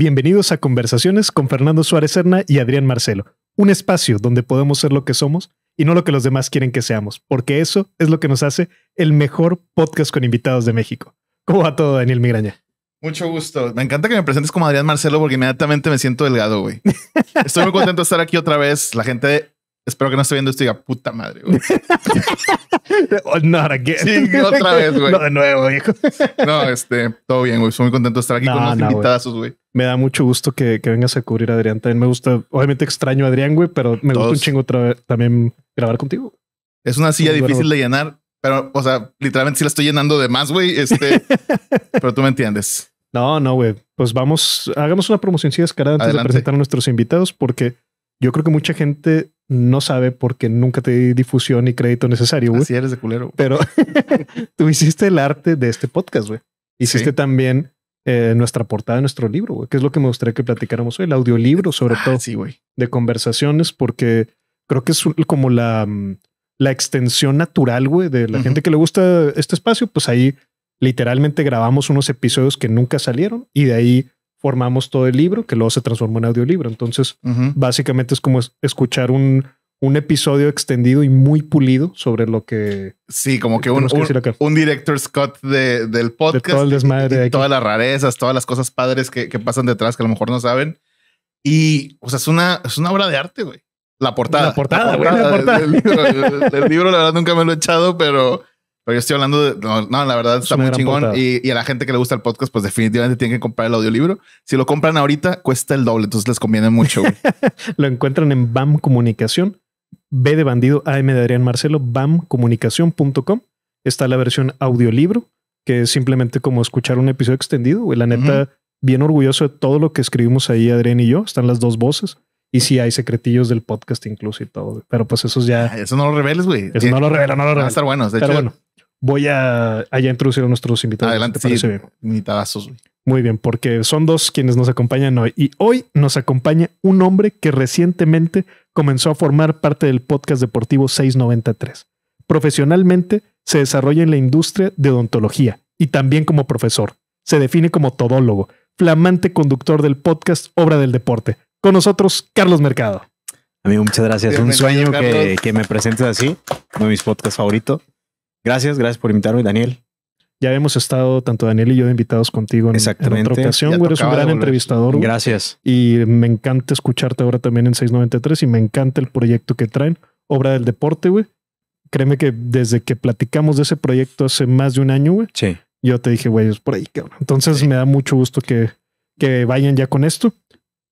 Bienvenidos a Conversaciones con Fernando Suárez Serna y Adrián Marcelo, un espacio donde podemos ser lo que somos y no lo que los demás quieren que seamos, porque eso es lo que nos hace el mejor podcast con invitados de México. ¿Cómo va todo, Daniel Migraña? Mucho gusto. Me encanta que me presentes como Adrián Marcelo porque inmediatamente me siento delgado, güey. Estoy muy contento de estar aquí otra vez. La gente Espero que no esté viendo esto y diga puta madre, güey. Not again. Sí, otra vez, güey. No, de nuevo, hijo. no, este, todo bien, güey. Estoy muy contento de estar aquí con los invitados, güey. Me da mucho gusto que, que, vengas a cubrir a Adrián. También me gusta, obviamente extraño a Adrián, güey, pero me gusta un chingo otra vez también grabar contigo. Es una silla difícil de llenar, pero, o sea, literalmente sí la estoy llenando de más, güey. Este, pero tú me entiendes. No, no, güey. Pues vamos, hagamos una promoción si descarada antes de presentar a nuestros invitados, porque yo creo que mucha gente no sabe porque nunca te di difusión y crédito necesario, güey. Así eres de culero. Pero tú hiciste el arte de este podcast, güey. Hiciste también eh, nuestra portada de nuestro libro, güey, que es lo que me gustaría que platicáramos hoy, el audiolibro, sobre ah, todo sí, güey. de conversaciones, porque creo que es como la, mm, la extensión natural, güey, de la gente que le gusta este espacio, pues ahí literalmente grabamos unos episodios que nunca salieron y de ahí formamos todo el libro, que luego se transformó en audiolibro. Entonces, básicamente es como escuchar un, episodio extendido y muy pulido sobre lo que. Sí, como que un, un director Scott del podcast. De todo desmadre. todas las rarezas, todas las cosas padres que, pasan detrás que a lo mejor no saben. Y, o sea, es una, es una obra de arte, güey. La portada. La portada, libro, del, libro, la verdad, nunca me lo he echado, pero pero yo estoy hablando de. No, la verdad está muy chingón. Y, a la gente que le gusta el podcast, pues definitivamente tienen que comprar el audiolibro. Si lo compran ahorita, cuesta el doble. Entonces les conviene mucho. lo encuentran en BAM Comunicación, B de bandido, AM de Adrián Marcelo, bamcomunicación.com. Está la versión audiolibro, que es simplemente como escuchar un episodio extendido. La neta, bien orgulloso de todo lo que escribimos ahí, Adrián y yo. Están las dos voces. Y sí, hay secretillos del podcast incluso y todo. Pero pues esos ya. Eso no lo reveles, güey. Eso no lo revela, no lo revela. a estar buenos. De hecho, bueno voy a, allá introducir a nuestros invitados. Adelante, sí, Muy bien, porque son dos quienes nos acompañan hoy. Y hoy nos acompaña un hombre que recientemente comenzó a formar parte del podcast deportivo 693. Profesionalmente se desarrolla en la industria de odontología y también como profesor. Se define como todólogo, flamante conductor del podcast Obra del Deporte. Con nosotros, Carlos Mercado. Amigo, muchas gracias. un sueño que, que, me presentes así, uno de mis podcasts favoritos. Gracias, gracias por invitarme, Daniel. Ya hemos estado tanto Daniel y yo invitados contigo en, otra ocasión. güey. Eres un gran entrevistador. Gracias. Y me encanta escucharte ahora también en 693 y me encanta el proyecto que traen, Obra del Deporte, güey. Créeme que desde que platicamos de ese proyecto hace más de un año, güey. Sí. Yo te dije, güey, es por ahí, cabrón. Entonces me da mucho gusto que, que vayan ya con esto.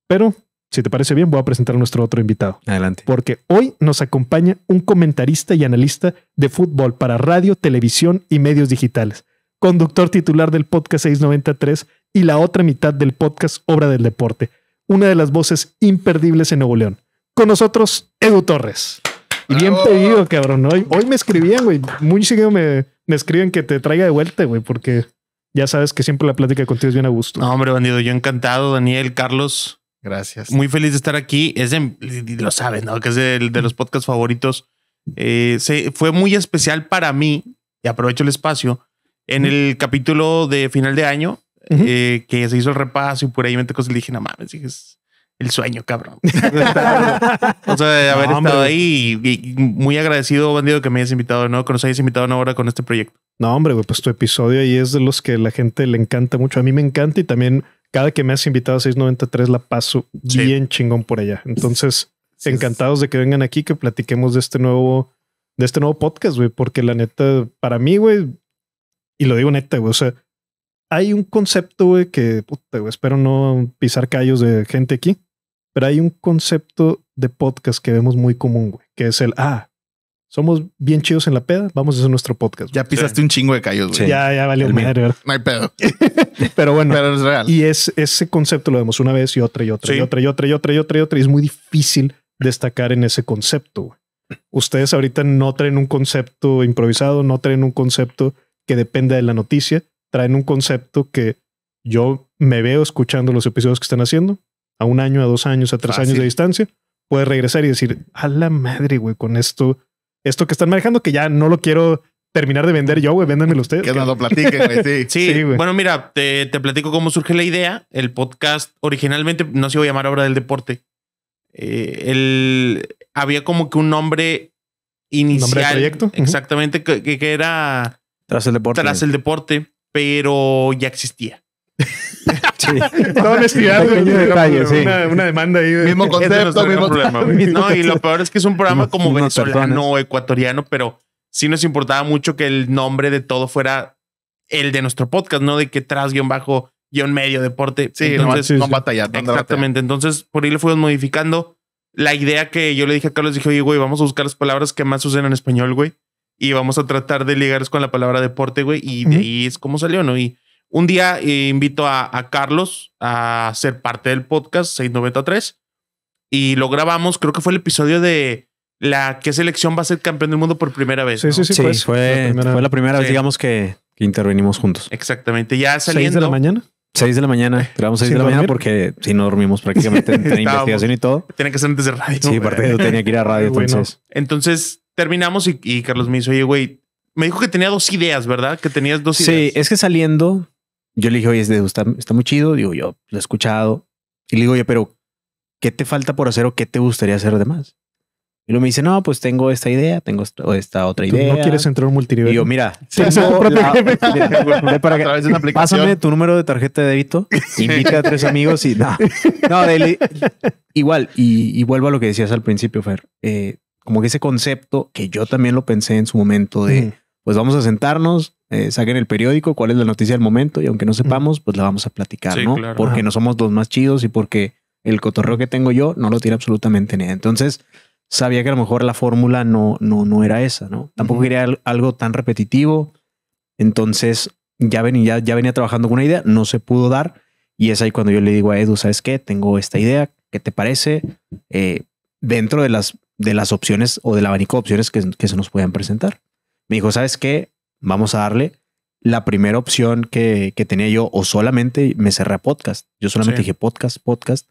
Pero si te parece bien, voy a presentar a nuestro otro invitado. Adelante. Porque hoy nos acompaña un comentarista y analista de fútbol para radio, televisión y medios digitales, conductor titular del podcast 693 y la otra mitad del podcast Obra del Deporte, una de las voces imperdibles en Nuevo León. Con nosotros, Edu Torres. bien oh. pedido, cabrón. Hoy, hoy me escribían, güey. Muy seguido me, me escriben que te traiga de vuelta, güey, porque ya sabes que siempre la plática contigo es bien a gusto. No, hombre, bandido, yo encantado, Daniel, Carlos. Gracias. Muy feliz de estar aquí. Es lo sabes, ¿no? Que es de, los podcasts favoritos. Eh, se, fue muy especial para mí, y aprovecho el espacio, en el capítulo de final de año, eh, que se hizo el repaso y por ahí tocó cosas. Le dije, no mames, dije, es el sueño, cabrón. o sea, haber estado ahí muy agradecido, bandido, que me hayas invitado, ¿no? Que nos hayas invitado ahora con este proyecto. No, hombre, pues tu episodio ahí es de los que la gente le encanta mucho. A mí me encanta y también cada que me has invitado a 693 la paso bien chingón por allá. Entonces, encantados de que vengan aquí, que platiquemos de este nuevo, de este nuevo podcast, güey, porque la neta, para mí, güey, y lo digo neta, güey, o sea, hay un concepto, güey, que, puta, güey, espero no pisar callos de gente aquí, pero hay un concepto de podcast que vemos muy común, güey, que es el, ah, somos bien chidos en la peda. Vamos a hacer nuestro podcast. Ya pisaste un chingo de callos, güey. Ya, ya valió madre, No hay pedo. Pero bueno. Pero es real. Y es, ese concepto lo vemos una vez y otra y otra y otra y otra y otra y otra y otra. Y es muy difícil destacar en ese concepto. Ustedes ahorita no traen un concepto improvisado, no traen un concepto que dependa de la noticia. Traen un concepto que yo me veo escuchando los episodios que están haciendo a un año, a dos años, a tres años de distancia. Puedes regresar y decir, a la madre, güey, con esto esto que están manejando, que ya no lo quiero terminar de vender yo, güey, véndanmelo ustedes. Que nos lo platiquen, güey, sí. bueno, mira, te, platico cómo surge la idea. El podcast originalmente no se iba a llamar ahora del Deporte. Eh, el, había como que un nombre inicial. ¿Nombre de proyecto? Exactamente, que, que, era... Tras el deporte. Tras el deporte, pero ya existía. Todo Estaban una, una, demanda ahí. Mismo concepto, mismo problema. y lo peor es que es un programa como venezolano, ecuatoriano, pero sí nos importaba mucho que el nombre de todo fuera el de nuestro podcast, ¿no? De que tras guión bajo, guión medio, deporte. Sí, entonces, no, batallar. Exactamente. Entonces, por ahí le fuimos modificando. La idea que yo le dije a Carlos, dije, oye, güey, vamos a buscar las palabras que más usen en español, güey. Y vamos a tratar de ligarlos con la palabra deporte, güey. Y de ahí es como salió, ¿no? Y un día eh, invito a, Carlos a ser parte del podcast 693 y lo grabamos. Creo que fue el episodio de la que selección va a ser campeón del mundo por primera vez. Sí, sí, sí. fue, la primera, vez, digamos, que, intervenimos juntos. Exactamente. Ya saliendo. ¿Seis de la mañana? seis de la mañana. Grabamos seis de la mañana porque si no dormimos prácticamente en investigación y todo. Tiene que ser antes de radio. Sí, aparte tenía que ir a radio. Entonces, terminamos y, Carlos me hizo, oye, güey, me dijo que tenía dos ideas, ¿verdad? Que tenías dos ideas. Sí, es que saliendo yo le dije, oye, está, está muy chido. Digo, yo lo he escuchado. Y le digo, oye, pero ¿qué te falta por hacer o qué te gustaría hacer de más? Y luego me dice, no, pues tengo esta idea, tengo esta otra idea. no quieres entrar en multinivel. Y yo, mira, pásame tu número de tarjeta de débito, invita a tres amigos y no. No, igual, y, vuelvo a lo que decías al principio, Fer. Eh, como que ese concepto que yo también lo pensé en su momento de pues vamos a sentarnos, eh, saquen el periódico, cuál es la noticia del momento y aunque no sepamos, pues la vamos a platicar, ¿no? Porque no somos los más chidos y porque el cotorreo que tengo yo no lo tiene absolutamente nada. Entonces, sabía que a lo mejor la fórmula no, no, no era esa, ¿no? Tampoco quería algo tan repetitivo. Entonces, ya venía, ya venía trabajando con una idea, no se pudo dar. Y es ahí cuando yo le digo a Edu, ¿sabes qué? Tengo esta idea, ¿qué te parece? Eh, dentro de las, de las opciones o del abanico de opciones que, que se nos puedan presentar me dijo, ¿sabes qué? Vamos a darle la primera opción que, tenía yo, o solamente me cerré a podcast. Yo solamente dije podcast, podcast,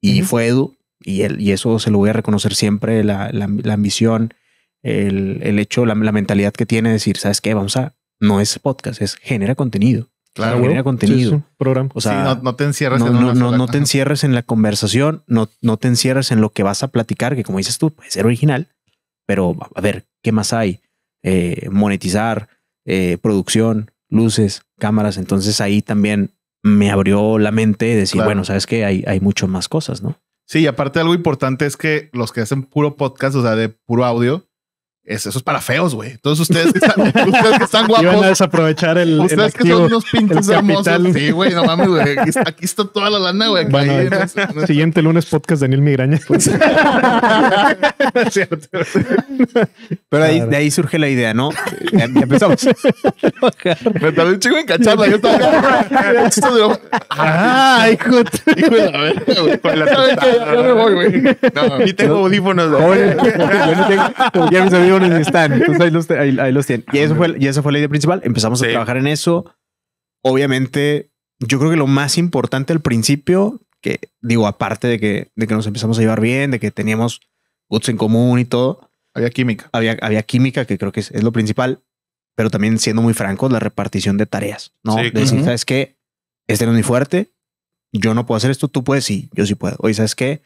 y fue Edu, y, él, y eso se lo voy a reconocer siempre, la, ambición, el, hecho, la, mentalidad que tiene de decir, ¿sabes qué? Vamos a, no es podcast, es genera contenido. Claro, genera contenido. programa. O sea, no, te encierres en no, te en la conversación, no, no te encierres en lo que vas a platicar, que como dices tú, puede ser original, pero a ver, ¿qué más hay? Eh, monetizar, eh, producción, luces, cámaras. Entonces ahí también me abrió la mente de decir, bueno, sabes que hay, hay mucho más cosas, ¿no? Sí, y aparte algo importante es que los que hacen puro podcast, o sea, de puro audio, es, eso es para feos, güey. Todos ustedes que están, que están guapos. Iban a desaprovechar el. Ustedes el activo, que son unos pinches hermosos. Sí, güey, no mames, güey. Aquí está toda la lana, güey. Bueno, eh, siguiente lunes podcast Daniel Migraña. Cierto. Pero de ahí surge la idea, ¿no? empezamos. Me tardé un chingo en cacharla. Yo estaba. Esto de... Ah, hijo. Hijo de la verga, me voy, güey. No, ni tengo audífonos, güey. Ya me salió están. ahí los, tienen. Y eso, fue, y eso fue la idea principal. Empezamos a trabajar en eso. Obviamente, yo creo que lo más importante al principio, que digo, aparte de que, de que nos empezamos a llevar bien, de que teníamos gustos en común y todo. Había química. Había, había química, que creo que es, es lo principal. Pero también, siendo muy francos, la repartición de tareas. No, decir, ¿sabes qué? Este no es muy fuerte. Yo no puedo hacer esto, tú puedes, sí, yo sí puedo. Oye, ¿sabes qué?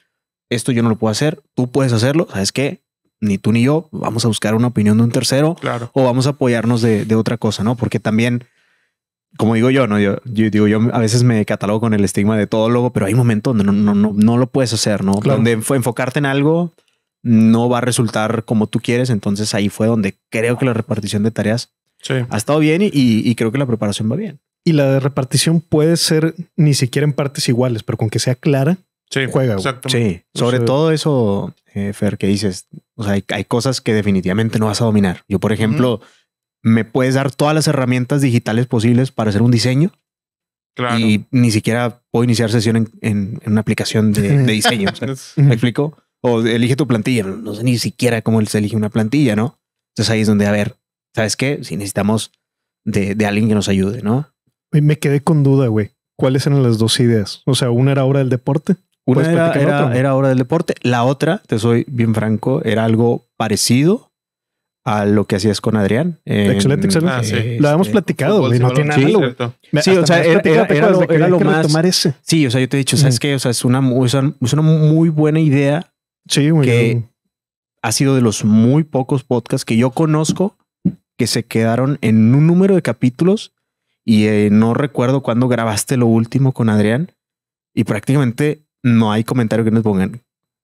Esto yo no lo puedo hacer, tú puedes hacerlo, ¿sabes qué? ni tú ni yo vamos a buscar una opinión de un tercero claro. o vamos a apoyarnos de, otra cosa, ¿no? Porque también, como digo yo, ¿no? Yo, digo, yo a veces me catalogo con el estigma de todo logo, pero hay momentos donde no, no, no, no lo puedes hacer, ¿no? Donde enfocarte en algo no va a resultar como tú quieres, entonces ahí fue donde creo que la repartición de tareas ha estado bien y, creo que la preparación va bien. Y la de repartición puede ser ni siquiera en partes iguales, pero con que sea clara, Sí, juega. Sí, sobre todo eso eh, Fer, que dices, o sea, hay, cosas que definitivamente no vas a dominar. Yo, por ejemplo, me puedes dar todas las herramientas digitales posibles para hacer un diseño. Claro. Y ni siquiera puedo iniciar sesión en, una aplicación de, diseño. ¿Me explico? O elige tu plantilla. No sé ni siquiera cómo se elige una plantilla, ¿no? Entonces ahí es donde, a ver, ¿sabes qué? Si necesitamos de, alguien que nos ayude, ¿no? Me quedé con duda, güey. ¿Cuáles eran las dos ideas? O sea, una era obra del deporte una era, era, hora del deporte. La otra, te soy bien franco, era algo parecido a lo que hacías con Adrián. excelente, excelente. Ah, lo habíamos este, platicado, No tiene sí, Sí, o sea, era, lo, más. Sí, o sea, yo te he dicho, ¿sabes mm. qué? O sea, es una, es una muy buena idea. Sí, muy que ha sido de los muy pocos podcasts que yo conozco que se quedaron en un número de capítulos y eh, no recuerdo cuándo grabaste lo último con Adrián y prácticamente no hay comentario que nos pongan.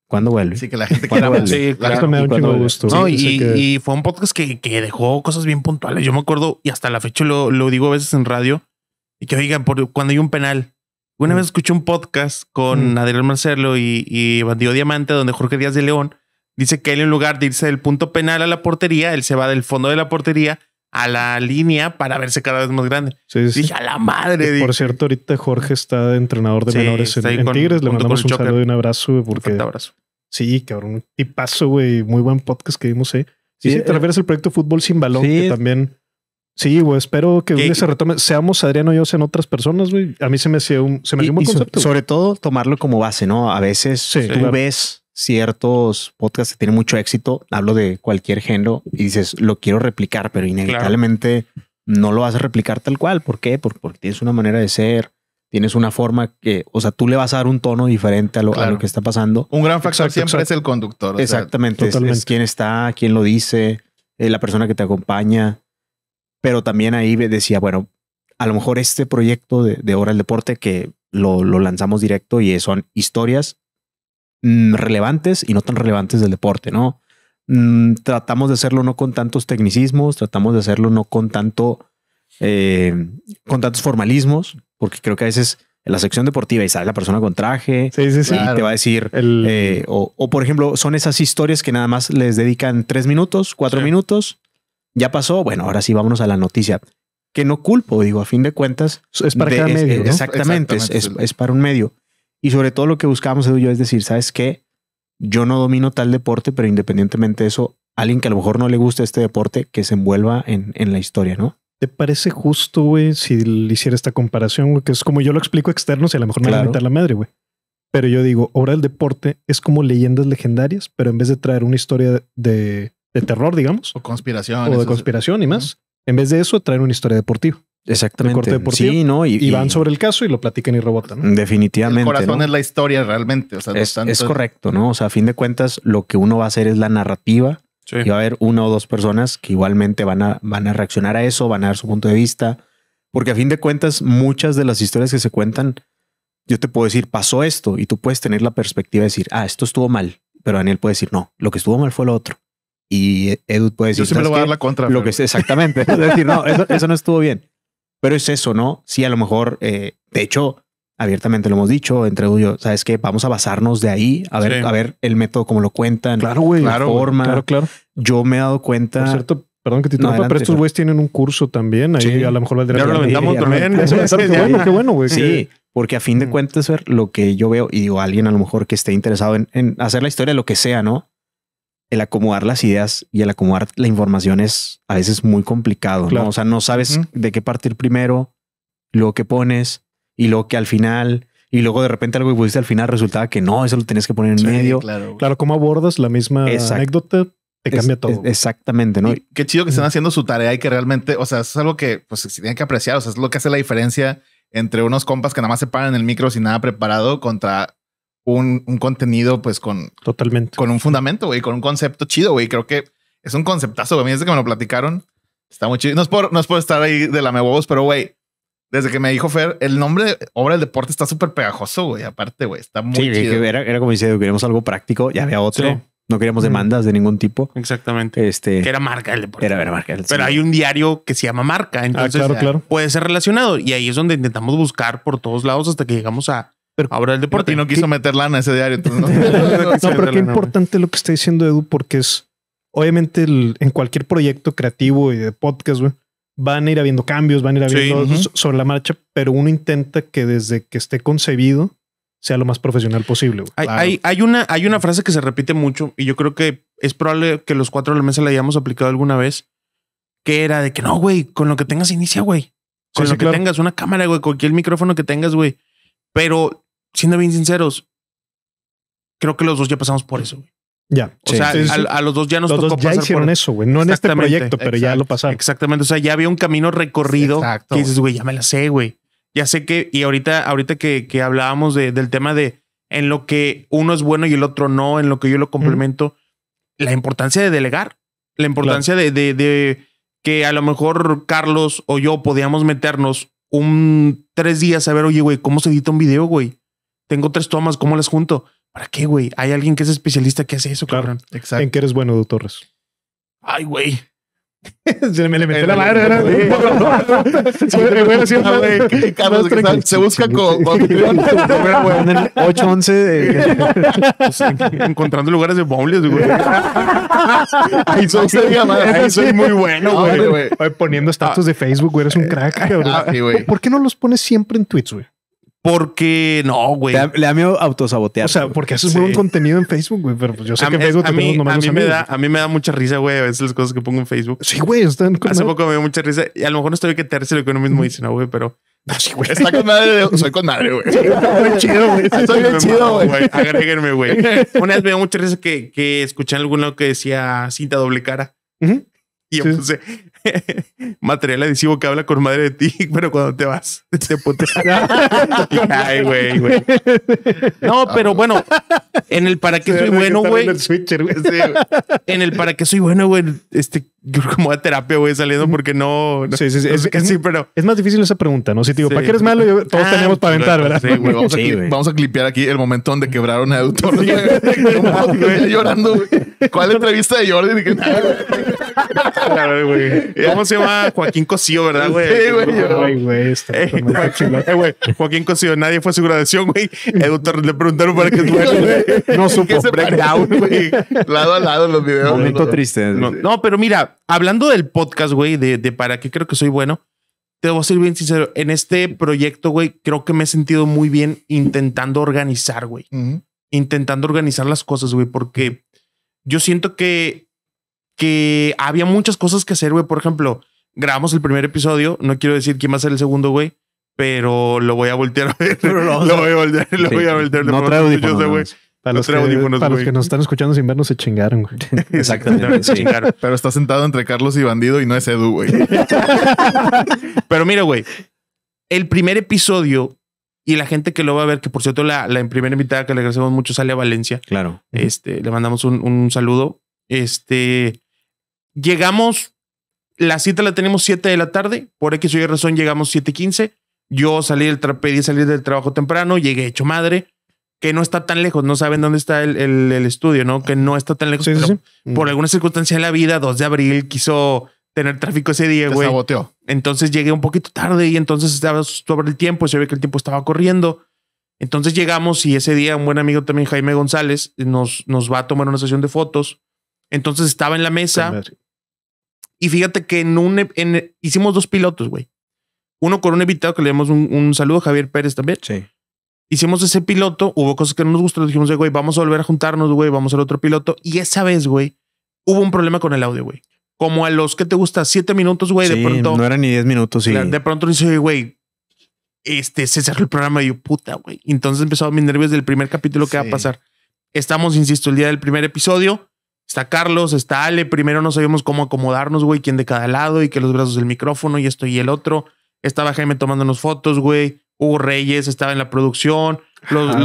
cuando vuelve? Sí, que la gente quiera Sí, claro. me da gusto. y, fue un podcast que, dejó cosas bien puntuales. Yo me acuerdo, y hasta la fecha lo, digo a veces en radio, y que oigan, por, cuando hay un penal. Una mm. vez escuché un podcast con mm. Adrián Marcelo y, y Bandido Diamante, donde Jorge Díaz de León dice que él en lugar de irse del punto penal a la portería, él se va del fondo de la portería a la línea para verse cada vez más grande. Sí, a la madre. por cierto, ahorita Jorge está de entrenador de menores en, Tigres. Le mandamos un saludo y un abrazo. Porque, un abrazo. Sí, cabrón. Y paso, güey. Muy buen podcast que vimos, eh. Sí, sí, te eh. refieres al proyecto Fútbol Sin Balón, que también... Sí, güey, espero que día se retome. Seamos Adriano y yo, sean otras personas, güey. A mí se me hacía un, se concepto. sobre todo tomarlo como base, ¿no? A veces tú ves ciertos podcasts que tienen mucho éxito, hablo de cualquier género y dices, lo quiero replicar, pero inevitablemente no lo vas a replicar tal cual. ¿Por qué? Porque, tienes una manera de ser, tienes una forma que, o sea, tú le vas a dar un tono diferente a lo, que está pasando. Un gran factor siempre es el conductor. Exactamente, es, quién está, quién lo dice, eh, la persona que te acompaña. Pero también ahí decía, bueno, a lo mejor este proyecto de, de Hora del Deporte que lo, lo lanzamos directo y son historias Mm, relevantes y no tan relevantes del deporte, ¿no? Mm, tratamos de hacerlo no con tantos tecnicismos, tratamos de hacerlo no con tanto, eh, con tantos formalismos, porque creo que a veces en la sección deportiva y sale la persona con traje te va a decir, eh, o, por ejemplo, son esas historias que nada más les dedican tres minutos, cuatro minutos, ya pasó, bueno, ahora sí vámonos a la noticia. Que no culpo, digo, a fin de cuentas. Es para un medio. Exactamente, Es, es para un medio. Y sobre todo lo que buscamos Edu yo, es decir, ¿sabes qué? Yo no domino tal deporte, pero independientemente de eso, alguien que a lo mejor no le gusta este deporte, que se envuelva en, la historia, ¿no? ¿Te parece justo, güey, si le hiciera esta comparación, Que es como yo lo explico externo, y a lo mejor me le va la madre, güey. Pero yo digo, obra del deporte es como leyendas legendarias, pero en vez de traer una historia de, terror, digamos. O conspiración. O de conspiración y más. En vez de eso, traer una historia deportiva. Exactamente. Sí, ¿no? Y, van sobre el caso y lo platican y rebotan. Definitivamente. El corazón es la historia realmente. O sea, es, correcto, ¿no? O sea, a fin de cuentas, lo que uno va a hacer es la narrativa. Y va a haber una o dos personas que igualmente van a, van a reaccionar a eso, van a dar su punto de vista. Porque a fin de cuentas, muchas de las historias que se cuentan, yo te puedo decir, pasó esto, y tú puedes tener la perspectiva de decir, ah, esto estuvo mal. Pero Daniel puede decir, no, lo que estuvo mal fue lo otro. Y Edu puede decir, la contra. exactamente. decir, no, eso no estuvo bien. Pero es eso, ¿no? Sí, a lo mejor, eh, de hecho, abiertamente lo hemos dicho entre tú yo, ¿sabes qué? Vamos a basarnos de ahí, a ver, a ver el método como lo cuentan. Claro, güey. La forma. Yo me he dado cuenta. Por cierto, Perdón que te interrumpa, pero estos güeyes tienen un curso también. Ahí a lo mejor valdría Ya lo lamentamos también. qué bueno, güey. Sí, porque a fin de mm. cuentas, ver, lo que yo veo, y digo, alguien a lo mejor que esté interesado en, hacer la historia, lo que sea, ¿no? el acomodar las ideas y el acomodar la información es a veces muy complicado. O sea, no sabes de qué partir primero, luego qué pones y luego que al final y luego de repente algo que pusiste al final resultaba que no, eso lo tenías que poner en medio. Claro, claro, cómo abordas la misma anécdota te cambia todo. exactamente, ¿no? qué chido que están haciendo su tarea y que realmente, o sea, es algo que pues se tiene que apreciar, o sea, es lo que hace la diferencia entre unos compas que nada más se paran en el micro sin nada preparado contra un, contenido pues con... Totalmente. Con un fundamento, güey, con un concepto chido, güey. Creo que es un conceptazo, güey. Desde que me lo platicaron, está muy chido. No es por, estar ahí de la pero, güey, desde que me dijo Fer, el nombre de Obra del Deporte está súper pegajoso, güey. Aparte, güey, está muy sí, chido. Era, era, como dice, queríamos algo práctico, ya había otro. No queríamos demandas de ningún tipo. Exactamente. Este, era marca el deporte. Era, marca Pero hay un diario que se llama marca. Ah, entonces claro, puede ser relacionado. Y ahí es donde intentamos buscar por todos lados hasta que llegamos a pero Ahora el deporte no quiso meter lana ese diario. no, pero qué importante lo que está diciendo Edu, porque es obviamente en cualquier proyecto creativo y de podcast, van a ir habiendo cambios, van a ir habiendo sobre la marcha, pero uno intenta que desde que esté concebido sea lo más profesional posible. Hay, una, hay una frase que se repite mucho y yo creo que es probable que los cuatro de la mesa la hayamos aplicado alguna vez, que era de que no, güey, con lo que tengas inicia, güey. Con lo que tengas, una cámara, güey, cualquier micrófono que tengas, güey. Pero, siendo bien sinceros, creo que los dos ya pasamos por eso, Ya. O sea, A, los dos ya nos tocó ya hicieron por... eso, güey. No en este proyecto, pero ya lo pasaron. Exactamente. O sea, ya había un camino recorrido Exacto, que dices, güey, ya me la sé, güey. Ya sé que, y ahorita, ahorita que, hablábamos del tema de en lo que uno es bueno y el otro no, en lo que yo lo complemento, la importancia de delegar, la importancia de, de que a lo mejor Carlos o yo podíamos meternos un tres días a ver, oye, güey, ¿cómo se edita un video, güey? Tengo tres tomas, ¿cómo las junto? ¿Para qué, güey? Hay alguien que es especialista que hace eso, claro. cabrón. Exacto. ¿En qué eres bueno, doctor Ay, güey. Se me le metió la madre, ¿verdad? Se busca con. en 8-11. Pues encontrando lugares de baules. güey. Ahí soy muy bueno, ah, güey. Poniendo estatus de Facebook, güey. Eres un ah, crack, ah, güey. ¿Por qué no los pones siempre en tweets, güey? Porque no, güey. Le, da miedo autosabotear. O sea, porque haces sí. buen contenido en Facebook, güey. Pero pues yo sé que Facebook a mí, a mí me da, A mí me da mucha risa, güey. A veces las cosas que pongo en Facebook. Sí, güey. Están Hace poco me dio mucha risa. Y a lo mejor no estoy que tercero lo que uno mismo dice, no, güey, pero. No, sí, güey. Está con madre. Soy con madre, güey. Estoy chido, güey. Estoy bien chido, güey. Agréguenme, güey. Una vez me dio mucha risa que, que escuché a alguno que decía cinta doble cara. Y yo puse, material adhesivo que habla con madre de ti, pero cuando te vas, te puto Ay, güey, güey. No, pero bueno, en el para qué soy bueno, güey. En el para qué soy bueno, güey. Este, yo como de terapia, güey, saliendo porque no. sí, sí, sí. es, sí, pero. Es más difícil esa pregunta, ¿no? Sí, te digo, ¿para qué eres malo? Ah, todos teníamos tenemos para aventar, ¿verdad? Sí, güey. Vamos, a clipear aquí el momento donde quebraron a Autor. llorando, güey. ¿Cuál entrevista de Jordan? Claro, güey. ¿Cómo se llama? Joaquín Cosío, ¿verdad, güey? Sí, güey. Ay, güey, este eh, güey, Joaquín Cosío, nadie fue a su graduación, güey. El doctor le preguntaron para qué duele, güey. No supo. Breakdown, güey. Lado a lado los videos. Momento triste. No, pero mira, hablando del podcast, güey, de, de para qué creo que soy bueno, te voy a ser bien sincero. En este proyecto, güey, creo que me he sentido muy bien intentando organizar, güey. Intentando organizar las cosas, güey, porque yo siento que que había muchas cosas que hacer, güey. Por ejemplo, grabamos el primer episodio. No quiero decir quién va a ser el segundo, güey. Pero lo voy a voltear. lo, voy a voltear. Lo voy a voltear. No traigo audífonos. güey. Para, los, que, los, que, nos están escuchando sin vernos, se chingaron, güey. Exactamente. Pero está sentado entre Carlos y Bandido y no es Edu, güey. Pero mira, güey. El primer episodio y la gente que lo va a ver, que por cierto, la, la primera invitada que le agradecemos mucho sale a Valencia. Claro. Este, le mandamos un, un saludo. Este Llegamos, la cita la tenemos 7 de la tarde, por X o Y razón llegamos 7.15. Yo salí del pedí salir del trabajo temprano, llegué hecho madre, que no está tan lejos, no saben dónde está el, estudio, ¿no? Que no está tan lejos. pero mm. Por alguna circunstancia de la vida, 2 de abril quiso tener tráfico ese día, güey. Entonces llegué un poquito tarde y entonces estaba sobre el tiempo, se ve que el tiempo estaba corriendo. Entonces llegamos y ese día un buen amigo también, Jaime González, nos, nos va a tomar una sesión de fotos. Entonces estaba en la mesa, y fíjate que en un, e, hicimos dos pilotos, güey. Uno con un invitado que le damos un, un saludo, Javier Pérez también. Sí. Hicimos ese piloto, hubo cosas que no nos gustaron, dijimos, güey, vamos a volver a juntarnos, güey, vamos a hacer otro piloto. Y esa vez, güey, hubo un problema con el audio, güey. Como a los que te gusta, siete minutos, güey, de pronto. No eran ni diez minutos, sí. De pronto dice, güey, este, se cerró el programa y yo, puta, güey. Entonces empezó mis nervios del primer capítulo que va a pasar. Estamos, insisto, el día del primer episodio. Está Carlos, está Ale. Primero no sabíamos cómo acomodarnos, güey, quién de cada lado y que los brazos del micrófono y esto y el otro. Estaba Jaime tomándonos fotos, güey. Hugo Reyes estaba en la producción. Los,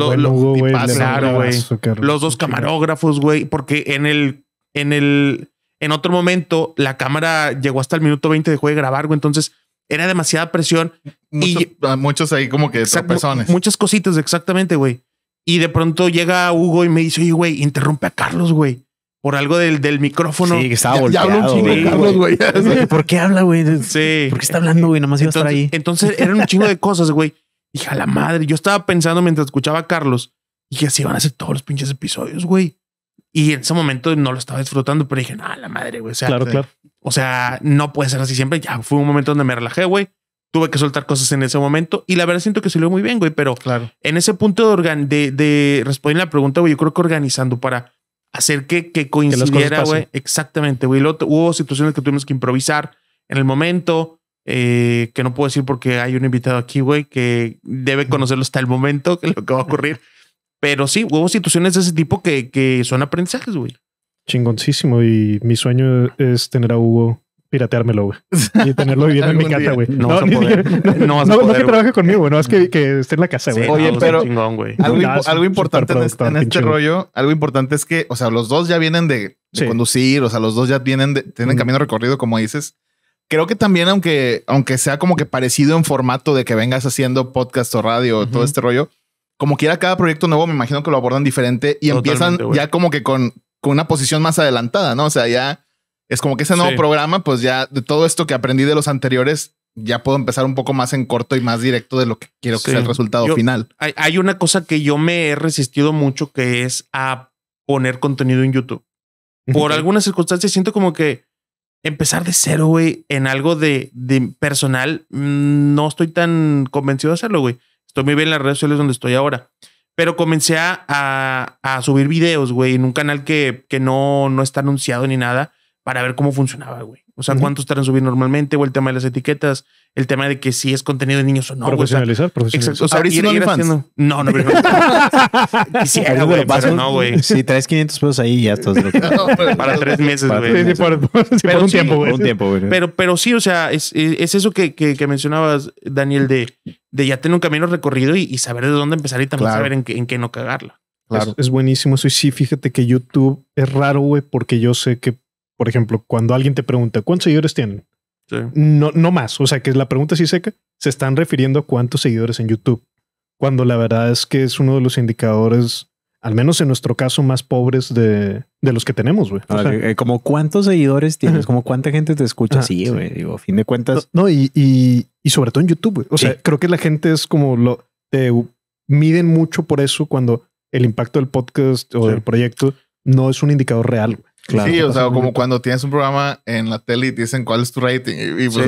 dos camarógrafos, güey. Porque en el, en el, en otro momento la cámara llegó hasta el minuto 20 de de grabar, güey. Entonces era demasiada presión. y, muchos ahí como que tropezones. Muchas cositas, exactamente, güey. Y de pronto llega Hugo y me dice, oye, güey, interrumpe a Carlos, güey por algo del, del micrófono. Sí, que estaba volteado. Ya, un chingo Carlos, güey. ¿Por qué habla, güey? Sí. ¿Por qué está hablando, güey? Nomás iba a estar ahí. Entonces, eran un chingo de cosas, güey. Dije, a la madre. Yo estaba pensando mientras escuchaba a Carlos. Dije, así van a ser todos los pinches episodios, güey. Y en ese momento no lo estaba disfrutando, pero dije, no, ah, a la madre, güey. O sea, claro, O sea, no puede ser así siempre. Ya fue un momento donde me relajé, güey tuve que soltar cosas en ese momento y la verdad siento que salió muy bien, güey, pero claro. en ese punto de, de, de responder la pregunta, güey, yo creo que organizando para hacer que, que coincidiera, güey. Exactamente, güey. Hubo situaciones que tuvimos que improvisar en el momento, eh, que no puedo decir porque hay un invitado aquí, güey, que debe conocerlo hasta el momento, que lo que va a ocurrir. Pero sí, hubo situaciones de ese tipo que, que son aprendizajes, güey. Chingoncísimo. Y mi sueño es tener a Hugo pirateármelo, güey. Y tenerlo viviendo en mi casa, güey. No, no, no, no, a no, poder, no, que trabaje conmigo, No es que, esté en la casa, güey. Oye, pero algo, importante en este, este rollo, algo importante es que, o sea, los dos ya vienen de, conducir, o sea, los dos ya vienen de, tienen camino recorrido, como dices. Creo que también, aunque, aunque sea como que parecido en formato de que vengas haciendo podcast o radio, todo este rollo, como quiera cada proyecto nuevo, me imagino que lo abordan diferente y empiezan ya como que con, con una posición más adelantada, ¿no? O sea, ya es como que ese nuevo programa, pues ya de todo esto que aprendí de los anteriores, ya puedo empezar un poco más en corto y más directo de lo que quiero que sea el resultado final. Hay, una cosa que yo me he resistido mucho que es a poner contenido en YouTube. Por algunas circunstancias siento como que empezar de cero, güey, en algo de, personal, no estoy tan convencido de hacerlo, güey. Estoy muy bien en las redes sociales donde estoy ahora. Pero comencé a, subir videos, güey, en un canal que, que no, no está anunciado ni nada para ver cómo funcionaba, güey. O sea, cuántos estarán subir normalmente, o el tema de las etiquetas, el tema de que si es contenido de niños o no. Profesionalizar, güey, o sea, Exacto. O No, no, pero... no, güey. Si traes 500 pesos ahí, ya estás para tres meses, güey. Sí, por, un tiempo, un tiempo, güey. Pero, pero sí, o sea, es, es eso que, que, mencionabas, Daniel, de, de ya tener un camino recorrido y, saber de dónde empezar y también saber en qué, en qué no cagarla. Claro. Es, es buenísimo eso. Y sí, fíjate que YouTube es raro, güey, porque yo sé que por ejemplo, cuando alguien te pregunta cuántos seguidores tienen, no, no más. O sea, que la pregunta sí seca, se están refiriendo a cuántos seguidores en YouTube. Cuando la verdad es que es uno de los indicadores, al menos en nuestro caso, más pobres de, los que tenemos, güey. Eh, como cuántos seguidores tienes, como cuánta gente te escucha. sí, güey. Digo, a fin de cuentas. No, y, y, sobre todo en YouTube, O sea, creo que la gente es como lo. Te miden mucho por eso cuando el impacto del podcast o del proyecto no es un indicador real, sí, o sea, como cuando tienes un programa en la tele y te dicen cuál es tu rating. Y, pues,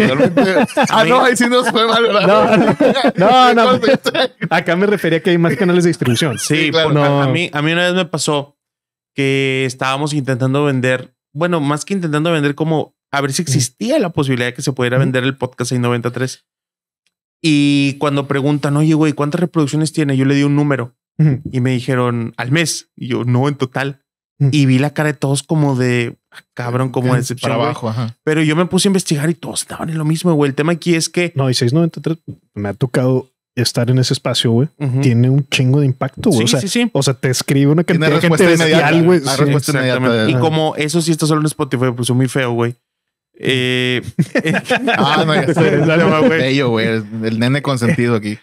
ah, no, ahí sí nos fue mal, No, no. Acá me refería que hay más canales de distribución. Sí, A, mí, a mí una vez me pasó que estábamos intentando vender, bueno, más que intentando vender, como a ver si existía la posibilidad de que se pudiera vender el podcast en 93. Y cuando preguntan, oye, güey, ¿cuántas reproducciones tiene? Yo le di un número y me dijeron al mes. Y yo, no, en total. Mm. Y vi la cara de todos como de ah, cabrón, como de trabajo, Para abajo, ajá. Pero yo me puse a investigar y todos estaban en lo mismo, güey. El tema aquí es que. No, y 693 me ha tocado estar en ese espacio, güey, tiene un chingo de impacto, güey. o sea, O sea, te escribe una cantidad de gente ah, Y como eso sí está solo en Spotify, pues es muy feo, güey. Eh, ah, no, ya sé. güey. El nene consentido aquí.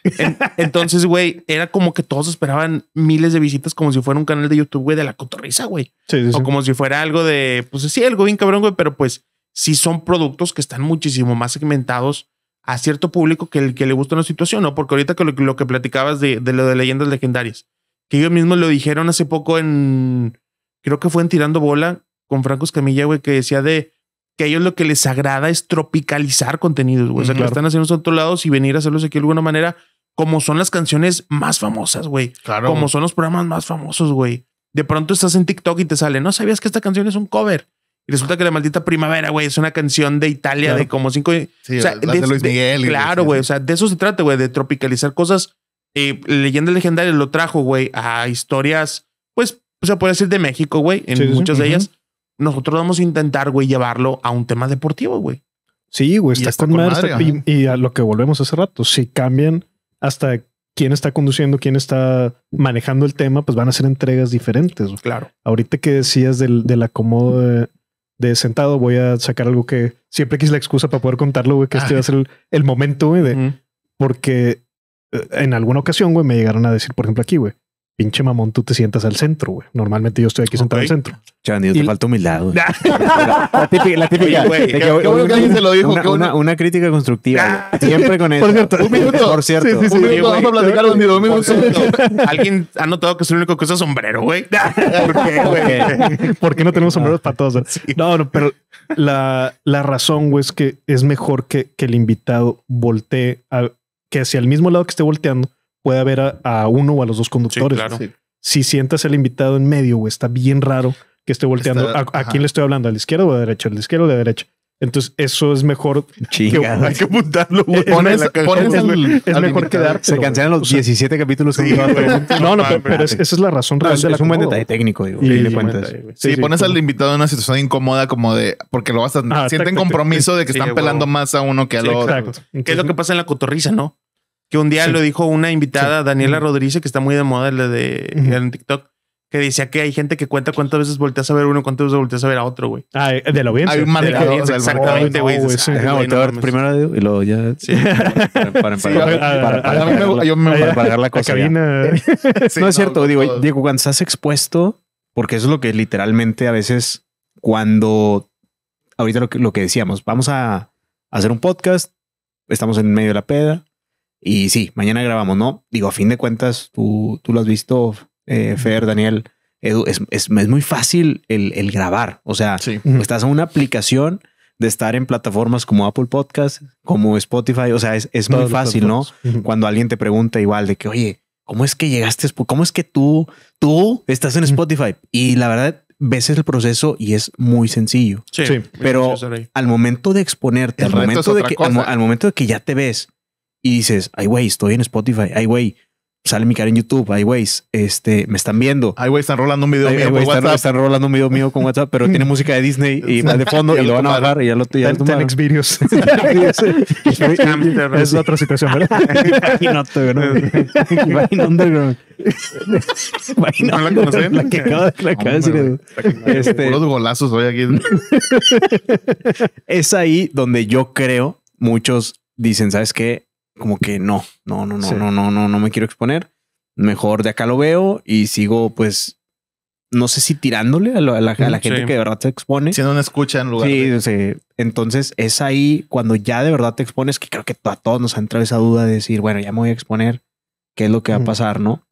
entonces, güey, era como que todos esperaban miles de visitas como si fuera un canal de YouTube, güey, de la cotorriza, güey. o como si fuera algo de, pues sí, algo bien cabrón, güey, pero pues si son productos que están muchísimo más segmentados a cierto público que el que le gusta una situación, ¿no? Porque ahorita que lo, que platicabas de, de lo de leyendas legendarias, que ellos mismos lo dijeron hace poco en, creo que fue en Tirando Bola con Franco Escamilla, güey, que decía de que a ellos lo que les agrada es tropicalizar contenidos, güey. O sea, que lo están haciendo en otros lados y venir a hacerlos aquí de alguna manera, como son las canciones más famosas, güey. Claro. Como son los programas más famosos, güey. De pronto estás en TikTok y te sale, no sabías que esta canción es un cover. Y resulta que la maldita primavera, güey, es una canción de Italia de como cinco. Sí, o sea, de, Luis claro, güey. O sea, de eso se trata, güey, de tropicalizar cosas. Eh, Leyenda legendaria lo trajo, güey, a historias, pues, o sea, puede decir de México, güey, en muchas de ellas nosotros vamos a intentar, güey, llevarlo a un tema deportivo, güey. Sí, güey, está, con, y, a lo que volvemos hace rato, si cambian hasta quién está conduciendo, quién está manejando el tema, pues van a ser entregas diferentes. Claro. Ahorita que decías del, acomodo de, sentado, voy a sacar algo que siempre quise la excusa para poder contarlo, güey, que este va a ser el, momento, güey, de, porque eh, en alguna ocasión, güey, me llegaron a decir, por ejemplo, aquí, güey, pinche mamón, tú te sientas al centro, güey. Normalmente yo estoy aquí sentado al centro. Chan, yo te falta humildad, güey. la típica, la típica. güey, alguien se lo dijo. Una, crítica constructiva. Siempre con eso. Por cierto. Un minuto. Por cierto. un vamos a platicar Alguien ha notado que es el único que usa sombrero, güey. ¿Por qué, güey? ¿Por qué no tenemos sombreros para todos? Eh? No, no, pero la, la razón, güey, es que es mejor que, que el invitado voltee que hacia el mismo lado que esté volteando puede haber a, uno o a los dos conductores. claro. Si sientas el invitado en medio, güey, está bien raro que esté volteando. ¿A, quién le estoy hablando? ¿A la izquierda o a la derecha? ¿A la izquierda o a la derecha? Entonces, eso es mejor. hay que apuntarlo, Pones, es mejor quedarte. Se cancelan los o 17 capítulos. que no, no, pero, esa es la razón real. Es, un buen detalle técnico, digo. sí, pones al pues, invitado en una situación incómoda, como de. Porque lo vas a. sienten compromiso de que están pelando más a uno que al otro. Exacto. ¿Qué es lo que pasa en la cotorriza, ¿no? que un día lo dijo una invitada, Daniela Rodríguez, que está muy de moda, de en TikTok, que decía que hay gente que cuenta cuántas veces volteas a ver uno, cuántas veces volteas a ver a otro, güey. Ah, eh, de la audiencia. Hay un de la audiencia, exactamente, güey. primero y luego ya... Para, pagar la cosa. no es cierto, digo, Diego, cuando estás expuesto, porque eso es lo que literalmente a veces cuando... Ahorita lo que decíamos, vamos a hacer un podcast, estamos en medio de la peda, y sí, mañana grabamos, ¿no? Digo, a fin de cuentas, tú, tú lo has visto, eh, Fer, Daniel, Edu, es, es, es muy fácil el, el, grabar. O sea, estás en una aplicación de estar en plataformas como Apple Podcast, como Spotify. O sea, es, es muy fácil, ¿no? Cuando alguien te pregunta igual de que, oye, ¿cómo es que llegaste? ¿Cómo es que tú, tú estás en Spotify? Y la verdad, ves el proceso y es muy sencillo. Sí, pero al momento de exponerte, al momento de, que, al, momento de que ya te ves y dices, ay, güey, estoy en Spotify, ay, güey, sale mi cara en YouTube, ay, güey, este, me están viendo. Ay, güey, están rolando un video mío. Ay, están, están, rolando un video mío con WhatsApp, pero tiene música de Disney y va de fondo y, lo van a bajar y ya lo, ya ten, videos. es otra situación, ¿verdad? Imagínate, ¿no? Imagínate, ¿No la conocen? La que acaba, la de decir. Este, los golazos hoy aquí. es ahí donde yo creo muchos dicen, ¿sabes qué? como que no, no, no, no, no, no, no, no me quiero exponer. Mejor de acá lo veo y sigo, pues, no sé si tirándole a la, gente que de verdad se expone. Si no, escuchan escucha en lugar sí, Entonces es ahí cuando ya de verdad te expones, que creo que a todos nos ha entrado esa duda de decir, bueno, ya me voy a exponer, qué es lo que va a pasar, ¿no?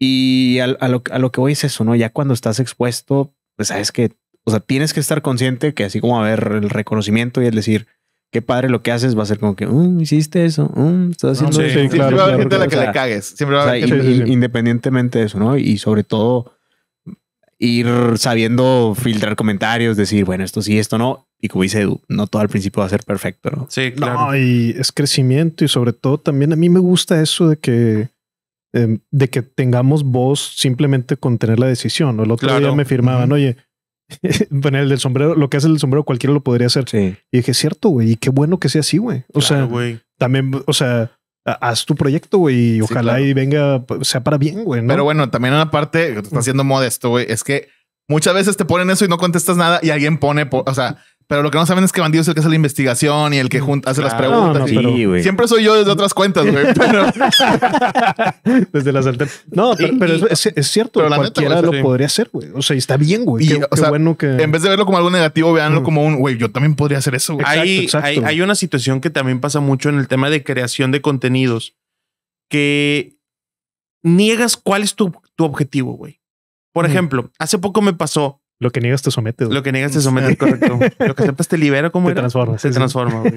Y a, lo, que voy es eso, ¿no? Ya cuando estás expuesto, pues sabes que, o sea, tienes que estar consciente que así como a haber el reconocimiento y el decir, qué padre lo que haces, va a ser como que, mm, hiciste eso, mm, estás haciendo sí, eso. claro, la que cagues. independientemente de eso, ¿no? Y sobre todo, ir sabiendo filtrar comentarios, decir, bueno, esto sí, esto no. Y como dice Edu, no todo al principio va a ser perfecto, ¿no? Sí, claro. No, y es crecimiento y sobre todo también a mí me gusta eso de que em, de que tengamos voz simplemente con tener la decisión. El otro día me firmaban, oye, poner el del sombrero, lo que hace el sombrero cualquiera lo podría hacer. Y dije, cierto, güey, y qué bueno que sea así, güey. O sea, también, o sea, haz tu proyecto, güey, y ojalá y venga, pues, sea para bien, güey. Pero bueno, también una parte que te está mm. haciendo modesto, güey, es que muchas veces te ponen eso y no contestas nada y alguien pone, o sea, pero lo que no saben es que Bandido es el que hace la investigación y el que mm, hace las preguntas. Siempre soy yo desde otras cuentas, güey. desde las altas. No, pero, es, cierto. cualquiera lo podría hacer, güey. O sea, está bien, güey. qué, bueno que... En vez de verlo como algo negativo, veanlo mm. como un, güey, yo también podría hacer eso, güey. hay, una situación que también pasa mucho en el tema de creación de contenidos que niegas cuál es tu, objetivo, güey. Por ejemplo, hace poco me pasó lo que niegas te somete, Lo que niegas te somete, correcto. Lo que aceptas te libera, como Te transformas. Te transforma. Sí,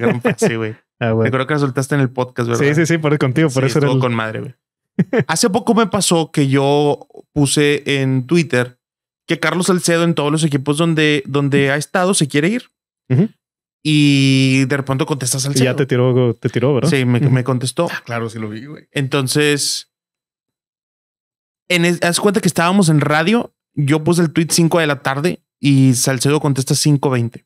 ah, güey. Me creo que lo soltaste en el podcast, ¿verdad? Sí, sí, sí, por contigo, por eso era con madre, güey. Hace poco me pasó que yo puse en Twitter que Carlos Salcedo en todos los equipos donde, donde ha estado se quiere ir. Y de repente contestas Alcedo Y ya te tiró, te tiró, ¿verdad? Sí, me, contestó. Ah, claro, sí lo vi, güey. Entonces, en, haz cuenta que estábamos en radio yo puse el tweet 5 de la tarde y Salcedo contesta 5.20.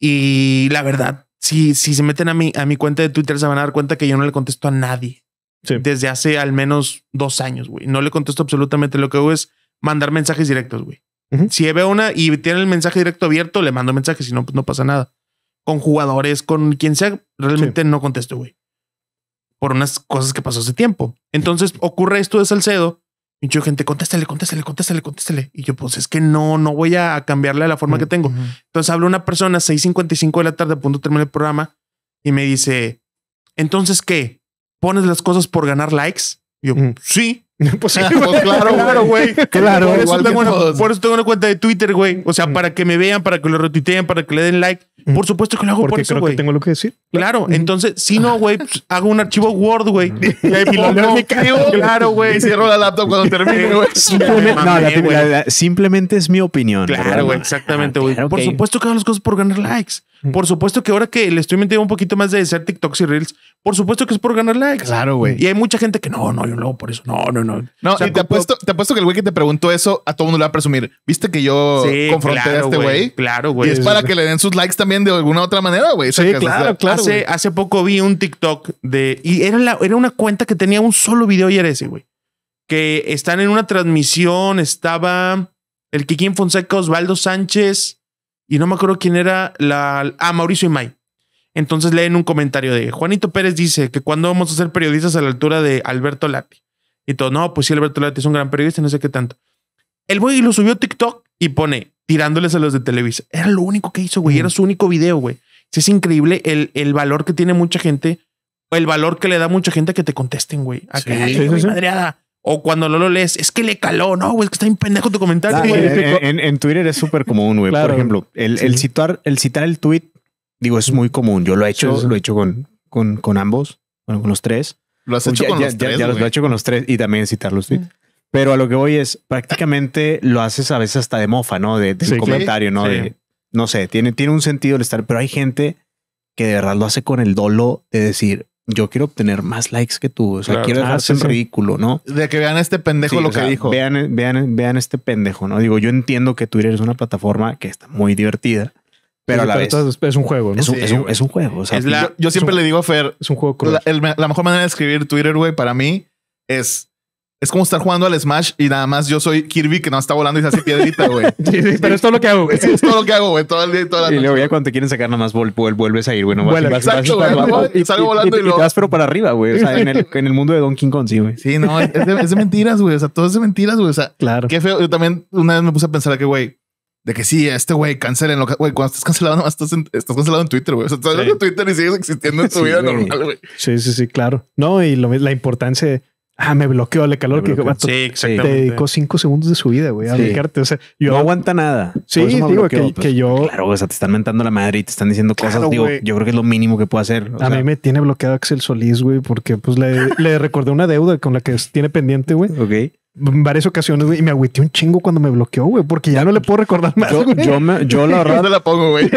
Y la verdad, si, si se meten a mi, a mi cuenta de Twitter, se van a dar cuenta que yo no le contesto a nadie. Desde hace al menos dos años, güey. No le contesto absolutamente. Lo que hago es mandar mensajes directos, güey. Si veo una y tiene el mensaje directo abierto, le mando mensajes. y no, pues no pasa nada. Con jugadores, con quien sea, realmente no contesto, güey. Por unas cosas que pasó hace tiempo. Entonces ocurre esto de Salcedo y yo, gente, contéstale, contéstale, contéstale, contéstale. Y yo, pues es que no, no voy a cambiarle la forma que mm, tengo. Entonces hablo una persona, 6.55 de la tarde, a punto de terminar el programa, y me dice, entonces, ¿qué? ¿Pones las cosas por ganar likes? Y yo, mm. sí. No claro, pues pues claro, güey. Claro, por, eso tengo una, tengo una cuenta de Twitter, güey. O sea, mm. para que me vean, para que lo retuiteen, para que le den like. Mm. Por supuesto que lo hago Porque por güey. tengo lo que decir. Claro, entonces, si no, güey, pues, hago un archivo Word, güey. Mm. Y ahí Claro, güey. Cierro la laptop cuando termine, güey. Simplemente, es mi opinión. Claro, güey, exactamente, güey. Ah, por supuesto que hago las cosas por ganar likes. Por supuesto que ahora que le estoy metiendo un poquito más de hacer TikToks y Reels, por supuesto que es por ganar likes. Claro, güey. Y hay mucha gente que no, no, yo no, por eso, no, no, no no. te, apuesto, puesto que el güey que te preguntó eso a todo mundo le va a presumir. ¿Viste que yo confronté a este güey? Claro, güey. Y es para que le den sus likes también de alguna otra manera, güey. claro, claro. hace, poco vi un TikTok de. Y era, era una cuenta que tenía un solo video y era ese, güey. Que están en una transmisión, estaba el Kikín Fonseca, Osvaldo Sánchez y no me acuerdo quién era la. Ah, Mauricio y May. Entonces leen un comentario de Juanito Pérez dice que cuando vamos a ser periodistas a la altura de Alberto Lati. Y todo, no, pues sí, Alberto Lati es un gran periodista, no sé qué tanto. El güey lo subió a TikTok y pone tirándoles a los de Televisa. Era lo único que hizo, güey. Era su único video, güey. Es increíble el, el valor que tiene mucha gente, el valor que le da mucha gente que te contesten, güey. A sí, sí, sí. madreada. O cuando no lo lees, es que le caló, no, güey, es que está bien pendejo tu comentario. Ah, eh, eh, en, Twitter es súper común, güey. Por ejemplo, el, citar, el citar el tweet, digo, es muy común. Yo lo he hecho, lo he hecho con, con, con ambos, con los tres. Lo has pues hecho con los tres. Ya, hecho con los tres y también citarlos los mm. Pero a lo que voy es, prácticamente lo haces a veces hasta de mofa, ¿no? De, comentario, ¿no? De, no sé, tiene, tiene un sentido el estar, pero hay gente que de verdad lo hace con el dolo de decir, yo quiero obtener más likes que tú, o sea, quiero ah, dejarse ridículo, ¿no? De que vean este pendejo lo que dijo. Vean, vean, vean este pendejo, ¿no? Digo, yo entiendo que Twitter es una plataforma que está muy divertida pero, la vez. Pues, es un juego, ¿no? Es un, es juego. O sea, yo, siempre le digo a Fer. Es un juego La, mejor manera de escribir Twitter, güey, para mí es. Es como estar jugando al Smash y nada más yo soy Kirby que no está volando y se hace piedrita, güey. sí, pero es todo lo que hago, güey. es todo lo que hago, güey. Todo el día y toda la noche. Y luego ya cuando te quieren sacar nada más vuel vuelves a ir, güey. No exacto, y, salgo volando y, lo... te vas pero para arriba, güey. O sea, en el, mundo de Donkey Kong, sí, güey. Sí, no, es de, mentiras, güey. O sea, todo es de mentiras, güey. O sea, claro. qué feo. Yo también una vez me puse a pensar que, güey, de que sí, este güey, cancelen. lo Güey, cuando estás cancelado, estás, en, estás cancelado en Twitter, güey. O sea, estás en Twitter y sigues existiendo en tu vida normal, güey. Sí, sí, sí, claro. No, y la importancia ah, me bloqueó, le calor que te dedicó cinco segundos de su vida, güey, a dedicarte. O sea, yo no aguanta nada. Sí, digo que, pues, que, yo. Claro, o sea, te están mentando la madre y te están diciendo cosas. Digo, yo creo que es lo mínimo que puedo hacer. a mí me tiene bloqueado Axel Solís, güey, porque pues le, le recordé una deuda con la que tiene pendiente, güey. Ok varias ocasiones, y me agüité un chingo cuando me bloqueó, güey, porque ya no le puedo recordar más. Yo, yo, la verdad. la pongo, güey.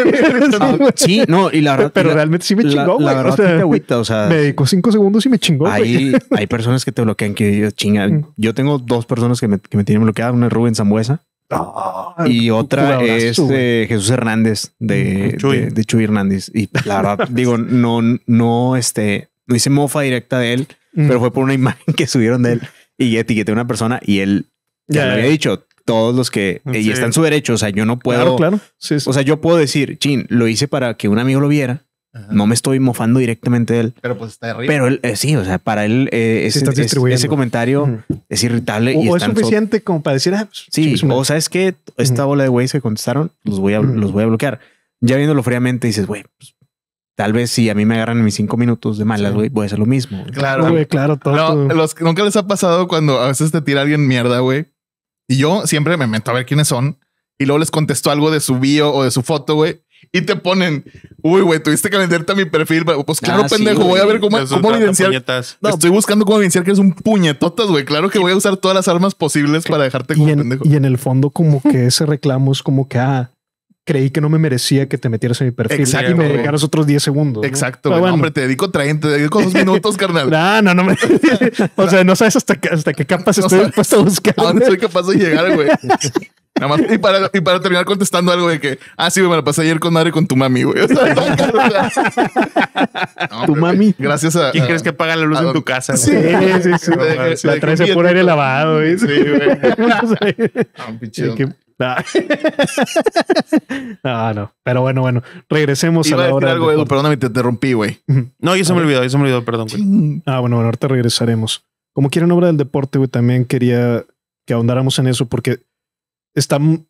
sí, no, y la verdad. Pero realmente sí me chingó, güey. verdad, o sea, agüita, o sea. Me dedicó cinco segundos y me chingó. Hay, personas que te bloquean que yo chinga. Yo tengo dos personas que me, tienen bloqueada. Una es Rubén Zambuesa. Ah, y otra es eh, Jesús Hernández mm, de Chuy. Hernández. Y la verdad, digo, no, no, este, no hice mofa directa de él, mm. pero fue por una imagen que subieron de él y etiqueté a una persona y él ya, había dicho, todos los que y está en su derecho. O sea, yo no puedo. Claro, claro. O sea, yo puedo decir, chin, lo hice para que un amigo lo viera. No me estoy mofando directamente de él. Pero pues está arriba. Pero él, eh, sí, o sea, para él eh, ese, ese comentario es irritable. O, es suficiente como para decir, ah, pues, sí, o sabes que esta bola de güeyes que contestaron, los voy a, los voy a bloquear. Ya viéndolo fríamente, dices, güey, pues, Tal vez si a mí me agarran mis cinco minutos de malas, güey, voy a hacer lo mismo. Claro, claro, todo. los, nunca les ha pasado cuando a veces te tira alguien mierda, güey. Y yo siempre me meto a ver quiénes son y luego les contesto algo de su bio o de su foto, güey. Y te ponen, uy, güey, tuviste que venderte a mi perfil. Pues claro, ah, pendejo, voy a ver cómo, evidenciar. No, Estoy pues, buscando cómo evidenciar que eres un puñetotas, güey. Claro que voy a usar todas las armas posibles para dejarte como pendejo. Y en el fondo, como que ese reclamo es como que, ah, creí que no me merecía que te metieras en mi perfil Exacto, y me güey. dedicaras otros 10 segundos. Exacto. hombre, te dedico 30, te dos minutos, carnal. no, no, no me. o sea, no sabes hasta, hasta qué capas estoy dispuesto a buscar. No soy capaz de llegar, güey? más, y para, y para terminar contestando algo de que, ah, sí, me la pasé ayer con madre con tu mami, güey. O sea, tu mami. gracias a. ¿Quién crees que apaga la luz en tu casa? Sí, sí, sí. la traes a aire lavado, güey. Sí, güey. no, no, Pero bueno, bueno. Regresemos a la Algo, perdóname, te interrumpí, güey. No, yo se me olvidó, yo se me olvidó, perdón, Ah, bueno, bueno, ahorita regresaremos. Como quieren obra del deporte, güey, también quería que ahondáramos en eso porque están,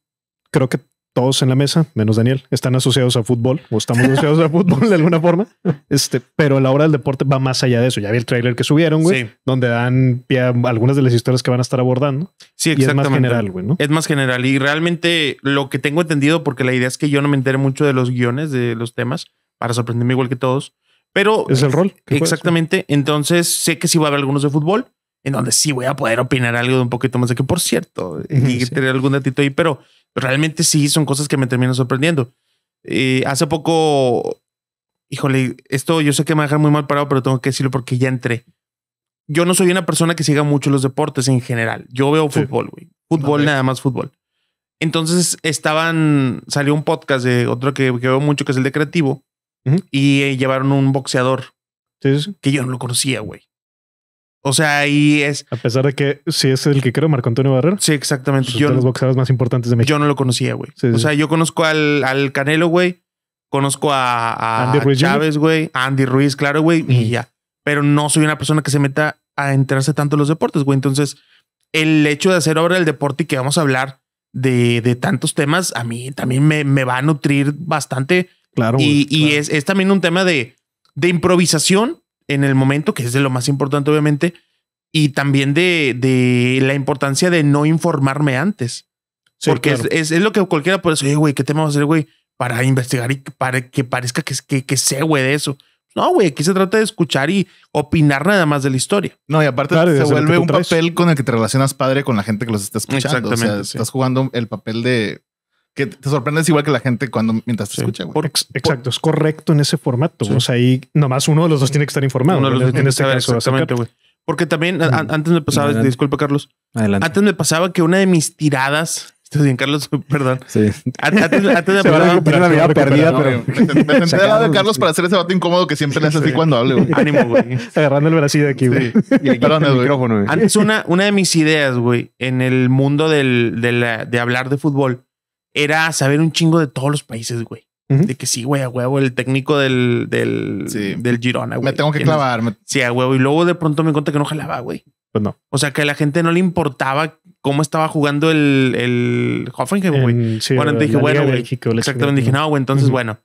creo que todos en la mesa, menos Daniel, están asociados a fútbol o estamos asociados a fútbol de alguna forma. Este, pero la hora del deporte va más allá de eso. Ya vi el trailer que subieron, güey, donde dan pie a algunas de las historias que van a estar abordando. Sí, es más general, güey, ¿no? Es más general. Y realmente lo que tengo entendido, porque la idea es que yo no me entere mucho de los guiones, de los temas, para sorprenderme igual que todos. Pero es el rol. Exactamente. Entonces sé que sí va a haber algunos de fútbol en donde sí voy a poder opinar algo de un poquito más de que, por cierto, y tener algún datito ahí, pero realmente sí son cosas que me terminan sorprendiendo. Eh, hace poco, híjole, esto yo sé que me va a dejar muy mal parado, pero tengo que decirlo porque ya entré. Yo no soy una persona que siga mucho los deportes en general. Yo veo fútbol, güey. Fútbol, nada más fútbol. Entonces estaban, salió un podcast de otro que, veo mucho, que es el de Creativo, y eh, llevaron un boxeador que yo no lo conocía, güey. O sea, ahí es. A pesar de que sí es el que creo, Marco Antonio Barrero. Sí, exactamente. Uno pues, de los boxeadores más importantes de México. Yo no lo conocía, güey. o sea, yo conozco al, al Canelo, güey. Conozco a, a Andy Ruiz Chávez, güey. Andy Ruiz, claro, güey. Y ya. Pero no soy una persona que se meta a enterarse tanto de los deportes, güey. Entonces, el hecho de hacer obra el deporte y que vamos a hablar de, de tantos temas, a mí también me, me va a nutrir bastante. Claro. Y, y Es, es también un tema de, de improvisación en el momento, que es de lo más importante, obviamente, y también de, la importancia de no informarme antes. porque es, lo que cualquiera puede decir, güey, ¿qué tema va a hacer, güey? Para investigar y para que parezca que, que, que sé, güey, de eso. No, güey, aquí se trata de escuchar y opinar nada más de la historia. No, y aparte se vuelve un papel con el que te relacionas padre con la gente que los está escuchando. Exactamente. O sea, Estás jugando el papel de que te sorprendes igual que la gente cuando mientras te escucha. exacto, es correcto en ese formato. O sea, ahí nomás uno de los dos tiene que estar informado. exactamente, güey. Porque también mm. antes me pasaba, disculpa Carlos, Adelante. antes me pasaba que una de mis tiradas, estoy bien Carlos, perdón. Sí. Antes, antes me pasaba vida perdida, pero me senté al lado de Carlos para hacer ese vato incómodo que siempre le hace así cuando hable, güey. Ánimo, güey. Agarrando el bracillo aquí, güey. Perdón, el micrófono, güey. Antes una, una de mis ideas, güey, en el mundo del, de hablar de fútbol era saber un chingo de todos los países, güey. De que sí, güey, a huevo, el técnico del, del, del Girona, Me tengo que, clavar. sí, a huevo. Y luego de pronto me cuenta que no jalaba, güey. Pues no. O sea, que a la gente no le importaba cómo estaba jugando el, el Hoffenheim, güey. bueno, te dije, bueno, güey. Exactamente, dije, no, güey, entonces, bueno.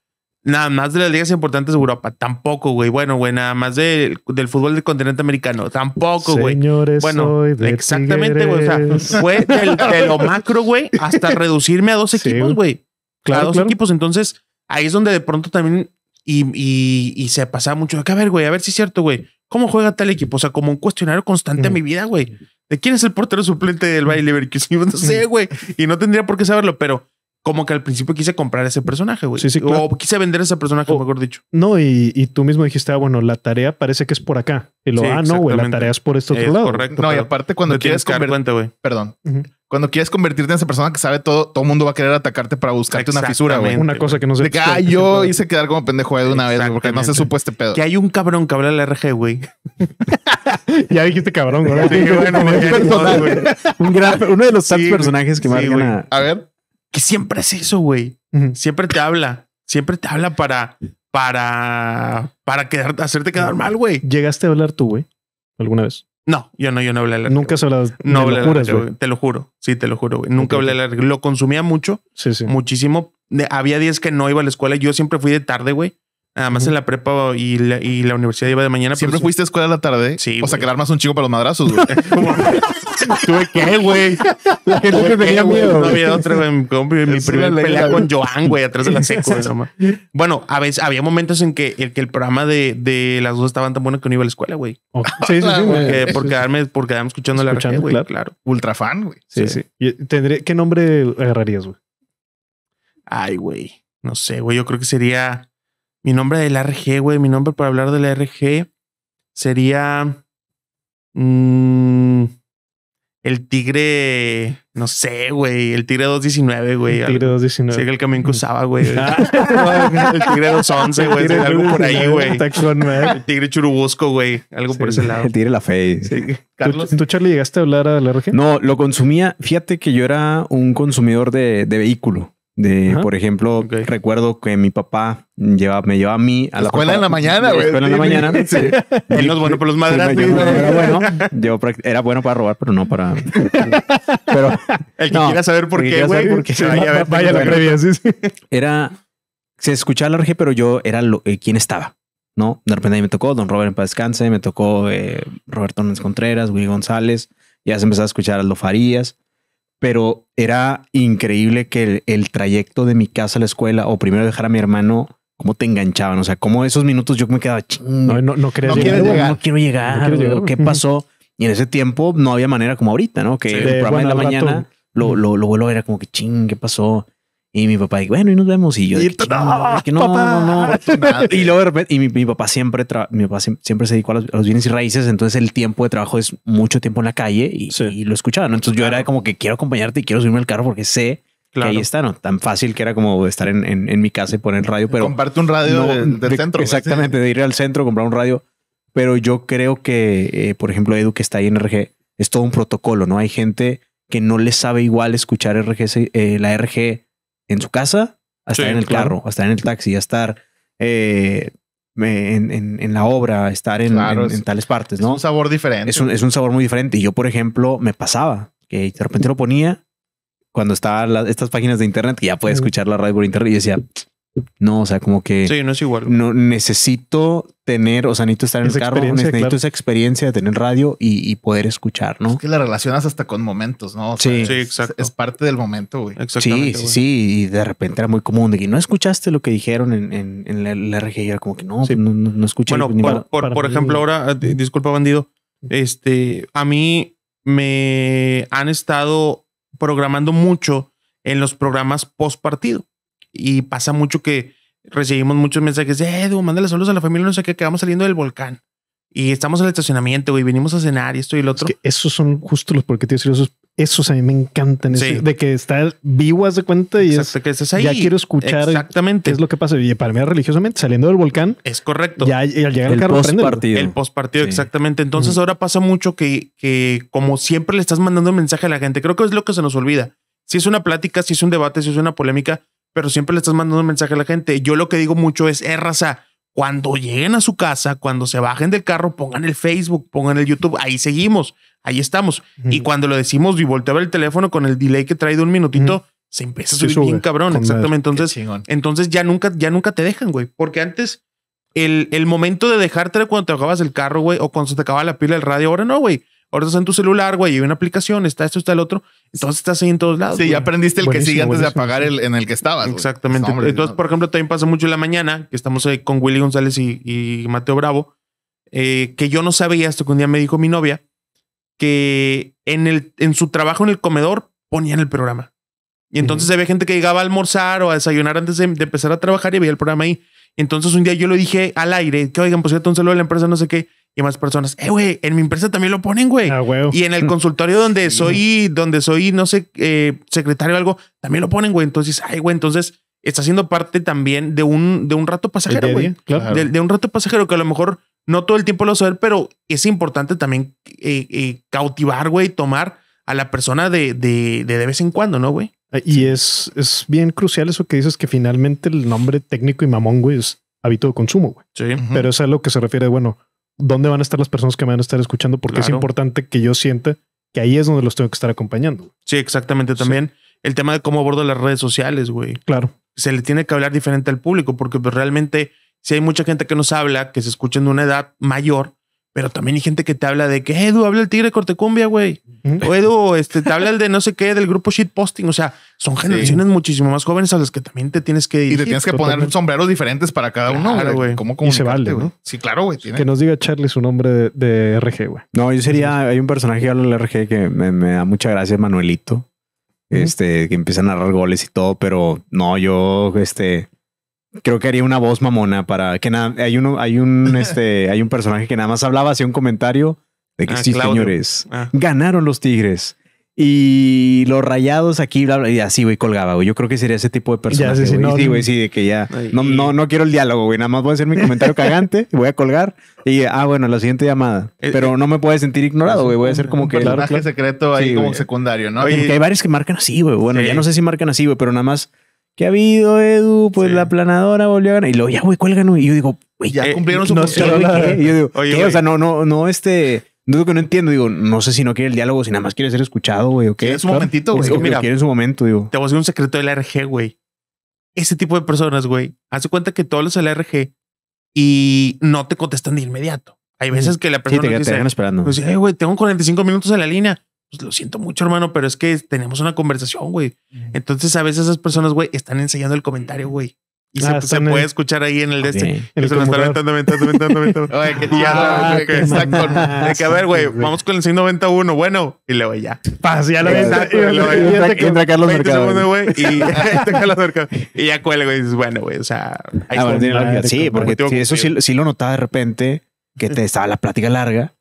Nada más de las ligas importantes de Europa. Tampoco, güey. Bueno, güey, nada más del fútbol del continente americano. Tampoco, güey. Señores, bueno, exactamente, güey. O sea, fue de lo macro, güey, hasta reducirme a dos equipos, güey. Claro, a dos equipos. Entonces, ahí es donde de pronto también. Y, y, se pasaba mucho. A ver, güey, a ver si es cierto, güey. ¿Cómo juega tal equipo? O sea, como un cuestionario constante en mi mm. vida, güey. ¿De quién es el portero suplente del Bayer Leverkusen? No sé, güey. Y no tendría por qué saberlo, pero como que al principio quise comprar ese personaje, güey. Sí, sí, O quise vender ese personaje, mejor dicho. No, y, tú mismo dijiste, ah, bueno, la tarea parece que es por acá. Y lo, ah, no, güey, la tarea es por este otro lado. Correcto. No, y aparte cuando quieres convertirte, güey. Perdón. Cuando quieres convertirte en esa persona que sabe todo, todo el mundo va a querer atacarte para buscarte una fisura, güey. Una cosa que no sé. De yo hice quedar como pendejo de una vez, porque no se supo este pedo. Que hay un cabrón que habla el RG, güey. ya dijiste cabrón, güey. un gran, uno de los personajes que más a ver que siempre es eso, güey. Siempre te habla, siempre te habla para, para, para quedar, hacerte quedar mal, güey. ¿Llegaste a hablar tú, güey? ¿Alguna vez? No, yo no, yo no hablé Nunca has hablado. No hablé Te lo juro. Sí, te lo juro, güey. Nunca hablé Lo consumía mucho. Sí, sí. Muchísimo. Había días que no iba a la escuela. Yo siempre fui de tarde, güey. Además en la prepa y la, y la universidad iba de mañana. ¿Siempre fuiste a escuela a la tarde? Sí. O sea, quedar más un chico para los madrazos, güey. ¿Tuve qué, güey? La que tenía miedo. No había otra, güey. Mi, mi primera pelea con Joan, güey, atrás de la seco. bueno, a veces había momentos en que el, que el programa de, de las dos estaban tan bueno que no iba a la escuela, güey. sí, sí, sí, porque, Por quedarme, escuchando, la la güey. Claro. claro. Ultra fan, güey. Sí, sí. ¿Tendré, ¿Qué nombre agarrarías, güey? Ay, güey. No sé, güey. Yo creo que sería mi nombre del RG, güey. Mi nombre para hablar del RG sería. Mm, el Tigre. No sé, güey. El Tigre 219, güey. El Tigre 219. Sí, el camión que usaba, güey. Ah, el Tigre 211, güey. Algo por ahí, güey. El Tigre Churubusco, güey. Algo por ese lado. El Tigre La Fe. Carlos. ¿Tú, Charlie, llegaste a hablar al RG? No, lo consumía. Fíjate que yo era un consumidor de, de vehículo. De, por ejemplo, recuerdo que mi papá me llevaba a mí a la escuela en la mañana, güey. en la mañana. Sí. bueno los era bueno. Yo era bueno para robar, pero no para. Pero el que quiera saber por qué, güey. Vaya, a la previa, sí, sí. Era se escuchaba la RG, pero yo era eh, quien estaba. No, de repente ahí me tocó Don Robert en paz descanse, me tocó eh, Roberto Hernández Contreras, Willy González. Ya se empezó a escuchar los Farías pero era increíble que el, trayecto de mi casa a la escuela o primero dejar a mi hermano, cómo te enganchaban. O sea, como esos minutos yo me quedaba No, no, no, llegar, quiero llegar. No quiero llegar. ¿Qué pasó? Y en ese tiempo no había manera como ahorita, ¿no? Que el programa de la mañana lo, lo, vuelvo a ver, era como que ching, ¿qué pasó? Y mi papá, bueno, y nos vemos. Y yo, y, no, no, no, Y luego de repente, y mi, papá siempre, papá siempre se dedicó a los, bienes y raíces. Entonces el tiempo de trabajo es mucho tiempo en la calle y, lo escuchaba. Entonces yo era como que quiero acompañarte y quiero subirme al carro porque sé Que ahí está, ¿no? Tan fácil que era como estar en, mi casa y poner radio, pero... Comparte un radio del centro. Exactamente, de ir al centro, comprar un radio. Pero yo creo que, eh, por ejemplo, Edu que está ahí en RG, es todo un protocolo, ¿no? Hay gente que no le sabe igual escuchar RG, eh, la RG en su casa, hasta estar en el carro, a estar en el taxi, a estar eh, en, la obra, a estar en, tales partes, ¿no? Es un sabor diferente. Es un, sabor muy diferente. Y yo, por ejemplo, me pasaba que de repente lo ponía cuando estaban estas páginas de internet, que ya puedes escuchar la radio por internet, y decía, no, o sea, como que. no es igual. No, necesito tener, o sea, necesito estar en el carro, necesito esa experiencia de tener radio y, poder escuchar, ¿no? Es que la relacionas hasta con momentos, ¿no? sí, exacto. Es, parte del momento, güey. Sí, sí, Y de repente era muy común de que no escuchaste lo que dijeron en, en, la, era como que no, no, no, escuché. Bueno, por, por ejemplo, ahora, ah, disculpa, bandido. Este, a mí me han estado programando mucho en los programas post partido y pasa mucho que recibimos muchos mensajes de eh, Edu, mándale saludos a la familia, no sé qué, que vamos saliendo del volcán. Y estamos en el estacionamiento, y venimos a cenar y esto y lo otro. Es que esos son justo los porquetillos esos, esos a mí me encantan. de que está vivo, de cuenta y que ya quiero escuchar. Exactamente. Es lo que pasa. Y para mí, religiosamente, saliendo del volcán. Es correcto. Ya al llegar al carro, El post partido, exactamente. Entonces ahora pasa mucho que, que, como siempre, le estás mandando un mensaje a la gente. Creo que es lo que se nos olvida. Si es una plática, si es un debate, si es una polémica, pero siempre le estás mandando un mensaje a la gente. Yo lo que digo mucho es, eh, cuando lleguen a su casa, cuando se bajen del carro, pongan el Facebook, pongan el YouTube, ahí seguimos, ahí estamos. Y cuando lo decimos y volteaba el teléfono con el delay que trae de un minutito, se empieza a subir bien cabrón. Exactamente. Entonces, entonces ya nunca, ya nunca te dejan, güey. Porque antes, el, el momento de dejarte cuando te acabas el carro, güey, o cuando se te acaba la pila del radio, ahora no, güey Ahora estás en tu celular, güey, hay una aplicación, está esto, está el otro. Entonces estás ahí en todos lados. Sí, ya aprendiste el que sigue antes de apagar el en el que estabas. Exactamente. Entonces, por ejemplo, también pasa mucho en la mañana, que estamos ahí eh, con Willy González y, Mateo Bravo, eh, que yo no sabía hasta que un día me dijo mi novia que en, el, en su trabajo en el comedor ponían el programa. Y entonces había gente que llegaba a almorzar o a desayunar antes de, empezar a trabajar y veía el programa ahí. Entonces un día yo le dije al aire que, oigan, pues tengo un celular de la empresa, no sé qué y más personas. Eh, güey, en mi empresa también lo ponen, güey. Ah, y en el consultorio donde soy, donde soy, no sé, eh, secretario o algo, también lo ponen, güey. Entonces, ay, güey, entonces está siendo parte también de un, de un rato pasajero, güey. Claro. De, un rato pasajero que a lo mejor no todo el tiempo lo va pero es importante también eh, eh, cautivar, güey, tomar a la persona de, de, de, vez en cuando, ¿no, güey? Ah, y es, es bien crucial eso que dices que finalmente el nombre técnico y mamón, güey, es hábito de consumo, güey. Sí. Pero es a lo que se refiere, bueno, dónde van a estar las personas que me van a estar escuchando, porque es importante que yo sienta que ahí es donde los tengo que estar acompañando. Sí, exactamente. También el tema de cómo abordo las redes sociales, güey. Claro. Se le tiene que hablar diferente al público, porque pues, realmente si hay mucha gente que nos habla, que se escucha en una edad mayor, pero también hay gente que te habla de que eh, Edu habla el tigre de cortecumbia, güey. O Edu, este, te habla el de no sé qué, del grupo shitposting. O sea, son generaciones muchísimo más jóvenes a las que también te tienes que ir. Y te tienes que poner sombreros diferentes para cada uno. güey. ¿Cómo se vale, güey? Sí, claro, güey. Que nos diga Charlie su nombre de, RG, güey. No, yo sería, hay un personaje que habla del RG que me, da mucha gracia, Manuelito. Este, que empieza a narrar goles y todo, pero no, yo, este, creo que haría una voz mamona para que nada hay uno hay un este hay un personaje que nada más hablaba hacía un comentario de que ah, sí señores ah. ganaron los tigres y los rayados aquí y así güey colgaba güey yo creo que sería ese tipo de personaje sí, güey. sí, de que ya no, no no quiero el diálogo güey nada más voy a hacer mi comentario cagante voy a colgar y ah bueno la siguiente llamada eh, eh, pero no me puede sentir ignorado güey voy a hacer como un que personaje secreto ahí como secundario no Porque hay varios que marcan así güey bueno ya no sé si marcan así güey pero nada más ¿Qué ha habido, Edu? Pues la planadora volvió a ganar. Y luego, ya, güey, ¿cuál ganó? Y yo digo, güey, ya eh, cumplieron su no y yo digo, Oye, O sea, no, no, no, este. No que no entiendo, digo, no sé si no quiere el diálogo, si nada más quiere ser escuchado, güey, o qué. En su momentito, güey. Mira, quiere en su momento, digo. Te voy a decir un secreto del RG, güey. Ese tipo de personas, güey, hace cuenta que todos los ARG y no te contestan de inmediato. Hay mm. veces que la persona sí, te, esperando. dice, eh, güey, tengo 45 minutos en la línea. Pues, lo siento mucho, hermano, pero es que tenemos una conversación, güey. Entonces, a veces esas personas, güey, están enseñando el comentario, güey. Y se, ah, pues, puede escuchar ahí en el de este. se lo está aventando, aventando, aventando, Oye, que ya, que a ver, güey, vamos con el 191. bueno. Y le voy ya. Paz, ya lo ves. Entra Carlos Mercado. Y Carlos Mercado. Y ya cuelga, güey. Dices, bueno, güey, o sea. Ahí ah, Sí, porque eso sí lo notaba de repente, que te estaba la plática larga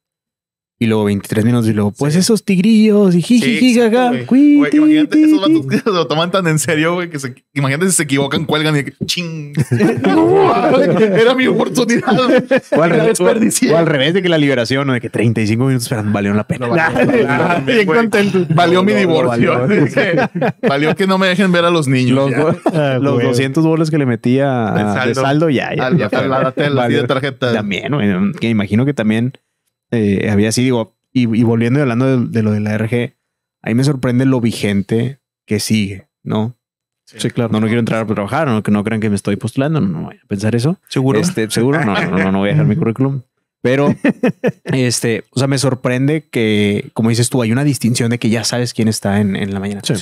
y luego 23 minutos y luego, pues esos tigrillos y jiji, sí, Güey. imagínate, esos vatos lo toman tan en serio, güey, que se, imagínate se equivocan, cuelgan y ching. Era mi oportunidad. O al, revés, al revés de que la liberación, o de que 35 minutos esperando valió la pena. Bien contento. Valió mi divorcio. Valió que, no me dejen ver a los niños. Los, 200 dólares que le metía de saldo, ya. ya, la, tarjeta. También, güey, que imagino que también eh, había así, digo, y, volviendo y hablando de, lo de la RG, ahí me sorprende lo vigente que sigue, ¿no? Sí, claro. No, quiero entrar a trabajar, no, que no crean que me estoy postulando, no, voy a pensar eso. ¿Seguro? Este, seguro, no, voy a dejar mi currículum. Pero, este, o sea, me sorprende que, como dices tú, hay una distinción de que ya sabes quién está en, la mañana. Sí.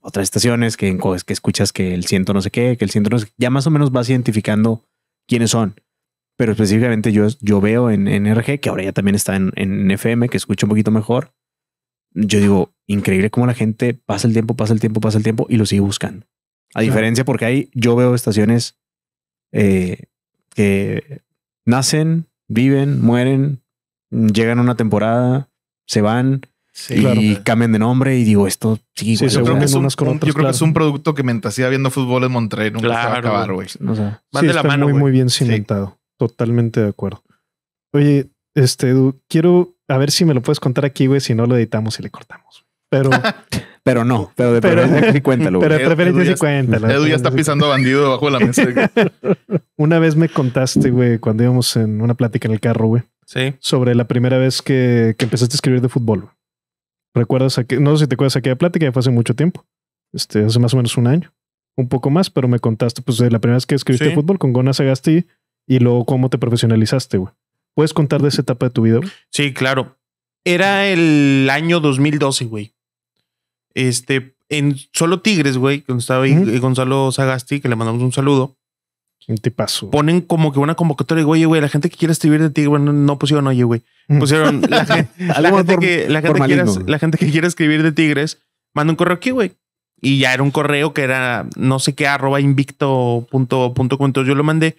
Otras estaciones que, que escuchas que el ciento no sé qué, que el ciento no sé qué, ya más o menos vas identificando quiénes son pero específicamente yo, yo veo en, en RG, que ahora ya también está en, FM, que escucho un poquito mejor. Yo digo, increíble cómo la gente pasa el tiempo, pasa el tiempo, pasa el tiempo y lo sigue buscando. A diferencia, porque ahí yo veo estaciones eh, que nacen, viven, mueren, llegan una temporada, se van y cambian de nombre y digo esto. Sí, yo, creo, que es, un, producto que me iba viendo fútbol en Monterrey nunca se va a acabar, güey. O de la mano, muy, bien Totalmente de acuerdo. Oye, este, Edu, quiero a ver si me lo puedes contar aquí, güey, si no lo editamos y le cortamos. Pero. pero no, pero de sí cuéntalo. Pero de preferencia sí cuéntalo. Edu ya está pisando bandido debajo de la mesa. una vez me contaste, güey, cuando íbamos en una plática en el carro, güey. Sí. Sobre la primera vez que, que empezaste a escribir de fútbol. ¿Recuerdas? aquí? no sé si te acuerdas aquella plática, ya fue hace mucho tiempo. Este, hace más o menos un año. Un poco más, pero me contaste, pues, de la primera vez que escribiste de fútbol con Gona Sagasti y luego cómo te profesionalizaste, güey. ¿Puedes contar de esa etapa de tu vida? Sí, claro. Era el año 2012, güey. Este, en Solo Tigres, güey, cuando estaba ahí, Gonzalo Sagasti, que le mandamos un saludo. Un tipazo. Ponen como que una convocatoria, güey, güey, la gente que quiere escribir de Tigres, no pusieron oye, güey. Pusieron la, gente, que, quiere escribir de Tigres, manda un correo aquí, güey. Y ya era un correo que era no sé qué, arroba invicto punto, yo lo mandé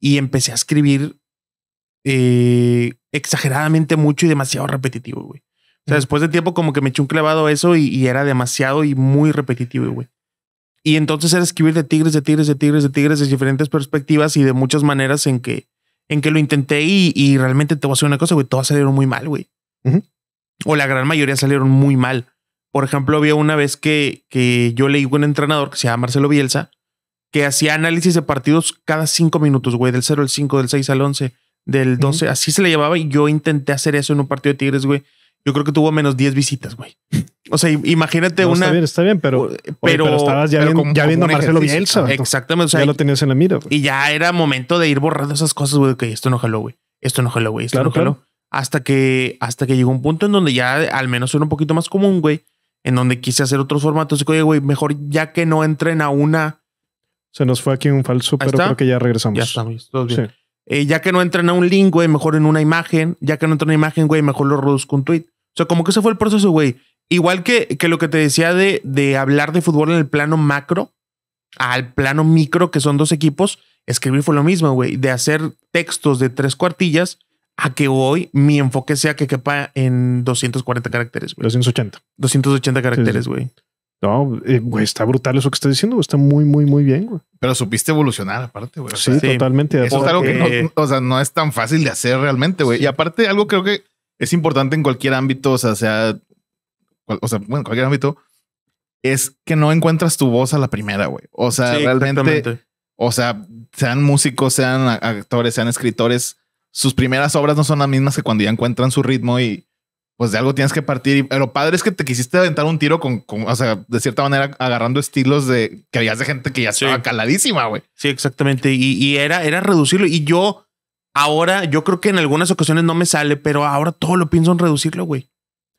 y empecé a escribir eh, exageradamente mucho y demasiado repetitivo, güey. O sea, después de tiempo como que me eché un clavado a eso y, era demasiado y muy repetitivo, güey. Y entonces era escribir de tigres, de tigres, de tigres, de tigres, de diferentes perspectivas y de muchas maneras en que, en que lo intenté y, realmente te voy a hacer una cosa, güey, todas salieron muy mal, güey. O la gran mayoría salieron muy mal. Por ejemplo, había una vez que, que yo leí con un entrenador que se llama Marcelo Bielsa que hacía análisis de partidos cada cinco minutos, güey, del 0 al 5, del 6 al 11, del 12, así se le llevaba y yo intenté hacer eso en un partido de Tigres, güey. Yo creo que tuvo menos 10 visitas, güey. O sea, imagínate una. Está bien, está bien, pero. Pero, estabas ya, ya viendo a Marcelo Bielsa. Exactamente. ya lo tenías en la mira. Güey. Y ya era momento de ir borrando esas cosas, güey, que esto no jaló, güey. Esto no jaló, güey. Esto no jaló. Hasta que, hasta que llegó un punto en donde ya al menos era un poquito más común, güey. En donde quise hacer otros formatos. Y oye, güey, mejor ya que no entren a una se nos fue aquí un falso, pero creo que ya regresamos. Ya estamos, eh, ya que no entran a un link, güey, mejor en una imagen. Ya que no entra en una imagen, güey, mejor lo reduzco un tweet. O sea, como que ese fue el proceso, güey. Igual que, que, lo que te decía de, de hablar de fútbol en el plano macro al plano micro, que son dos equipos, escribir fue lo mismo, güey. De hacer textos de tres cuartillas a que hoy mi enfoque sea que quepa en 240 caracteres, güey. 280. 280 caracteres, güey. No, eh, güey, está brutal eso que estás diciendo, güey. está muy, muy, muy bien, güey. Pero supiste evolucionar aparte, güey. sí, totalmente. Eso es algo que no, o sea, no es tan fácil de hacer realmente, güey. Y aparte, algo creo que es importante en cualquier ámbito, o sea, sea, o sea, bueno, cualquier ámbito, es que no encuentras tu voz a la primera, güey. O sea, realmente, o sea, sean músicos, sean actores, sean escritores, sus primeras obras no son las mismas que cuando ya encuentran su ritmo y, pues de algo tienes que partir. Y lo padre es que te quisiste aventar un tiro con, con o sea, de cierta manera agarrando estilos de que habías de gente que ya estaba caladísima, güey. Sí, exactamente. Y, era, era reducirlo. Y yo ahora, yo creo que en algunas ocasiones no me sale, pero ahora todo lo pienso en reducirlo, güey.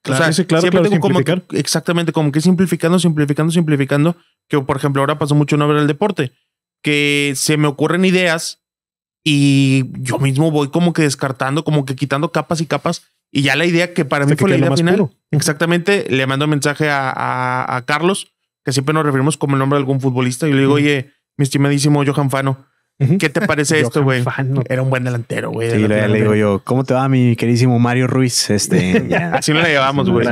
Claro, claro, exactamente, como que simplificando, simplificando, simplificando. Que por ejemplo, ahora pasó mucho no ver el deporte, que se me ocurren ideas y yo mismo voy como que descartando, como que quitando capas y capas y ya la idea que para mí fue la idea final. Exactamente, le mando un mensaje a, Carlos, que siempre nos referimos como el nombre de algún futbolista, y le digo, oye, mi estimadísimo Johan Fano, ¿qué te parece esto, güey? Era un buen delantero, güey. Sí, le, digo yo, ¿cómo te va mi queridísimo Mario Ruiz? Este, Así no la llevamos, güey.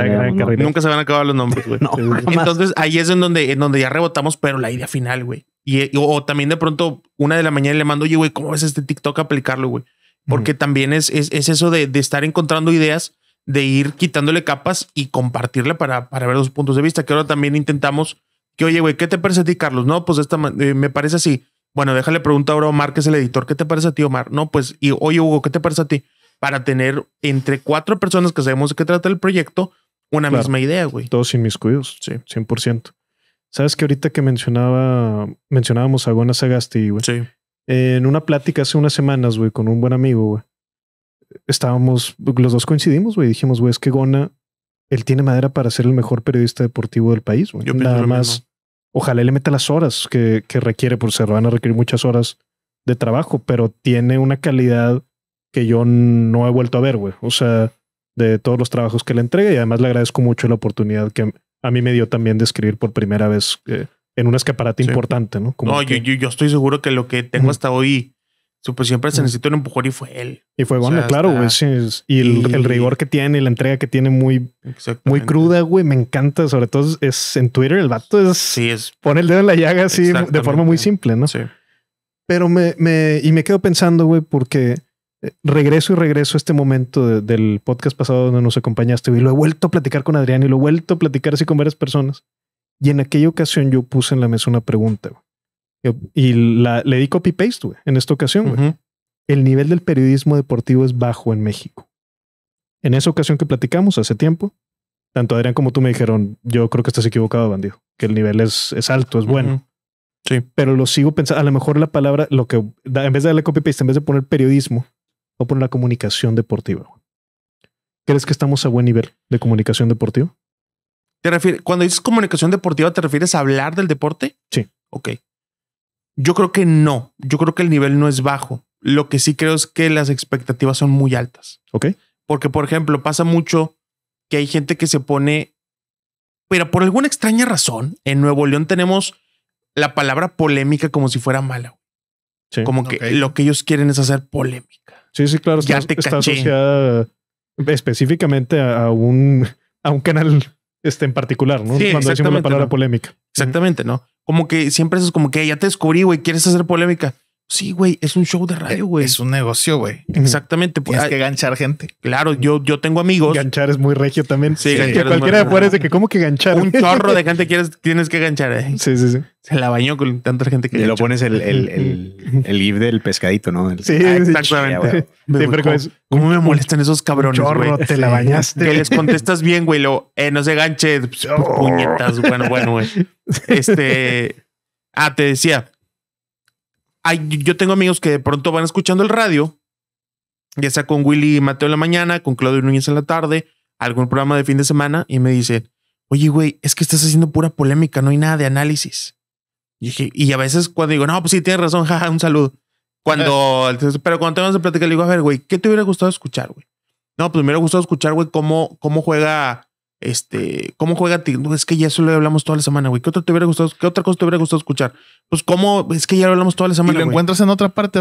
nunca se van a acabar los nombres, güey. Entonces ahí es en donde, en donde ya rebotamos, pero la idea final, güey. Y, o, también de pronto, una de la mañana le mando, oye, güey, ¿cómo ves este TikTok aplicarlo, güey? porque también es, es, eso de, estar encontrando ideas, de ir quitándole capas y compartirle para, para ver los puntos de vista, que ahora también intentamos que, oye, güey, ¿qué te parece a ti, Carlos? No, pues esta eh, me parece así. Bueno, déjale preguntar ahora a Omar, que es el editor, ¿qué te parece a ti, Omar? No, pues, y oye, Hugo, ¿qué te parece a ti? Para tener entre cuatro personas que sabemos de qué trata el proyecto, una misma idea, güey. Todos sin cuidos. sí, 100%. Sabes que ahorita que mencionaba, mencionábamos a Gona Sagasti, güey. Sí en una plática hace unas semanas, güey, con un buen amigo, güey, estábamos, los dos coincidimos, güey, dijimos, güey, es que Gona, él tiene madera para ser el mejor periodista deportivo del país, güey. Nada más, ojalá le meta las horas que, que requiere, por ser van a requerir muchas horas de trabajo, pero tiene una calidad que yo no he vuelto a ver, güey. O sea, de todos los trabajos que le entrega y además le agradezco mucho la oportunidad que a mí me dio también de escribir por primera vez. Eh, en un escaparate importante, ¿no? no, yo, estoy seguro que lo que tengo hasta hoy, pues siempre se necesita un empujón y fue él. Y fue bueno, claro, güey. Y el, rigor que tiene, y la entrega que tiene muy, muy cruda, güey. Me encanta, sobre todo es en Twitter, el vato es, es... pone el dedo en la llaga así de forma muy simple, ¿no? Sí. Pero me, me, y me quedo pensando, güey, porque eh, regreso y regreso a este momento del podcast pasado donde nos acompañaste y lo he vuelto a platicar con Adrián y lo he vuelto a platicar así con varias personas. Y en aquella ocasión yo puse en la mesa una pregunta, Y la, le di copy-paste, en esta ocasión, El nivel del periodismo deportivo es bajo en México. En esa ocasión que platicamos hace tiempo, tanto Adrián como tú me dijeron, yo creo que estás equivocado, bandido, que el nivel es, alto, es bueno. Sí. Pero lo sigo pensando, a lo mejor la palabra, lo que, en vez de darle copy-paste, en vez de poner periodismo, voy a poner la comunicación deportiva. ¿Crees que estamos a buen nivel de comunicación deportiva? ¿Te refieres, cuando dices comunicación deportiva, ¿te refieres a hablar del deporte? Sí. Ok. Yo creo que no. Yo creo que el nivel no es bajo. Lo que sí creo es que las expectativas son muy altas. Ok. Porque, por ejemplo, pasa mucho que hay gente que se pone. Pero por alguna extraña razón, en Nuevo León tenemos la palabra polémica como si fuera mala. como que lo que ellos quieren es hacer polémica. Sí, sí, claro. Ya está, está asociada específicamente a, un, a un canal este en particular, ¿no? Cuando decimos la palabra polémica. Exactamente, ¿no? Como que siempre es como que ya te descubrí, güey, quieres hacer polémica. Sí, güey, es un show de eh, radio, güey. Es un negocio, güey. Exactamente. Pues, ah, que ganchar gente. Claro, yo, yo tengo amigos. Ganchar es muy regio también. Sí, que cualquiera de fuera es de que, ¿cómo que ganchar? Un chorro de gente quieres, tienes que ganchar. Eh. Sí, sí, sí. Se la bañó con tanta gente que. Y lo pones el, el, el, el GIF del pescadito, ¿no? Ah, sí, exactamente. Sí, pero ¿Cómo me molestan esos cabrones? Chorro, güey? te la bañaste. Que les contestas bien, güey. Lo, eh, no se ganche. Pues, puñetas. Bueno, bueno, güey. Este. Ah, te decía yo tengo amigos que de pronto van escuchando el radio, ya sea con Willy Mateo en la mañana, con Claudio Núñez en la tarde, algún programa de fin de semana, y me dicen, oye, güey, es que estás haciendo pura polémica, no hay nada de análisis. Y, a veces cuando digo, no, pues sí, tienes razón, jaja, un saludo. Cuando, pero cuando vamos a platicar, le digo, a ver, güey, ¿qué te hubiera gustado escuchar, güey? No, pues me hubiera gustado escuchar, güey, cómo, cómo juega este, ¿cómo juega Es que ya eso lo hablamos toda la semana, güey. ¿Qué otra te hubiera gustado? ¿Qué otra cosa te hubiera gustado escuchar? Pues, ¿cómo? Es que ya lo hablamos toda la semana. Y lo encuentras en otra parte.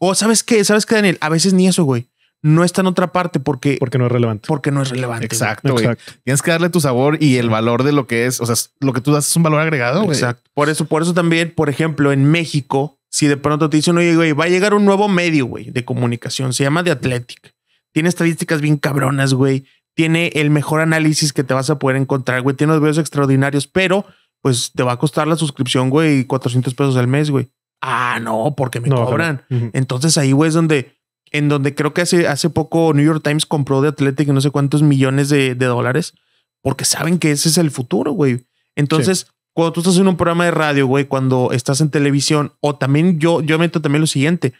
o, ¿sabes qué? ¿Sabes qué, Daniel? A veces ni eso, güey no está en otra parte porque porque no es relevante. Porque no es relevante. Exacto, güey. Tienes que darle tu sabor y el valor de lo que es, o sea, lo que tú das es un valor agregado, güey. Exacto. Por eso por eso también, por ejemplo, en México, si de pronto te dicen, "Oye, güey, va a llegar un nuevo medio, güey, de comunicación, se llama The Athletic." Tiene estadísticas bien cabronas, güey tiene el mejor análisis que te vas a poder encontrar, güey. Tiene unos videos extraordinarios, pero pues te va a costar la suscripción, güey, 400 pesos al mes, güey. Ah, no, porque me cobran. Entonces ahí, güey, es donde, en donde creo que hace, hace poco New York Times compró de Athletic no sé cuántos millones de, dólares, porque saben que ese es el futuro, güey. Entonces, cuando tú estás en un programa de radio, güey, cuando estás en televisión, o también yo, yo meto también lo siguiente,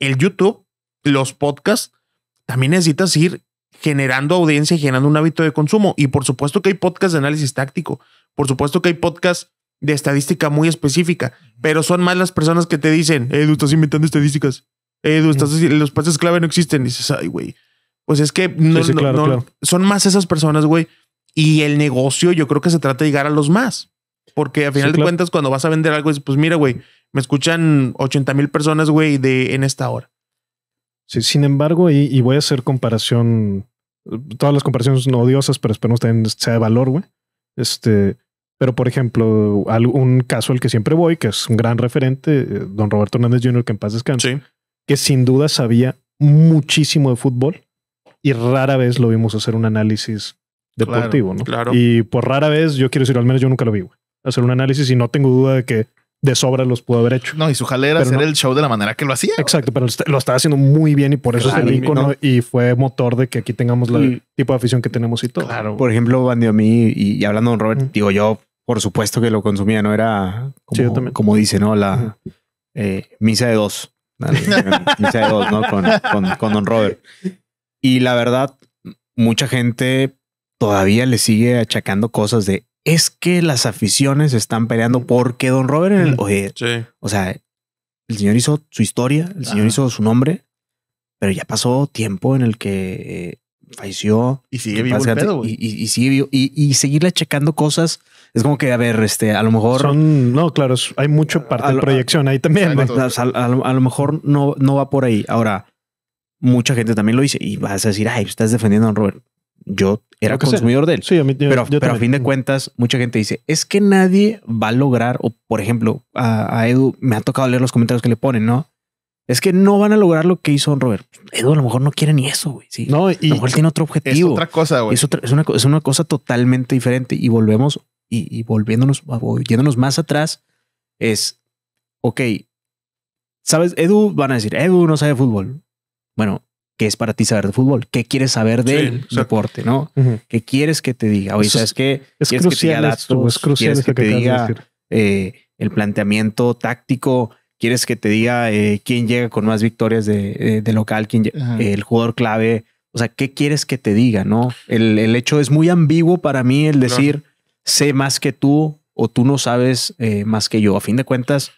el YouTube, los podcasts, también necesitas ir generando audiencia y generando un hábito de consumo. Y por supuesto que hay podcasts de análisis táctico, por supuesto que hay podcasts de estadística muy específica, pero son más las personas que te dicen, Edu, estás inventando estadísticas, Edu, estás, los pasos clave no existen. Y dices, ay, güey. Pues es que no, son más esas personas, güey. Y el negocio, yo creo que se trata de llegar a los más. Porque a final de cuentas, cuando vas a vender algo, dices, pues mira, güey, me escuchan 80 mil personas, güey, de en esta hora sin embargo, y, voy a hacer comparación, todas las comparaciones no odiosas, pero esperemos también sea de valor, güey. Este, pero por ejemplo, un caso al que siempre voy, que es un gran referente, eh, don Roberto Hernández Jr., que en paz descanse, que sin duda sabía muchísimo de fútbol y rara vez lo vimos hacer un análisis deportivo, ¿no? Y por rara vez, yo quiero decir, al menos yo nunca lo vi, hacer un análisis y no tengo duda de que de sobra los pudo haber hecho. No, y su jale era hacer el show de la manera que lo hacía. Exacto, pero lo estaba haciendo muy bien y por eso es el ícono y fue motor de que aquí tengamos el tipo de afición que tenemos y todo. Claro. Por ejemplo, Bandio a mí y, hablando hablando Don Robert, digo yo, por supuesto que lo consumía, no era como, como dice, ¿no? La eh, misa de dos. misa de dos, ¿no? con Don Robert. Y la verdad, mucha gente todavía le sigue achacando cosas de es que las aficiones están peleando mm. porque Don Robert, el, mm. o sea, el señor hizo su historia, el señor hizo su nombre, pero ya pasó tiempo en el que eh, falleció. Y sigue vivo y, seguirle checando cosas. Es como que, a ver, este, a lo mejor. no, claro, hay mucho parte de proyección ahí también. A, lo mejor no, no va por ahí. Ahora, mucha gente también lo dice y vas a decir, ay, pues, estás defendiendo a Don Robert yo era consumidor muy de él. pero, pero a fin de cuentas, mucha gente dice, es que nadie va a lograr, o por ejemplo, a, Edu me ha tocado leer los comentarios que le ponen, ¿no? Es que no van a lograr lo que hizo Robert. Edu a lo mejor no quiere ni eso, güey. No, y a lo mejor tiene otro objetivo. Es otra cosa, güey. Es, una, cosa totalmente diferente. Y volvemos, y, y volviéndonos, yéndonos más atrás, es, ok, ¿sabes? Edu, van a decir, Edu no sabe fútbol. Bueno, ¿Qué es para ti saber de fútbol? ¿Qué quieres saber del deporte? ¿no? ¿Qué quieres que te diga? O sea, Es que te diga es crucial que, te diga eh, el planteamiento táctico? ¿Quieres que te diga eh, quién llega con más victorias de, eh, local? Quién, el jugador clave. O sea, ¿qué quieres que te diga? No, el, hecho es muy ambiguo para mí el decir sé más que tú o tú no sabes más que yo. A fin de cuentas,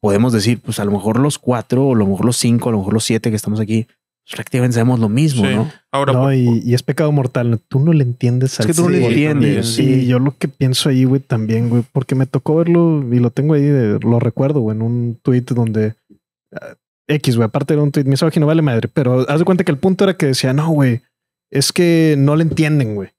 podemos decir, pues a lo mejor los cuatro, o a lo mejor los cinco, a lo mejor los siete que estamos aquí, pues, prácticamente sabemos lo mismo, ¿no? Ahora, no, y, es pecado mortal. Tú no le entiendes al Es que tú no le entiendes. Y sí. yo lo que pienso ahí, güey, también, güey, porque me tocó verlo y lo tengo ahí, de, lo recuerdo, güey, en un tweet donde eh, X, güey, aparte era un tweet me no vale madre, pero haz de cuenta que el punto era que decía, no, güey, es que no le entienden, güey.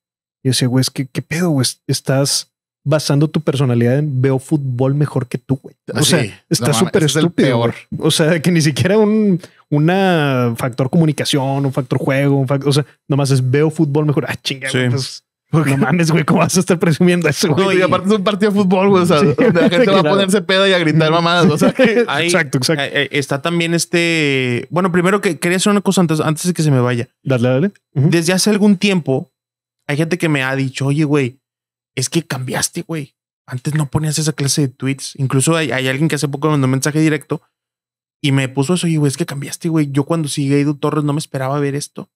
Y yo decía, güey, es que, ¿qué pedo, güey? Estás basando tu personalidad en veo fútbol mejor que tú, güey. O sea, está súper estúpido. Peor. O sea, que ni siquiera un una factor comunicación, un factor juego, un factor, o sea, nomás es veo fútbol mejor. Ah, chinga, pues, no mames, güey, ¿cómo vas a estar presumiendo eso? Güey? No, y aparte es un partido de fútbol, güey. O sea, la gente va a ponerse peda y a gritar mamadas. O sea, exacto, exacto. Está también este. Bueno, primero que quería hacer una cosa antes, de que se me vaya. Dale, dale. Desde hace algún tiempo, hay gente que me ha dicho, oye, güey, es que cambiaste, güey. Antes no ponías esa clase de tweets. Incluso hay, alguien que hace poco me mandó un mensaje directo y me puso eso. Y, güey, es que cambiaste, güey. Yo cuando sigue Edu Torres no me esperaba ver esto.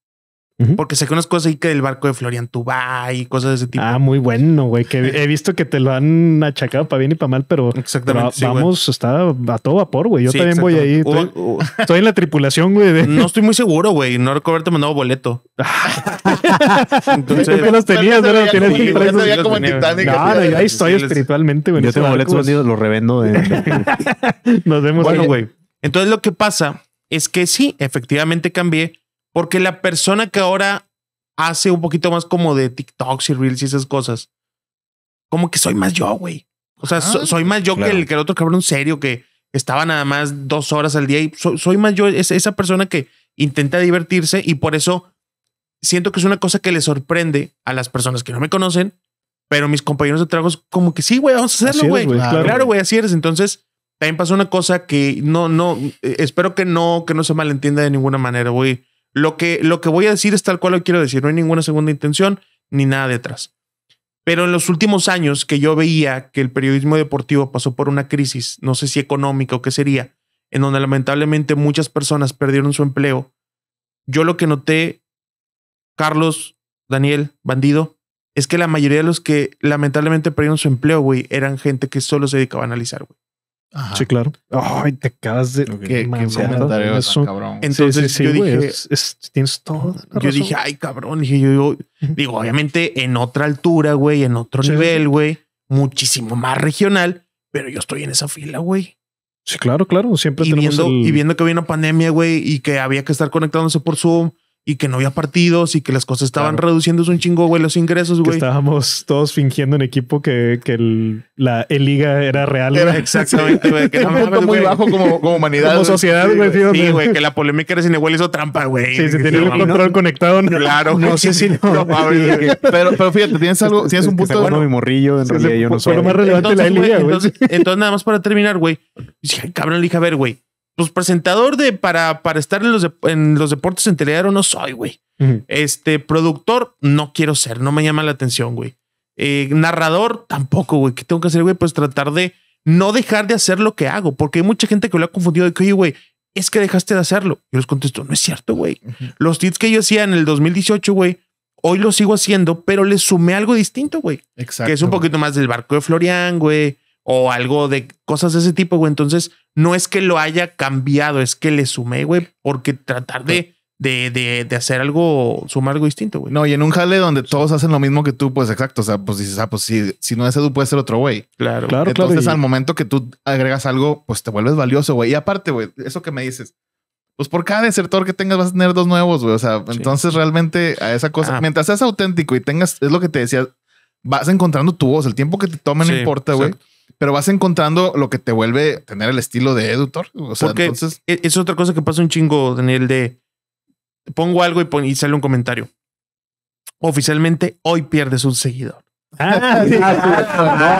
Porque sé que unas cosas ahí que el barco de Florian Tubá y cosas de ese tipo. Ah, muy bueno, güey. Que he visto que te lo han achacado para bien y para mal, pero, vamos, está a todo vapor, güey. Yo también voy ahí. Estoy, en la tripulación, güey. No estoy muy seguro, güey. No recuerdo haberte mandado boleto. Entonces, ¿Qué los tenías, ¿no? tienes que como Titanic. ahí estoy espiritualmente, güey. Yo tengo boletos vendidos, los revendo. Nos vemos. Bueno, güey. Entonces lo que pasa es que sí, efectivamente cambié porque la persona que ahora hace un poquito más como de TikToks y Reels y esas cosas, como que soy más yo, güey. O sea, ah, soy más yo que, el, que el otro cabrón serio que estaba nada más dos horas al día y soy más yo, esa persona que intenta divertirse y por eso siento que es una cosa que le sorprende a las personas que no me conocen, pero mis compañeros de trabajo como que sí, güey, vamos a hacerlo, güey. Claro, güey, así eres. Entonces, también pasó una cosa que no, no, eh, espero que no, que no se malentienda de ninguna manera, güey. Lo que, lo que voy a decir es tal cual lo quiero decir, no hay ninguna segunda intención ni nada detrás. Pero en los últimos años que yo veía que el periodismo deportivo pasó por una crisis, no sé si económica o qué sería, en donde lamentablemente muchas personas perdieron su empleo, yo lo que noté, Carlos, Daniel, bandido, es que la mayoría de los que lamentablemente perdieron su empleo, güey, eran gente que solo se dedicaba a analizar, güey. Sí, claro. Ay, te acabas de. Qué, comentario Entonces, yo dije, tienes todo. Yo dije, ay, cabrón. Dije, yo, digo, obviamente en otra altura, güey, en otro nivel, güey, muchísimo más regional, pero yo estoy en esa fila, güey. Sí, claro, claro. Siempre y tenemos viendo, el... y viendo que había una pandemia, güey, y que había que estar conectándose por Zoom y que no había partidos y que las cosas estaban reduciéndose un chingo, güey, los ingresos, güey. Estábamos todos fingiendo en equipo que, la e liga era real. Era exactamente, güey. Que un muy bajo como, humanidad. Como sociedad, güey. sí, güey, que la polémica era si igual hizo trampa, güey. Sí, se sí, tenía el control conectado. No, claro. No sé si no. pero, pero fíjate, tienes algo, tienes un punto... Bueno, mi morrillo, en realidad yo no soy. Pero más relevante la e liga, güey. Entonces, nada más para terminar, güey. cabrón, le dije, a ver, güey pues presentador de para, para estar en los, en los deportes en Telearo no soy, güey. Este productor no quiero ser, no me llama la atención, güey. Eh, narrador tampoco, güey. ¿Qué tengo que hacer, güey? Pues tratar de no dejar de hacer lo que hago, porque hay mucha gente que lo ha confundido de que, oye, güey, es que dejaste de hacerlo. Yo les contesto, no es cierto, güey. Los tits que yo hacía en el 2018, güey, hoy los sigo haciendo, pero le sumé algo distinto, güey. Exacto. Que es un poquito más del barco de Florian, güey o algo de cosas de ese tipo, güey. Entonces, no es que lo haya cambiado, es que le sumé, güey, porque tratar de, de, hacer algo, sumar algo distinto, güey. No, y en un jale donde todos hacen lo mismo que tú, pues exacto, o sea, pues dices, ah, pues si, si no es Edu, puede ser otro güey. Claro, claro. Entonces, al momento que tú agregas algo, pues te vuelves valioso, güey. Y aparte, güey, eso que me dices, pues por cada desertor que tengas vas a tener dos nuevos, güey. O sea, entonces realmente a esa cosa, ah. mientras seas auténtico y tengas, es lo que te decía, vas encontrando tu voz. El tiempo que te tome no importa, güey pero vas encontrando lo que te vuelve a tener el estilo de editor O sea, entonces... E-, es otra cosa que pasa un chingo, Daniel, de pongo algo y, y sale un comentario. Oficialmente, hoy pierdes un seguidor. Ah,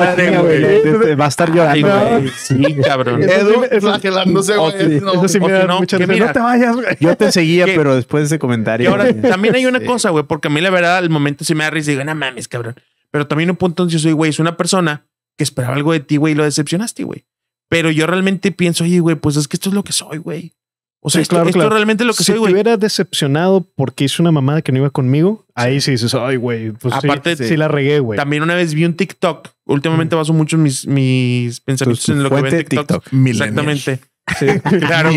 va a estar llorando, Sí, cabrón. Edu flagelándose, la No, sé, no, que no te vayas, güey. Yo te seguía, pero después de ese comentario. ahora, también hay una cosa, güey, porque a mí la verdad al momento si me da risa digo, no mames, cabrón. Pero también un punto si yo soy, güey, es una persona que esperaba algo de ti, güey, y lo decepcionaste, güey. Pero yo realmente pienso, oye, güey, pues es que esto es lo que soy, güey. O sea, esto, es realmente lo que soy, güey. Si te hubiera decepcionado porque hice una mamada que no iba conmigo, ahí sí dices, ay, güey, pues Aparte, sí, la regué, güey. También una vez vi un TikTok. Últimamente mm. baso mucho mis, mis pensamientos en lo que ve TikTok. Exactamente. Sí, claro.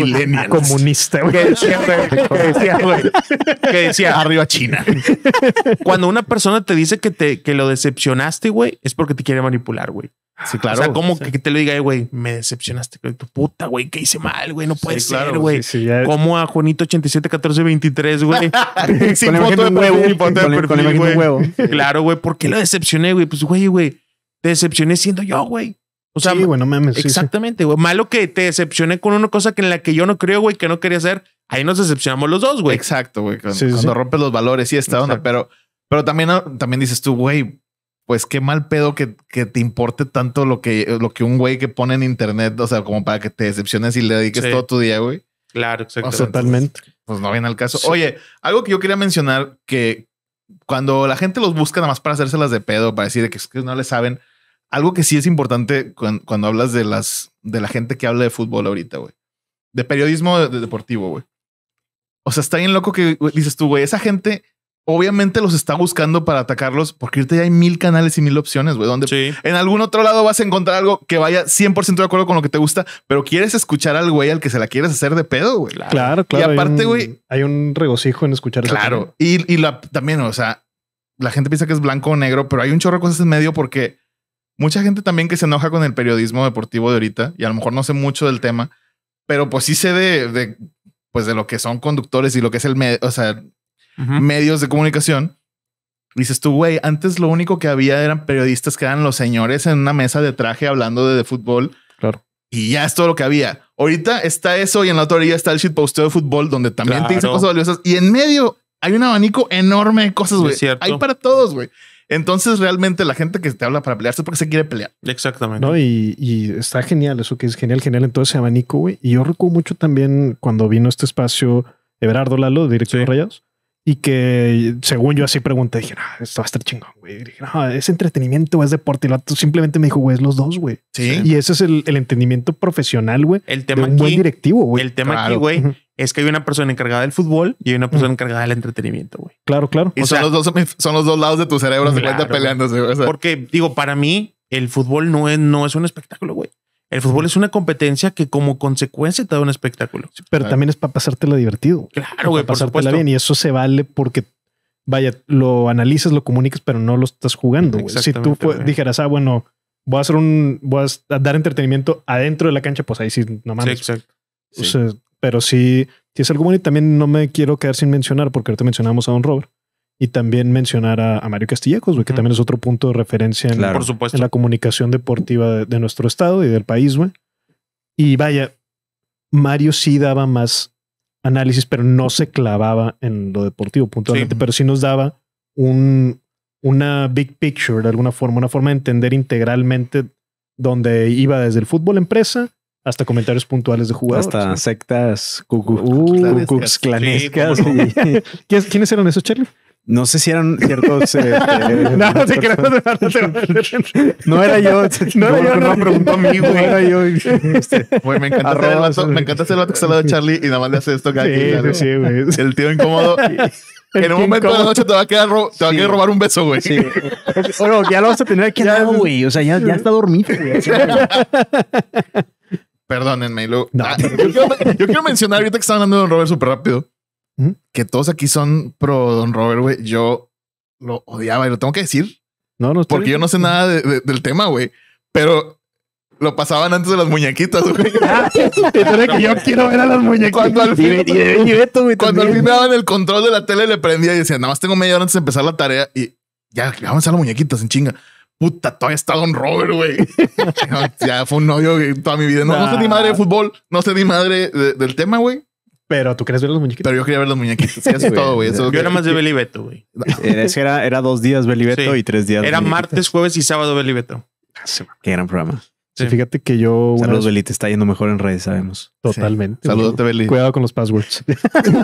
Comunista, qué Que decía, decía, arriba China. Cuando una persona te dice que, te, que lo decepcionaste, güey, es porque te quiere manipular, güey. Sí, claro. O sea, como que te lo diga, eh, güey, me decepcionaste, güey, tu puta, güey, que hice mal, güey, no puede ser, güey. Sí, como a Juanito 87, 14, 23, güey. sin foto de huevo, güey. Claro, güey, ¿por qué lo decepcioné, güey? Pues, güey, güey, te decepcioné siendo yo, güey. O sea, bueno, Exactamente, güey. Malo que te decepcioné con una cosa que en la que yo no creo, güey, que no quería hacer. Ahí nos decepcionamos los dos, güey. Exacto, güey. Cuando, rompes los valores y esta onda. Pero, pero también, también dices tú, güey, pues qué mal pedo que, que, te importe tanto lo que, lo que un güey que pone en internet, o sea, como para que te decepciones y le dediques todo tu día, güey. Claro, exactamente. Pues, totalmente. Pues, no viene al caso. Oye, algo que yo quería mencionar que cuando la gente los busca nada más para hacérselas de pedo, para decir que, que no le saben, algo que sí es importante cuando, hablas de las de la gente que habla de fútbol ahorita, güey. De periodismo de, deportivo, güey. O sea, está bien loco que dices tú, güey, esa gente obviamente los está buscando para atacarlos porque ahorita ya hay mil canales y mil opciones, güey, donde en algún otro lado vas a encontrar algo que vaya 100% de acuerdo con lo que te gusta, pero quieres escuchar al güey al que se la quieres hacer de pedo, güey. Claro, claro. Y aparte, güey, hay, un regocijo en escuchar. Claro. y, y la, también, o sea, la gente piensa que es blanco o negro, pero hay un chorro de cosas en medio porque mucha gente también que se enoja con el periodismo deportivo de ahorita y a lo mejor no sé mucho del tema, pero pues sí sé de, pues de lo que son conductores y lo que es el medio, o sea, medios de comunicación. Dices tú, güey, antes lo único que había eran periodistas que eran los señores en una mesa de traje hablando de, fútbol. Claro. Y ya es todo lo que había. Ahorita está eso y en la otra orilla está el shitposteo de fútbol donde también te dicen cosas valiosas. Y en medio hay un abanico enorme de cosas, güey. Hay para todos, güey. Entonces, realmente la gente que te habla para pelearse es porque se quiere pelear. Exactamente. ¿No? Y, está genial, eso que es genial, genial en todo ese abanico, güey. Y yo recuerdo mucho también cuando vino este espacio Everardo Lalo, director de Rayados, y que según yo así pregunté, dije, no, esto va a estar chingón, güey. Dije, no, es entretenimiento o es deporte. Y lo simplemente me dijo, güey, es los dos, güey. Sí. Y ese es el, entendimiento profesional, güey. El tema directivo, güey. El tema aquí, güey, es que hay una persona encargada del fútbol y hay una persona encargada del entretenimiento, güey. Claro, claro. son, los dos, son dos lados de tu cerebro se cuenta peleándose. Porque, digo, para mí, el fútbol no es, no es un espectáculo, güey. El fútbol es una competencia que como consecuencia te da un espectáculo. pero también es para pasártela divertido. Claro, güey. Para pasártela bien. Y eso se vale porque, vaya, lo analizas, lo comunicas, pero no lo estás jugando, Si tú dijeras, ah, bueno, voy a hacer un, voy a dar entretenimiento adentro de la cancha, pues ahí sí, no mames. exacto pero sí, es algo bueno y también no me quiero quedar sin mencionar, porque te mencionamos a Don Robert, y también mencionar a, Mario Castillejos, que también es otro punto de referencia en, la comunicación deportiva de, nuestro estado y del país, Y vaya, Mario sí daba más análisis, pero no se clavaba en lo deportivo puntualmente, pero sí nos daba un, una big picture de alguna forma, una forma de entender integralmente donde iba desde el fútbol empresa hasta comentarios puntuales de jugadores. Hasta sectas cucu, uh, clanescas. ¿Quiénes eran esos, Charlie? No sé si eran ciertos. Eh, eh, no, sé si creo, no, era yo. No era yo. No, me preguntó a mí, güey. yo. Este, me encanta, hacer el vato, me que está de Charlie y nada más le hace esto. que sí, güey. El tío incómodo. en un momento de la noche te va a quedar, te va a quedar robar un beso, güey. Sí. Bueno, ya lo vas a tener aquí güey. O sea, ya, está dormido, güey. Perdónenme. Ah, yo, quiero, mencionar ahorita que están hablando de Don Robert súper rápido. Que todos aquí son pro Don Robert, güey. Yo lo odiaba y lo tengo que decir. No, no Porque yo no sé nada del tema, güey. Pero lo pasaban antes de las muñequitas, güey. Ah, yo quiero ver a las muñequitas. Cuando al fin, me daban el control de la tele, le prendía y decía, nada más tengo media hora antes de empezar la tarea y ya, vamos a las muñequitas en chinga puta, todavía está Don Robert, güey. ya fue un novio toda mi vida. No, sé ni madre de fútbol, no sé ni madre del tema, güey. Pero tú querías ver los muñequitos. Pero yo quería ver los muñequitos. es todo, güey. Yo era más de Belibeto, güey. Era, era, dos días Belibeto y tres días. Era martes, jueves y sábado Belibeto. Beto. Ah, qué gran programa. Sí. Fíjate que yo. Saludos, vez... Beli. está yendo mejor en redes, sabemos. Totalmente. Saludos, Beli. Cuidado con los passwords. no,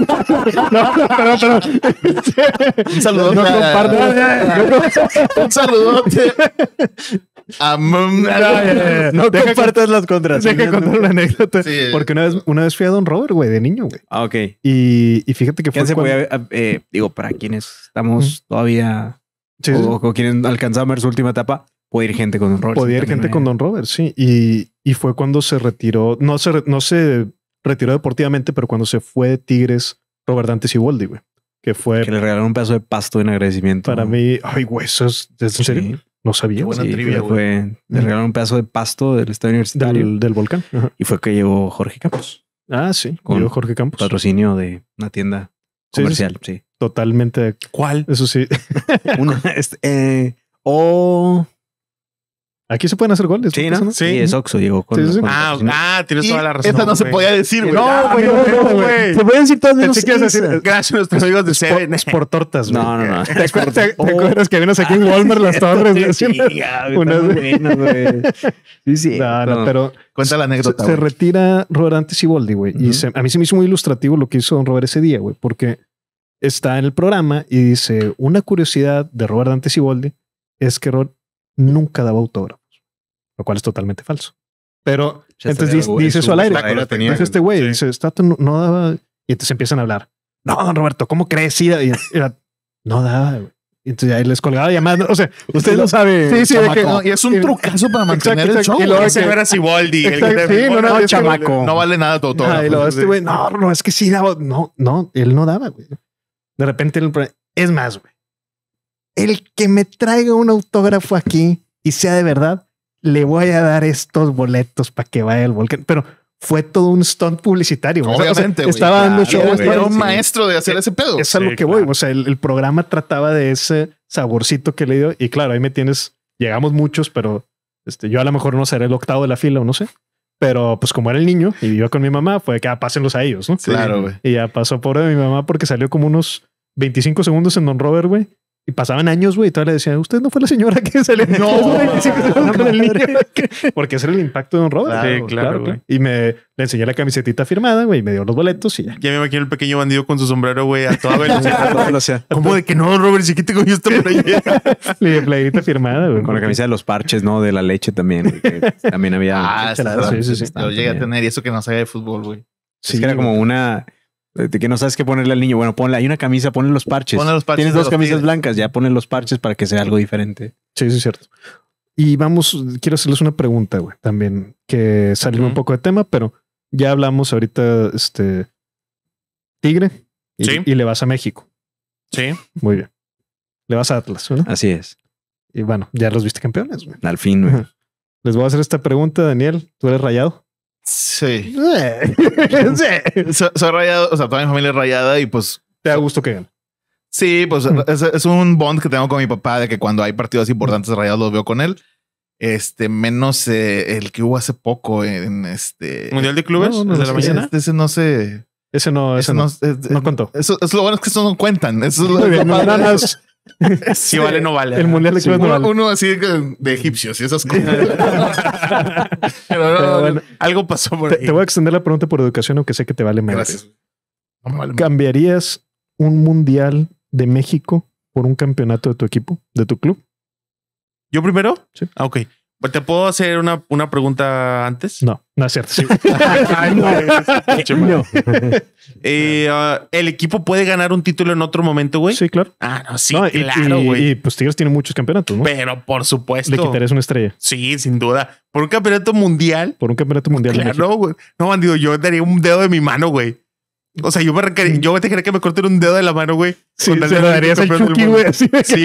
no, pero perdón. Un No Un no compartas las contras. Deja contar una anécdota. Sí, porque una vez, una vez fui a Don Robert, güey, de niño, güey. Ah, ok. Y, y fíjate que fue. Eh, digo, para quienes estamos todavía. Sí, o, o, quienes ver su última etapa Puede ir gente con Don Robert. Podía ir gente con Don Robert, sí. Y, y fue cuando se retiró, no se, no se retiró deportivamente, pero cuando se fue de Tigres, Robert Dantes y waldy güey. Que fue. Que le regalaron un pedazo de pasto en agradecimiento. Para mí, ay, güey, eso es. ¿En serio? No sabía. Buena trivia, le regalaron un pedazo de pasto del estado universitario. Del, volcán. Y fue que llegó Jorge Campos. Ah, sí. llegó Jorge Campos. Patrocinio de una tienda comercial, sí. Totalmente. ¿Cuál? Eso sí. Este, eh, o. Oh, Aquí se pueden hacer goles. Sí, ¿no? Sí. es Oxo, Diego. Ah, ah, tienes toda la razón. Esta no se podía decir, güey. No, güey, no, güey. Se pueden decir todas menos cosas. gracias a nuestros amigos de Seven. Es por tortas, güey. No, no, no. ¿Te, acuerdas, que vienes aquí en ah, Walmart las torres? Sí, Unas güey. Sí, sí. Claro, pero... Cuenta la anécdota, Se, retira Robert Antes y Boldi, güey. Y a mí se me hizo muy ilustrativo lo que hizo Robert ese día, güey. Porque está en el programa y dice, una curiosidad de Robert Dante y Boldi es que Robert nunca daba autógrafo lo cual es totalmente falso. Pero entonces dice, eso al aire. Este dice este güey dice, está no, daba. Y entonces empiezan a hablar. No, Roberto, ¿cómo crees? Y no daba. Y entonces ahí les colgaba llamando. O sea, usted no sabe. Sí, sí, de y es un trucazo para mantener el show. Y luego que, era Siboldi. El este no, vale nada todo. todo este no, no, es que sí daba. No, no, él no daba, güey. De repente, es más, güey. El que me traiga un autógrafo aquí y sea de verdad, le voy a dar estos boletos para que vaya al volcán. Pero fue todo un stunt publicitario. Obviamente, estaba dando Era un maestro de hacer eh, ese pedo. Es a lo que voy. O sea, el, programa trataba de ese saborcito que le dio. Y claro, ahí me tienes. Llegamos muchos, pero este, yo a lo mejor no seré el octavo de la fila o no sé. Pero pues como era el niño y iba con mi mamá, fue que ah, pásenlos a ellos, ¿no? Claro, y ya pasó por mi mamá porque salió como unos 25 segundos en Don Robert, güey. Y pasaban años, güey, y todavía le decían, usted no fue la señora que salió no, güey. Porque ese era el impacto de Don Robert. Claro, sí, claro, Y me le enseñé la camisetita firmada, güey, y me dio los boletos y ya. Ya me imagino el pequeño bandido con su sombrero, güey, a toda velocidad. ¿Cómo de que no, Robert? Si aquí te cogió esta Le playita firmada, güey. Con la camisa de los parches, ¿no? De la leche también. también había. Ah, ah, sí, sí, sí. Lo llegué a tener y eso que no sabe de fútbol, güey. Sí, que era como una... De que no sabes qué ponerle al niño. Bueno, ponle, hay una camisa, ponle los parches. Tienes dos camisas blancas, ya ponle los parches para que sea algo diferente. Sí, sí es cierto. Y vamos, quiero hacerles una pregunta, güey, también, que salió un poco de tema, pero ya hablamos ahorita, este, Tigre, y, le vas a México. Sí. Muy bien. Le vas a Atlas, Así es. Y bueno, ya los viste campeones. Al fin, güey. Les voy a hacer esta pregunta, Daniel. ¿Tú eres rayado? Sí. Eh, soy, rayado, o sea, toda mi familia es rayada y pues. Te da gusto que gane. Sí, pues mm. es, un bond que tengo con mi papá de que cuando hay partidos importantes rayados los veo con él. Este, menos eh, el que hubo hace poco en este. ¿Mundial de clubes? No, este, ese no sé. Ese no, ese, no, no, Eso, lo bueno es que eso no cuentan. Eso es lo, Si vale, no vale. El mundial de uno, así de, egipcios y esas cosas. bueno, algo pasó por te, Te voy a extender la pregunta por educación, aunque sé que te vale menos. Gracias. ¿Cambiarías un mundial de México por un campeonato de tu equipo, de tu club? ¿Yo primero? Sí. Ah, ok. Pues, ¿Te puedo hacer una, pregunta antes? No, no es cierto. Sí. Eh, ah, ¿El equipo puede ganar un título en otro momento, güey? Sí, claro. Ah, no, sí, claro, güey. Y, pues Tigres tiene muchos campeonatos, ¿no? Pero por supuesto. Le quitarías una estrella. Sí, sin duda. Por un campeonato mundial. Por un campeonato mundial. No, güey. No, bandido, yo daría un dedo de mi mano, güey. O sea, yo me a yo que me corten un dedo de la mano, güey. Sí, se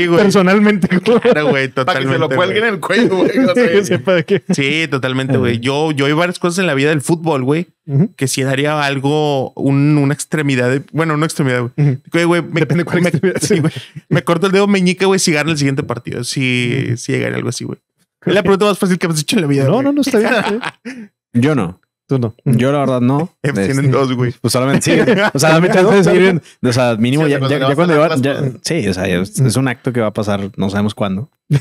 güey. Personalmente, güey. totalmente. Para que se lo cuelguen en el cuello, güey. No sé. sí, totalmente, güey. Eh. Yo, yo hay varias cosas en la vida del fútbol, güey, que si daría algo, un, una extremidad, bueno, una extremidad, güey. me, me corto el dedo meñique, güey, si gana el siguiente partido. Si, llegaría algo así, güey. Es la pregunta más fácil que me has hecho en la vida. No, no, no está bien. yo no. Tú no. Yo la verdad no. Em, tienen este, dos, güey. Pues solamente O sea, de seguir. O sea, mínimo ya, cuando va, Sí, o sea, es, un acto que va a pasar, no sabemos cuándo. no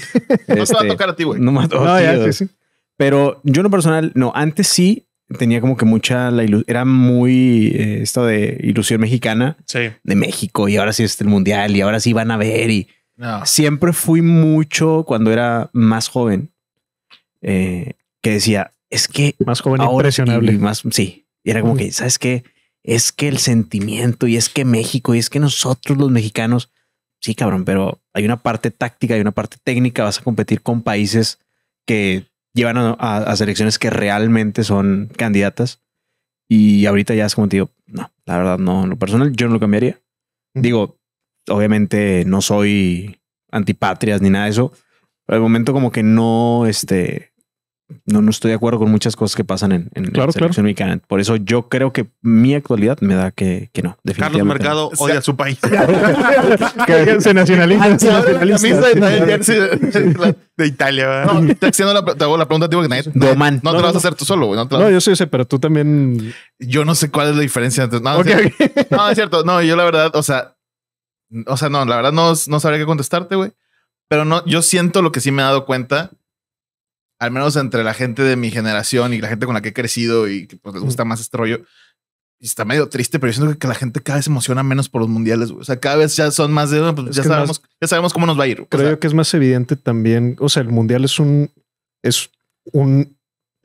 este, se va a tocar a ti, güey. No sí, sí. Pero yo en lo personal, no, antes sí tenía como que mucha la ilusión, era muy eh, esto de ilusión mexicana sí. de México y ahora sí es el mundial y ahora sí van a ver y siempre fui mucho cuando era más joven eh, que decía es que más joven e impresionable. Y más, sí, era como que, ¿sabes que Es que el sentimiento y es que México y es que nosotros los mexicanos, sí, cabrón, pero hay una parte táctica, y una parte técnica, vas a competir con países que llevan a, selecciones que realmente son candidatas. Y ahorita ya es como te digo, no, la verdad, no, lo personal yo no lo cambiaría. Digo, obviamente no soy antipatrias ni nada de eso, pero de momento como que no, este, no, no estoy de acuerdo con muchas cosas que pasan en, en claro, la selección mexicana. Por eso yo creo que mi actualidad me da que, que no. Carlos Mercado odia a su país. que se nacionaliza. Ah, de Italia. No, te, la, te hago la pregunta, digo que nadie, no, no, te vas a hacer tú solo. no, yo sí sé, pero tú también. Yo no sé cuál es la diferencia. No, es no, es cierto. No, yo la verdad, o sea, o sea, no, la verdad no, no sabría qué contestarte, güey. Pero no, yo siento lo que sí me he dado cuenta al menos entre la gente de mi generación y la gente con la que he crecido y que pues, les gusta más este rollo, está medio triste, pero yo siento que la gente cada vez se emociona menos por los mundiales. O sea, cada vez ya son más de. Pues, ya, sabemos, ya sabemos cómo nos va a ir. Creo que es más evidente también. O sea, el mundial es un. Es un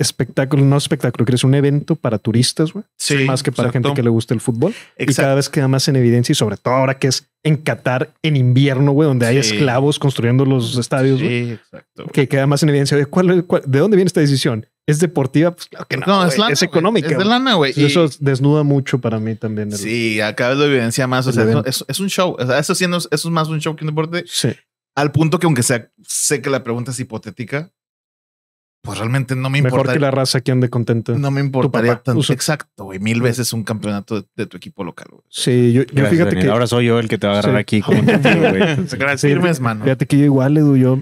espectáculo, no espectáculo, que es un evento para turistas, güey. Sí, más que para gente que le gusta el fútbol. Y cada vez queda más en evidencia y sobre todo ahora que es en Qatar en invierno, güey, donde hay esclavos construyendo los estadios. Sí, exacto. Que queda más en evidencia de de dónde viene esta decisión. ¿Es deportiva? Pues claro que pues no. no es, económica. Es de lana, güey. Y... Eso desnuda mucho para mí también. sí, acá es evidencia más. O sea, es, un show. eso, eso es más un show que un deporte. Sí. Al punto que, aunque sea, sé que la pregunta es hipotética, pues realmente no me importa. Mejor que la raza que ande contento. No me importaría tanto. Exacto, güey. Mil veces un campeonato de, tu equipo local, Sí, yo, fíjate que. Ahora soy yo el que te va a agarrar aquí Gracias, mano. Fíjate que yo igual, Edu, yo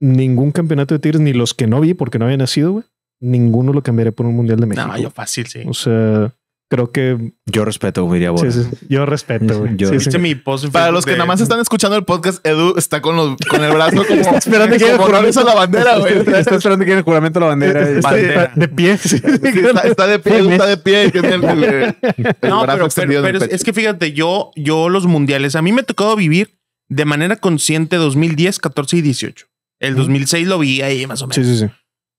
ningún campeonato de Tigres, ni los que no vi porque no había nacido, güey. Ninguno lo cambiaré por un Mundial de México. No, yo fácil, sí. O sea, creo que. Yo respeto, güey. Sí, sí, yo respeto, mi Para los que nada más están escuchando el podcast, Edu está con, los, con el brazo como. está esperando que llegue el juramento a la bandera, güey. Está, esperando que llegue el juramento a la bandera. De pie. Está, de pie, está de pie. no, pero es que fíjate, yo, yo los mundiales, a mí me ha tocado vivir de manera consciente 2010, 14 y 18. El 2006 lo vi ahí más o menos. Sí, sí, sí.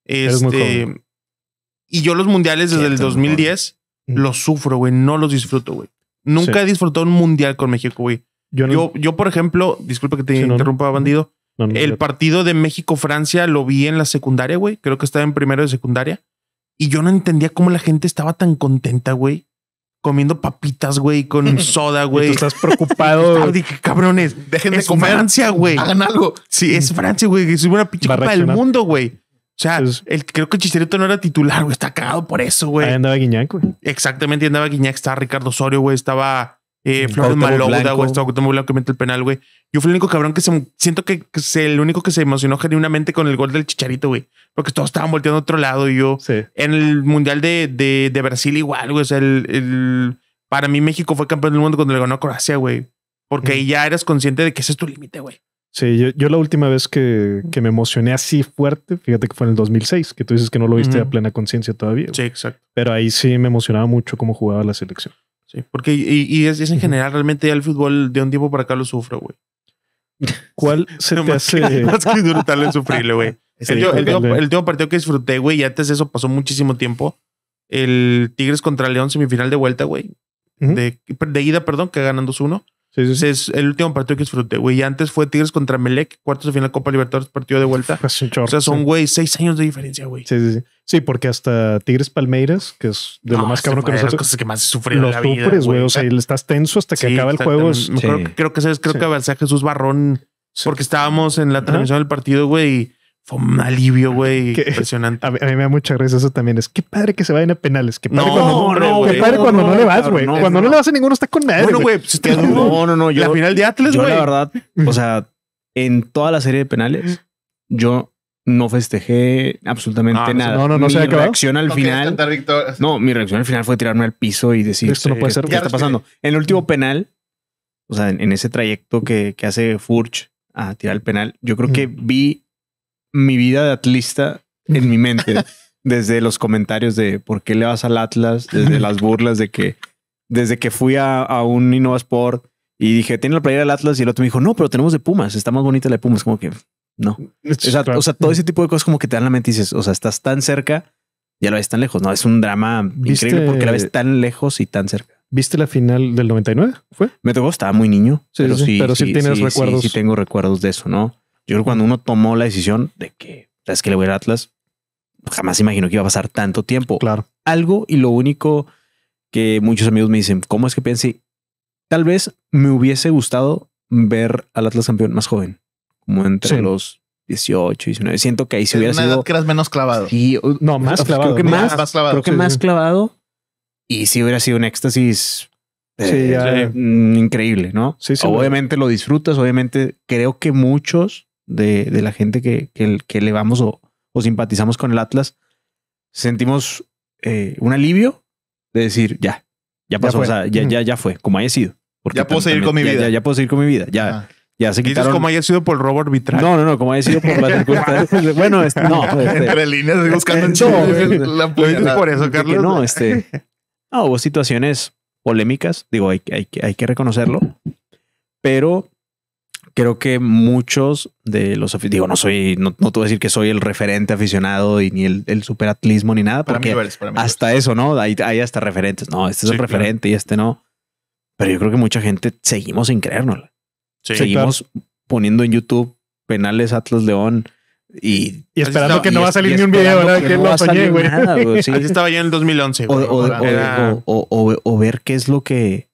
Este, y yo los mundiales desde el 2010 los sufro, güey. No los disfruto, güey. Nunca he disfrutado un mundial con México, güey. Yo, yo, por ejemplo, disculpa que te interrumpa, bandido. el partido de México-Francia lo vi en la secundaria, güey. Creo que estaba en primero de secundaria. Y yo no entendía cómo la gente estaba tan contenta, güey. Comiendo papitas, güey, con soda, güey. estás preocupado. Dije, cabrones, déjenme de comer. Francia, güey. Hagan algo. Sí, es Francia, güey. Es una pinche copa del mundo, güey. O sea, el, creo que Chicharito no era titular, güey. Está cagado por eso, güey. Ahí andaba Guiñac, güey. Exactamente, ahí andaba Guiñac. Estaba Ricardo Osorio, güey. Estaba eh, Flores Malouda, güey. Estaba Gustavo Blanco que el penal, güey. Yo fui el único cabrón que se... Siento que es el único que se emocionó genuinamente con el gol del Chicharito, güey. Porque todos estaban volteando a otro lado y yo... Sí. En el Mundial de, Brasil igual, güey. O sea, el, Para mí México fue campeón del mundo cuando le ganó a Croacia, güey. Porque ahí ya eras consciente de que ese es tu límite, güey. Sí, yo, la última vez que, me emocioné así fuerte, fíjate que fue en el 2006, que tú dices que no lo viste a plena conciencia todavía. Sí, exacto. Pero ahí sí me emocionaba mucho cómo jugaba la selección. Sí, porque y, es, en general, realmente ya el fútbol de un tiempo para acá lo sufro, güey. ¿Cuál se te hace? que brutal en sufrirle, güey. El, el, último partido que disfruté, güey, y antes de eso pasó muchísimo tiempo. El Tigres contra León, semifinal de vuelta, güey. de, ida, perdón, que ganan 2-1 es el último partido que disfruté, güey. Y antes fue Tigres contra Melec, cuartos de final Copa Libertadores, partido de vuelta. o sea, son, güey, seis años de diferencia, güey. Sí, sí, sí. Sí, porque hasta Tigres Palmeiras, que es de lo ah, más cabrón que nosotros. Las cosas que más he sufrido los sufres, güey. O sea, estás tenso hasta que acaba el juego. Creo, que sabes, creo que a Jesús Barrón porque estábamos en la transmisión del partido, güey, fue un alivio, güey, impresionante. A mí, me da mucha gracia eso también. Es qué padre que se vayan a penales. Qué padre cuando, no, qué padre cuando no, le vas, güey. cuando no, le vas a ninguno está con nadie. güey, pues, no, no, no. Yo, la final de Atlas, güey. La verdad, o sea, en toda la serie de penales, yo no festejé absolutamente ah, nada. No, no, no mi reacción al final. No, mi reacción al final fue tirarme al piso y decir esto no puede ser. ¿Qué está pasando? En el último mm. penal, o sea, en, en ese trayecto que, que hace Furch a tirar el penal, yo creo que mm. vi mi vida de atlista en mi mente. desde los comentarios de por qué le vas al Atlas, desde las burlas de que, desde que fui a, un InnovaSport y dije, tiene la playera del Atlas y el otro me dijo, no, pero tenemos de Pumas, está más bonita la de Pumas, como que no. O sea, todo ese tipo de cosas como que te dan la mente y dices, o sea, estás tan cerca y a la ves tan lejos, ¿no? Es un drama increíble porque la ves tan lejos y tan cerca. ¿Viste la final del 99? ¿Fue? Me tocó, estaba muy niño. pero sí, tienes recuerdos. Sí, tengo recuerdos de eso, ¿no? Yo creo que cuando uno tomó la decisión de que es que le voy al Atlas, jamás imaginó que iba a pasar tanto tiempo. Claro. Algo y lo único que muchos amigos me dicen, ¿cómo es que pensé? Tal vez me hubiese gustado ver al Atlas campeón más joven, como entre los 18, y 19. Siento que ahí se hubiera una Edad que eras menos clavado. no, más clavado. Creo que más, clavado. Creo que más clavado y si hubiera sido un éxtasis eh, mm, increíble, ¿no? Sí, increíble, ¿no? Obviamente lo disfrutas, obviamente creo que muchos de, de la gente que, que, que le vamos o, o, simpatizamos con el Atlas, sentimos eh, un alivio de decir, ya, ya pasó, ya o sea, ya, ya, ya fue, como haya sido. Porque ya puedo seguir con mi vida. Ya, ya, puedo seguir con mi vida. Ya, ya se quitaron. como haya sido por el robo arbitral? No, no, no, como haya sido por la circunstancia. bueno, este, no. Pues, este, Entre líneas buscando eh, en eh, la, la, la, por eso, Carlos. No, este, no, hubo situaciones polémicas, digo, hay, hay, hay que reconocerlo, pero creo que muchos de los digo, no soy, no, no te voy a decir que soy el referente aficionado y ni el, el superatlismo ni nada, porque hasta eso, ¿no? Hay, hay, hasta referentes. No, este es un el referente y este no. Pero yo creo que mucha gente seguimos sin creernos. seguimos poniendo en YouTube penales Atlas León. Y, esperando que no va a salir ni un video, ¿verdad? Que, no lo soñé, güey. Así estaba yo en el 2011. o, ver qué es lo que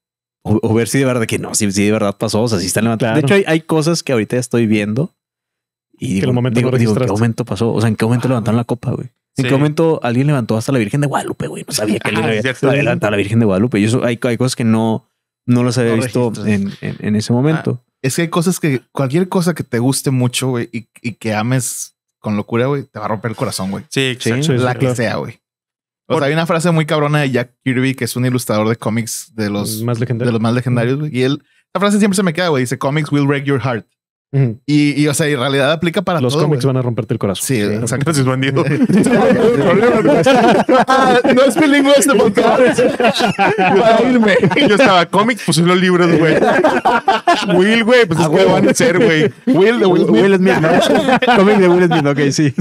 o, ver si de verdad que no, si, de verdad pasó, o sea, si están levantando. De hecho, hay, hay, cosas que ahorita estoy viendo y digo, digo, ¿en qué momento pasó? O sea, ¿en qué momento levantaron la copa, güey? ¿En qué momento alguien levantó hasta la Virgen de Guadalupe, güey? No sabía que alguien ah, a la Virgen de Guadalupe. Y eso hay, hay cosas que no, no las había visto en, en, ese momento. Ah, es que hay cosas que cualquier cosa que te guste mucho, güey, y, y que ames con locura, güey, te va a romper el corazón, güey. Sí, Sí, la que sea, güey. O hay una frase muy cabrona de Jack Kirby, que es un ilustrador de cómics de los más legendarios. los más legendarios. Y él, la frase siempre se me queda, güey. Dice, comics will break your heart y, o sea, en realidad aplica para Los cómics van a romperte el corazón. Sí, ¿sí? sea, Gracias, bandido. no es bilingüe este podcast. para irme. Yo estaba, cómics, pues son los libros, güey. Will, güey, pues es que ah, van a ser, güey. Will de Will Smith. Will Cómic de Will es Smith, ok, sí.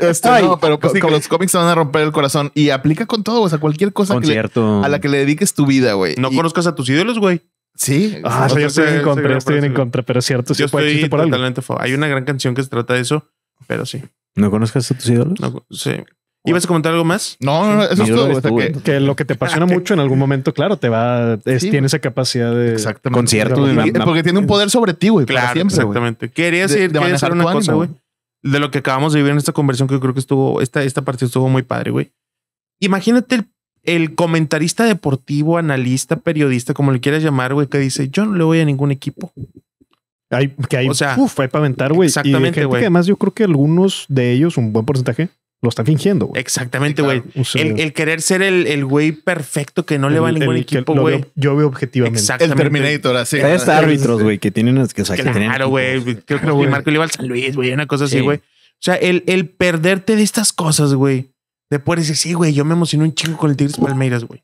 Este, no, pero pues, sí, los cómics te van a romper el corazón y aplica con todo, o sea, cualquier cosa que a la que le dediques tu vida, güey. No conozcas a tus ídolos, güey. Sí. Eh, ah, yo estoy en contra, en contra, pero es cierto. Yo estoy por Hay una gran canción que se trata de eso, pero sí. ¿No conozcas a tus ídolos? sí. ¿Ibas a comentar algo más? No, eso es todo. ¿eh? que, lo que te apasiona ah, mucho en algún momento, claro, te va, es, tiene esa capacidad de concierto. porque tiene un poder sobre ti, güey. Claro, exactamente. Quería decir, de, una cosa, güey. De lo que acabamos de vivir en esta conversión que creo que estuvo, esta, esta partida estuvo muy padre, güey. Imagínate el el comentarista deportivo, analista, periodista, como le quieras llamar, güey, que dice, yo no le voy a ningún equipo. que o sea, uf, hay para aventar, güey. Exactamente, güey. Además, yo creo que algunos de ellos, un buen porcentaje, lo están fingiendo, Exactamente, güey. el, querer ser el güey perfecto que no le va a ningún equipo, güey. Yo veo objetivamente. Exactamente. El Terminator, así. árbitros, güey, que tienen... Que, o claro, güey. Creo que Marco le San Luis, güey. Una cosa así, güey. O sea, el, el perderte de estas cosas, güey. Después decir, sí, güey, yo me emocioné un chingo con el Tigres Palmeiras, güey.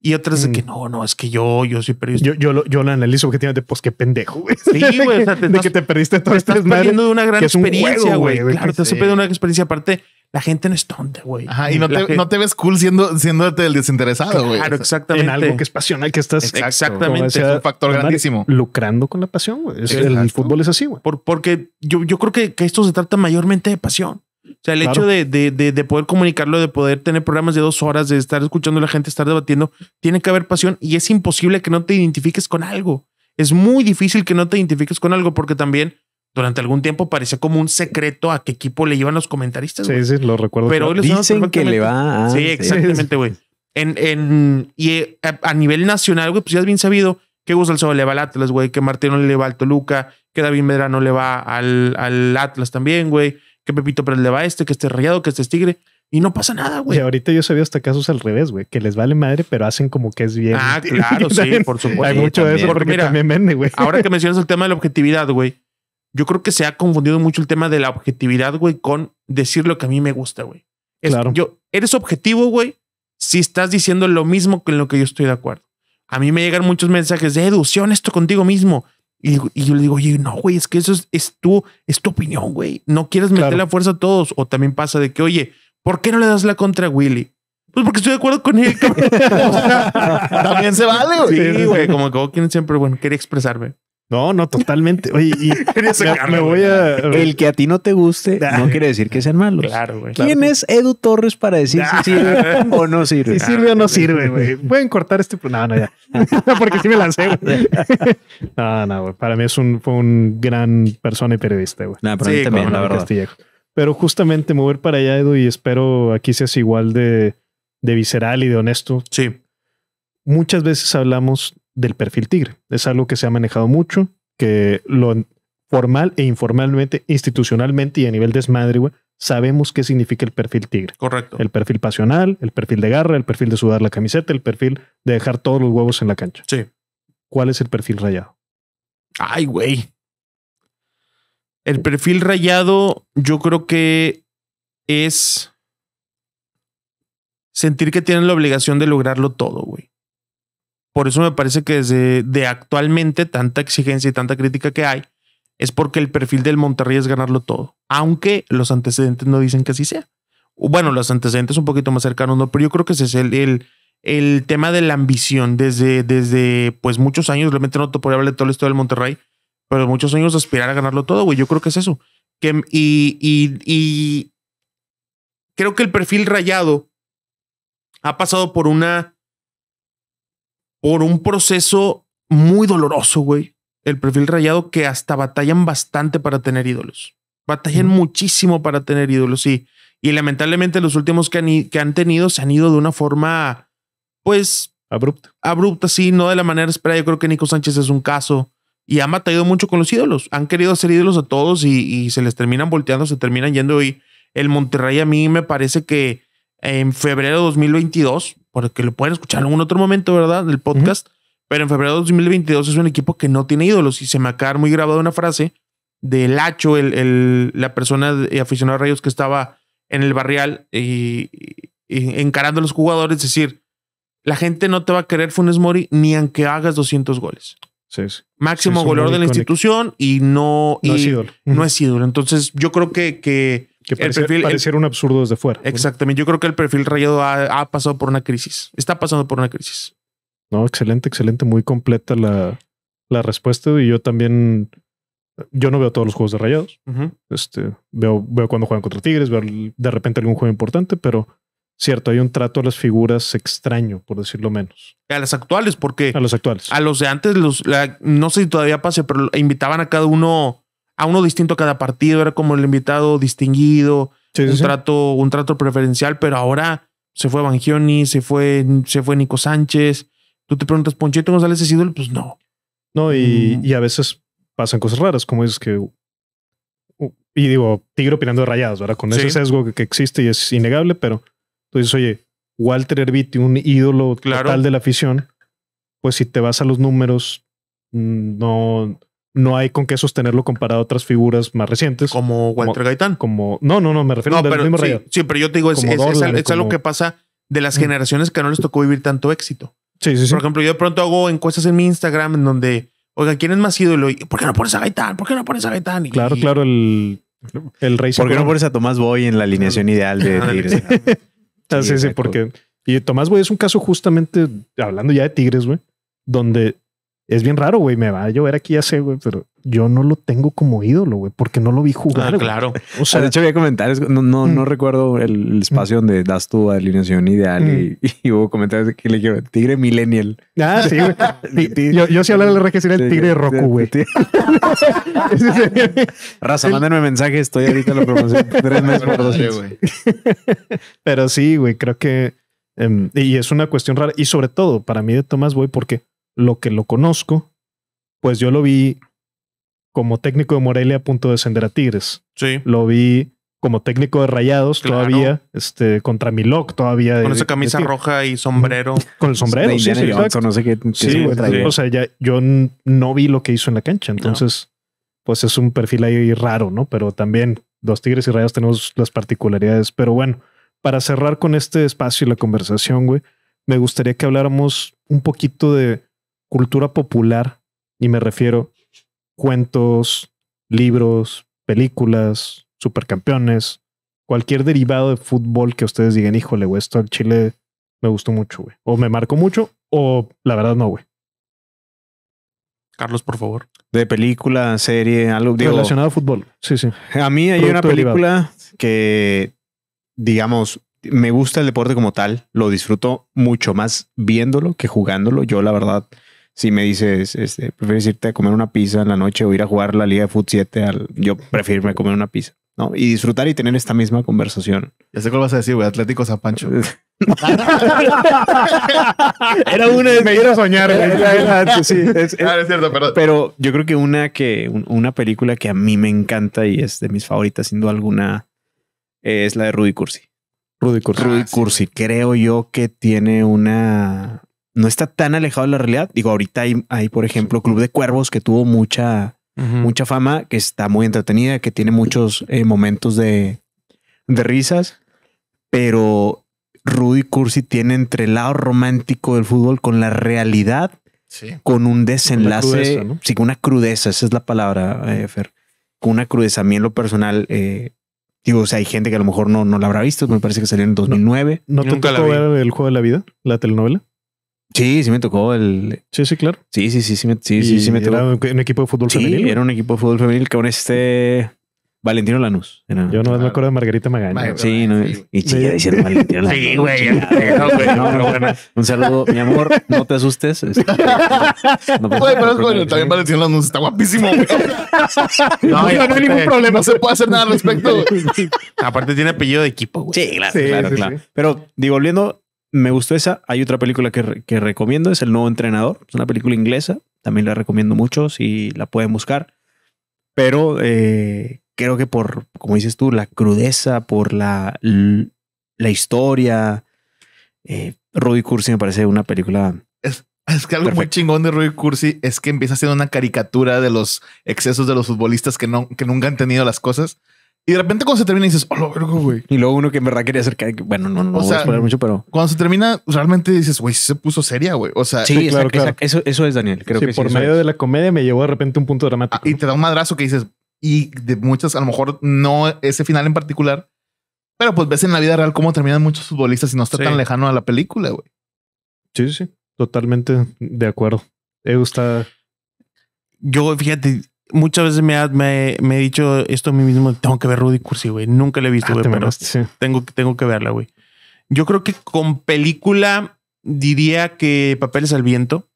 Y otras de que mm. no, no, es que yo, yo soy periodista. Yo, lo, yo analizo objetivamente, pues qué pendejo, güey. Sí, güey. O sea, de que te perdiste todo este Estás perdiendo de una gran experiencia, güey. Claro, te has perdido una gran experiencia. Aparte, la gente no es tonta, güey. Ajá, y no te, no te ves cool siendo, siéndote el desinteresado, güey. Claro, exactamente. En algo que es pasional, que estás. Exactamente. es un factor grandísimo. Lucrando con la pasión, güey. El fútbol es así, güey. porque yo, yo creo que, que esto se trata mayormente de pasión. O sea, el hecho de, de, poder comunicarlo, de poder tener programas de dos horas, de estar escuchando a la gente, estar debatiendo, tiene que haber pasión y es imposible que no te identifiques con algo. Es muy difícil que no te identifiques con algo porque también durante algún tiempo parecía como un secreto a qué equipo le llevan los comentaristas. Sí, sí, lo recuerdo. Pero dicen que le va a... Ah, sí, exactamente, güey. En, en, y eh, a, nivel nacional, güey, pues ya es bien sabido que Gus le va al Atlas, güey, que Martino le va al Toluca, que David Medrano le va al, al Atlas también, güey que Pepito pero le va este, que esté rayado, que este tigre. Y no pasa nada, güey. Y ahorita yo sabía hasta casos al revés, güey, que les vale madre, pero hacen como que es bien. Ah, claro, sí, por supuesto. Hay mucho de eso porque también güey. Ahora que mencionas el tema de la objetividad, güey, yo creo que se ha confundido mucho el tema de la objetividad, güey, con decir lo que a mí me gusta, güey. claro. Yo, eres objetivo, güey, si estás diciendo lo mismo que en lo que yo estoy de acuerdo. A mí me llegan muchos mensajes de Edu, esto contigo mismo. Y, yo le digo, oye, no, güey, es que eso es, es, tu, es tu opinión, güey. No quieres meter la fuerza a todos. O también pasa de que, oye, ¿por qué no le das la contra a Willy? Pues porque estoy de acuerdo con él. también se vale, güey. Sí, güey, como que oh, quien siempre, bueno, quería expresarme. No, no, totalmente. Oye, y me, voy a. El que a ti no te guste ah. no quiere decir que sean malos. Claro, güey. ¿Quién es Edu Torres para decir si ah. sirve o no sirve? Si sirve o no sirve, güey. Pueden cortar este. No, no, ya. porque sí me lancé, güey. no, no, güey. Para mí es un, fue un gran persona y periodista, güey. sí, la verdad. Pero justamente mover para allá, Edu, y espero aquí seas igual de, de visceral y de honesto. Sí. Muchas veces hablamos del perfil tigre. Es algo que se ha manejado mucho, que lo formal e informalmente, institucionalmente y a nivel desmadre, güey, sabemos qué significa el perfil tigre. Correcto. El perfil pasional, el perfil de garra, el perfil de sudar la camiseta, el perfil de dejar todos los huevos en la cancha. Sí. ¿Cuál es el perfil rayado? Ay, güey. El perfil rayado, yo creo que es sentir que tienen la obligación de lograrlo todo, güey. Por eso me parece que desde de actualmente tanta exigencia y tanta crítica que hay, es porque el perfil del Monterrey es ganarlo todo, aunque los antecedentes no dicen que así sea. Bueno, los antecedentes un poquito más cercanos, no, pero yo creo que ese es el, el, tema de la ambición desde, desde pues muchos años. Realmente no te podría hablar de todo el del Monterrey, pero muchos años aspirar a ganarlo todo, güey. Yo creo que es eso. Que, y creo que el perfil rayado ha pasado por una por un proceso muy doloroso, güey. El perfil rayado que hasta batallan bastante para tener ídolos. Batallan muchísimo para tener ídolos sí, y lamentablemente los últimos que han, que han tenido se han ido de una forma, pues... Abrupta. Abrupta, sí, no de la manera esperada. Yo creo que Nico Sánchez es un caso y han batallado mucho con los ídolos. Han querido hacer ídolos a todos y, y, se les terminan volteando, se terminan yendo. Y el Monterrey a mí me parece que en febrero de 2022, porque lo pueden escuchar en algún otro momento, ¿verdad? Del podcast. Pero en febrero de 2022 es un equipo que no tiene ídolos y se me acaba muy grabada una frase de Lacho, el, la persona eh, aficionada a Rayos que estaba en el barrial y, encarando a los jugadores, es decir, la gente no te va a querer Funes Mori ni aunque hagas 200 goles. Sí, sí. Máximo goleador de la institución y no, no, y es ídolo. no es ídolo. Entonces yo creo que, que que parece, perfil, un absurdo desde fuera. Exactamente. Yo creo que el perfil rayado ha, pasado por una crisis. Está pasando por una crisis. No, excelente, excelente. Muy completa la, respuesta. Y yo también. Yo no veo todos los juegos de rayados. este, veo, veo cuando juegan contra Tigres, veo de repente algún juego importante, pero cierto, hay un trato a las figuras extraño, por decirlo menos. A las actuales, porque. A los actuales. A los de antes, los, no sé si todavía pase, pero invitaban a cada uno a uno distinto a cada partido, era como el invitado distinguido, un, Trato, un trato preferencial, pero ahora se fue Bangioni, se fue, se fue Nico Sánchez. Tú te preguntas, ¿Ponchito sale ese ídolo? Pues no. No, mm. y, a veces pasan cosas raras, como es que y digo, Tigre opinando de rayados, ¿verdad? Con ese sesgo que, existe y es innegable, pero tú dices, oye, Walter Herbiti, un ídolo total de la afición, pues si te vas a los números, mm, no, no hay con qué sostenerlo comparado a otras figuras más recientes. Como Walter Gaitán. Como, no, no, no, me refiero no, al pero, mismo sí, sí, pero yo te digo, es, algo que pasa de las mm. generaciones que no les tocó vivir tanto éxito. Sí, sí, sí. Por ejemplo, yo de pronto hago encuestas en mi Instagram en donde, oiga, ¿quién es más ídolo? Y, ¿Por qué no pones a Gaitán? ¿Por qué no pones a Gaitán? claro, claro, el, el rey. ¿Por qué no pones a Tomás Boy en la alineación ideal de Tigres? Ah, sí, sí, porque... Y Tomás Boy es un caso justamente, hablando ya de Tigres, güey, donde es bien raro, güey. Me va a llover aquí hace, güey, pero yo no lo tengo como ídolo, güey, porque no lo vi jugar. Ah, claro. Ah, de hecho, había comentarios. No, no, mm. recuerdo el, espacio donde das tu alineación ideal y, mm. hubo comentarios de que le dijeron tigre millennial. Ah, sí, güey. yo, yo sí hablaba de la que del el tigre Roku, güey. Raza, mándenme mensaje. Estoy ahorita la promoción. Tres meses por dos güey. Pero sí, güey, creo que. Em, y es una cuestión rara. Y sobre todo, para mí de Tomás güey, porque lo que lo conozco, pues yo lo vi como técnico de Morelia a punto de descender a Tigres. Sí. Lo vi como técnico de Rayados todavía, este, contra Milok todavía. Con esa camisa roja y sombrero. Con el sombrero, sí, sí, sí, O sea, ya, yo no vi lo que hizo en la cancha, entonces, pues es un perfil ahí raro, ¿no? Pero también los Tigres y Rayados tenemos las particularidades. Pero bueno, para cerrar con este espacio y la conversación, güey, me gustaría que habláramos un poquito de cultura popular, y me refiero cuentos, libros, películas, supercampeones, cualquier derivado de fútbol que ustedes digan, híjole, güey, esto al Chile me gustó mucho, güey. O me marcó mucho, o la verdad no, güey. Carlos, por favor. De película, serie, algo relacionado a fútbol. Sí, sí. A mí hay una película que, digamos, me gusta el deporte como tal, lo disfruto mucho más viéndolo que jugándolo. Yo, la verdad, si me dices, este, prefieres irte a comer una pizza en la noche o ir a jugar la Liga de Foot 7, al, yo prefiero irme a comer una pizza, ¿no? Y disfrutar y tener esta misma conversación. Ya sé cuál vas a decir, güey, Atlético Zapancho. era una de... Me a soñar, ah, cierto, perdón. Pero yo creo que una, que una película que a mí me encanta y es de mis favoritas, siendo alguna, es la de Rudy Cursi. Rudy Cursi. Rudy ah, Cursi. Creo yo que tiene una no está tan alejado de la realidad. Digo, ahorita hay, por ejemplo, Club de Cuervos que tuvo mucha, mucha fama, que está muy entretenida, que tiene muchos eh, momentos de, risas, pero Rudy Cursi tiene entrelado romántico del fútbol con la realidad, con un desenlace, sí, con una crudeza, esa es la palabra, eh, Fer, con una crudeza. A mí en lo personal, eh, digo, o sea, hay gente que a lo mejor no, no la habrá visto, me parece que salió en 2009. ¿No, ¿no te tocó El Juego de la Vida, la telenovela? Sí, sí me tocó el. Sí, sí, claro. Sí, sí, sí, sí, sí, sí, sí me tocó. Era un equipo de fútbol sí, femenil. Era un equipo de fútbol femenil con este Valentino Lanús. Yo no me acuerdo de Margarita Magaña. sí, no, sí. y chica diciendo Valentino Lanús. Sí, güey. No, Un saludo, mi amor. No te asustes. Este, no, güey, pero es bueno. También Valentino Lanús está guapísimo. No, no, no hay ningún problema. No se puede hacer nada al respecto. Aparte tiene apellido de equipo, güey. Sí, claro, sí, claro, claro. Pero digo, volviendo me gustó esa. Hay otra película que, recomiendo, es El Nuevo Entrenador. Es una película inglesa, también la recomiendo mucho si la pueden buscar. Pero eh, creo que por, como dices tú, la crudeza, por la, la historia. Eh, Rudy Cursi me parece una película. Es, que algo muy chingón de Rudy Cursi es que empieza haciendo una caricatura de los excesos de los futbolistas que, no, que nunca han tenido las cosas. Y de repente cuando se termina dices, oh, lo güey. Y luego uno que en verdad quería hacer bueno, no, no, voy a poner mucho, pero. Cuando se termina, realmente dices, güey, se puso seria, güey. O sea, sí, claro, claro. eso, es Daniel. Creo que por medio de la comedia me llevó de repente un punto dramático. Ah, y te da un madrazo que dices, y de muchas, a lo mejor no ese final en particular, pero pues ves en la vida real cómo terminan muchos futbolistas y no está tan lejano a la película, güey. Sí, sí, totalmente de acuerdo. Me gusta. Yo, fíjate, muchas veces me, me, he dicho esto a mí mismo, tengo que ver Rudy Cursi, güey. Nunca le he visto, ah, güey, pero tengo, que verla, güey. Yo creo que con película diría que Papeles al Viento.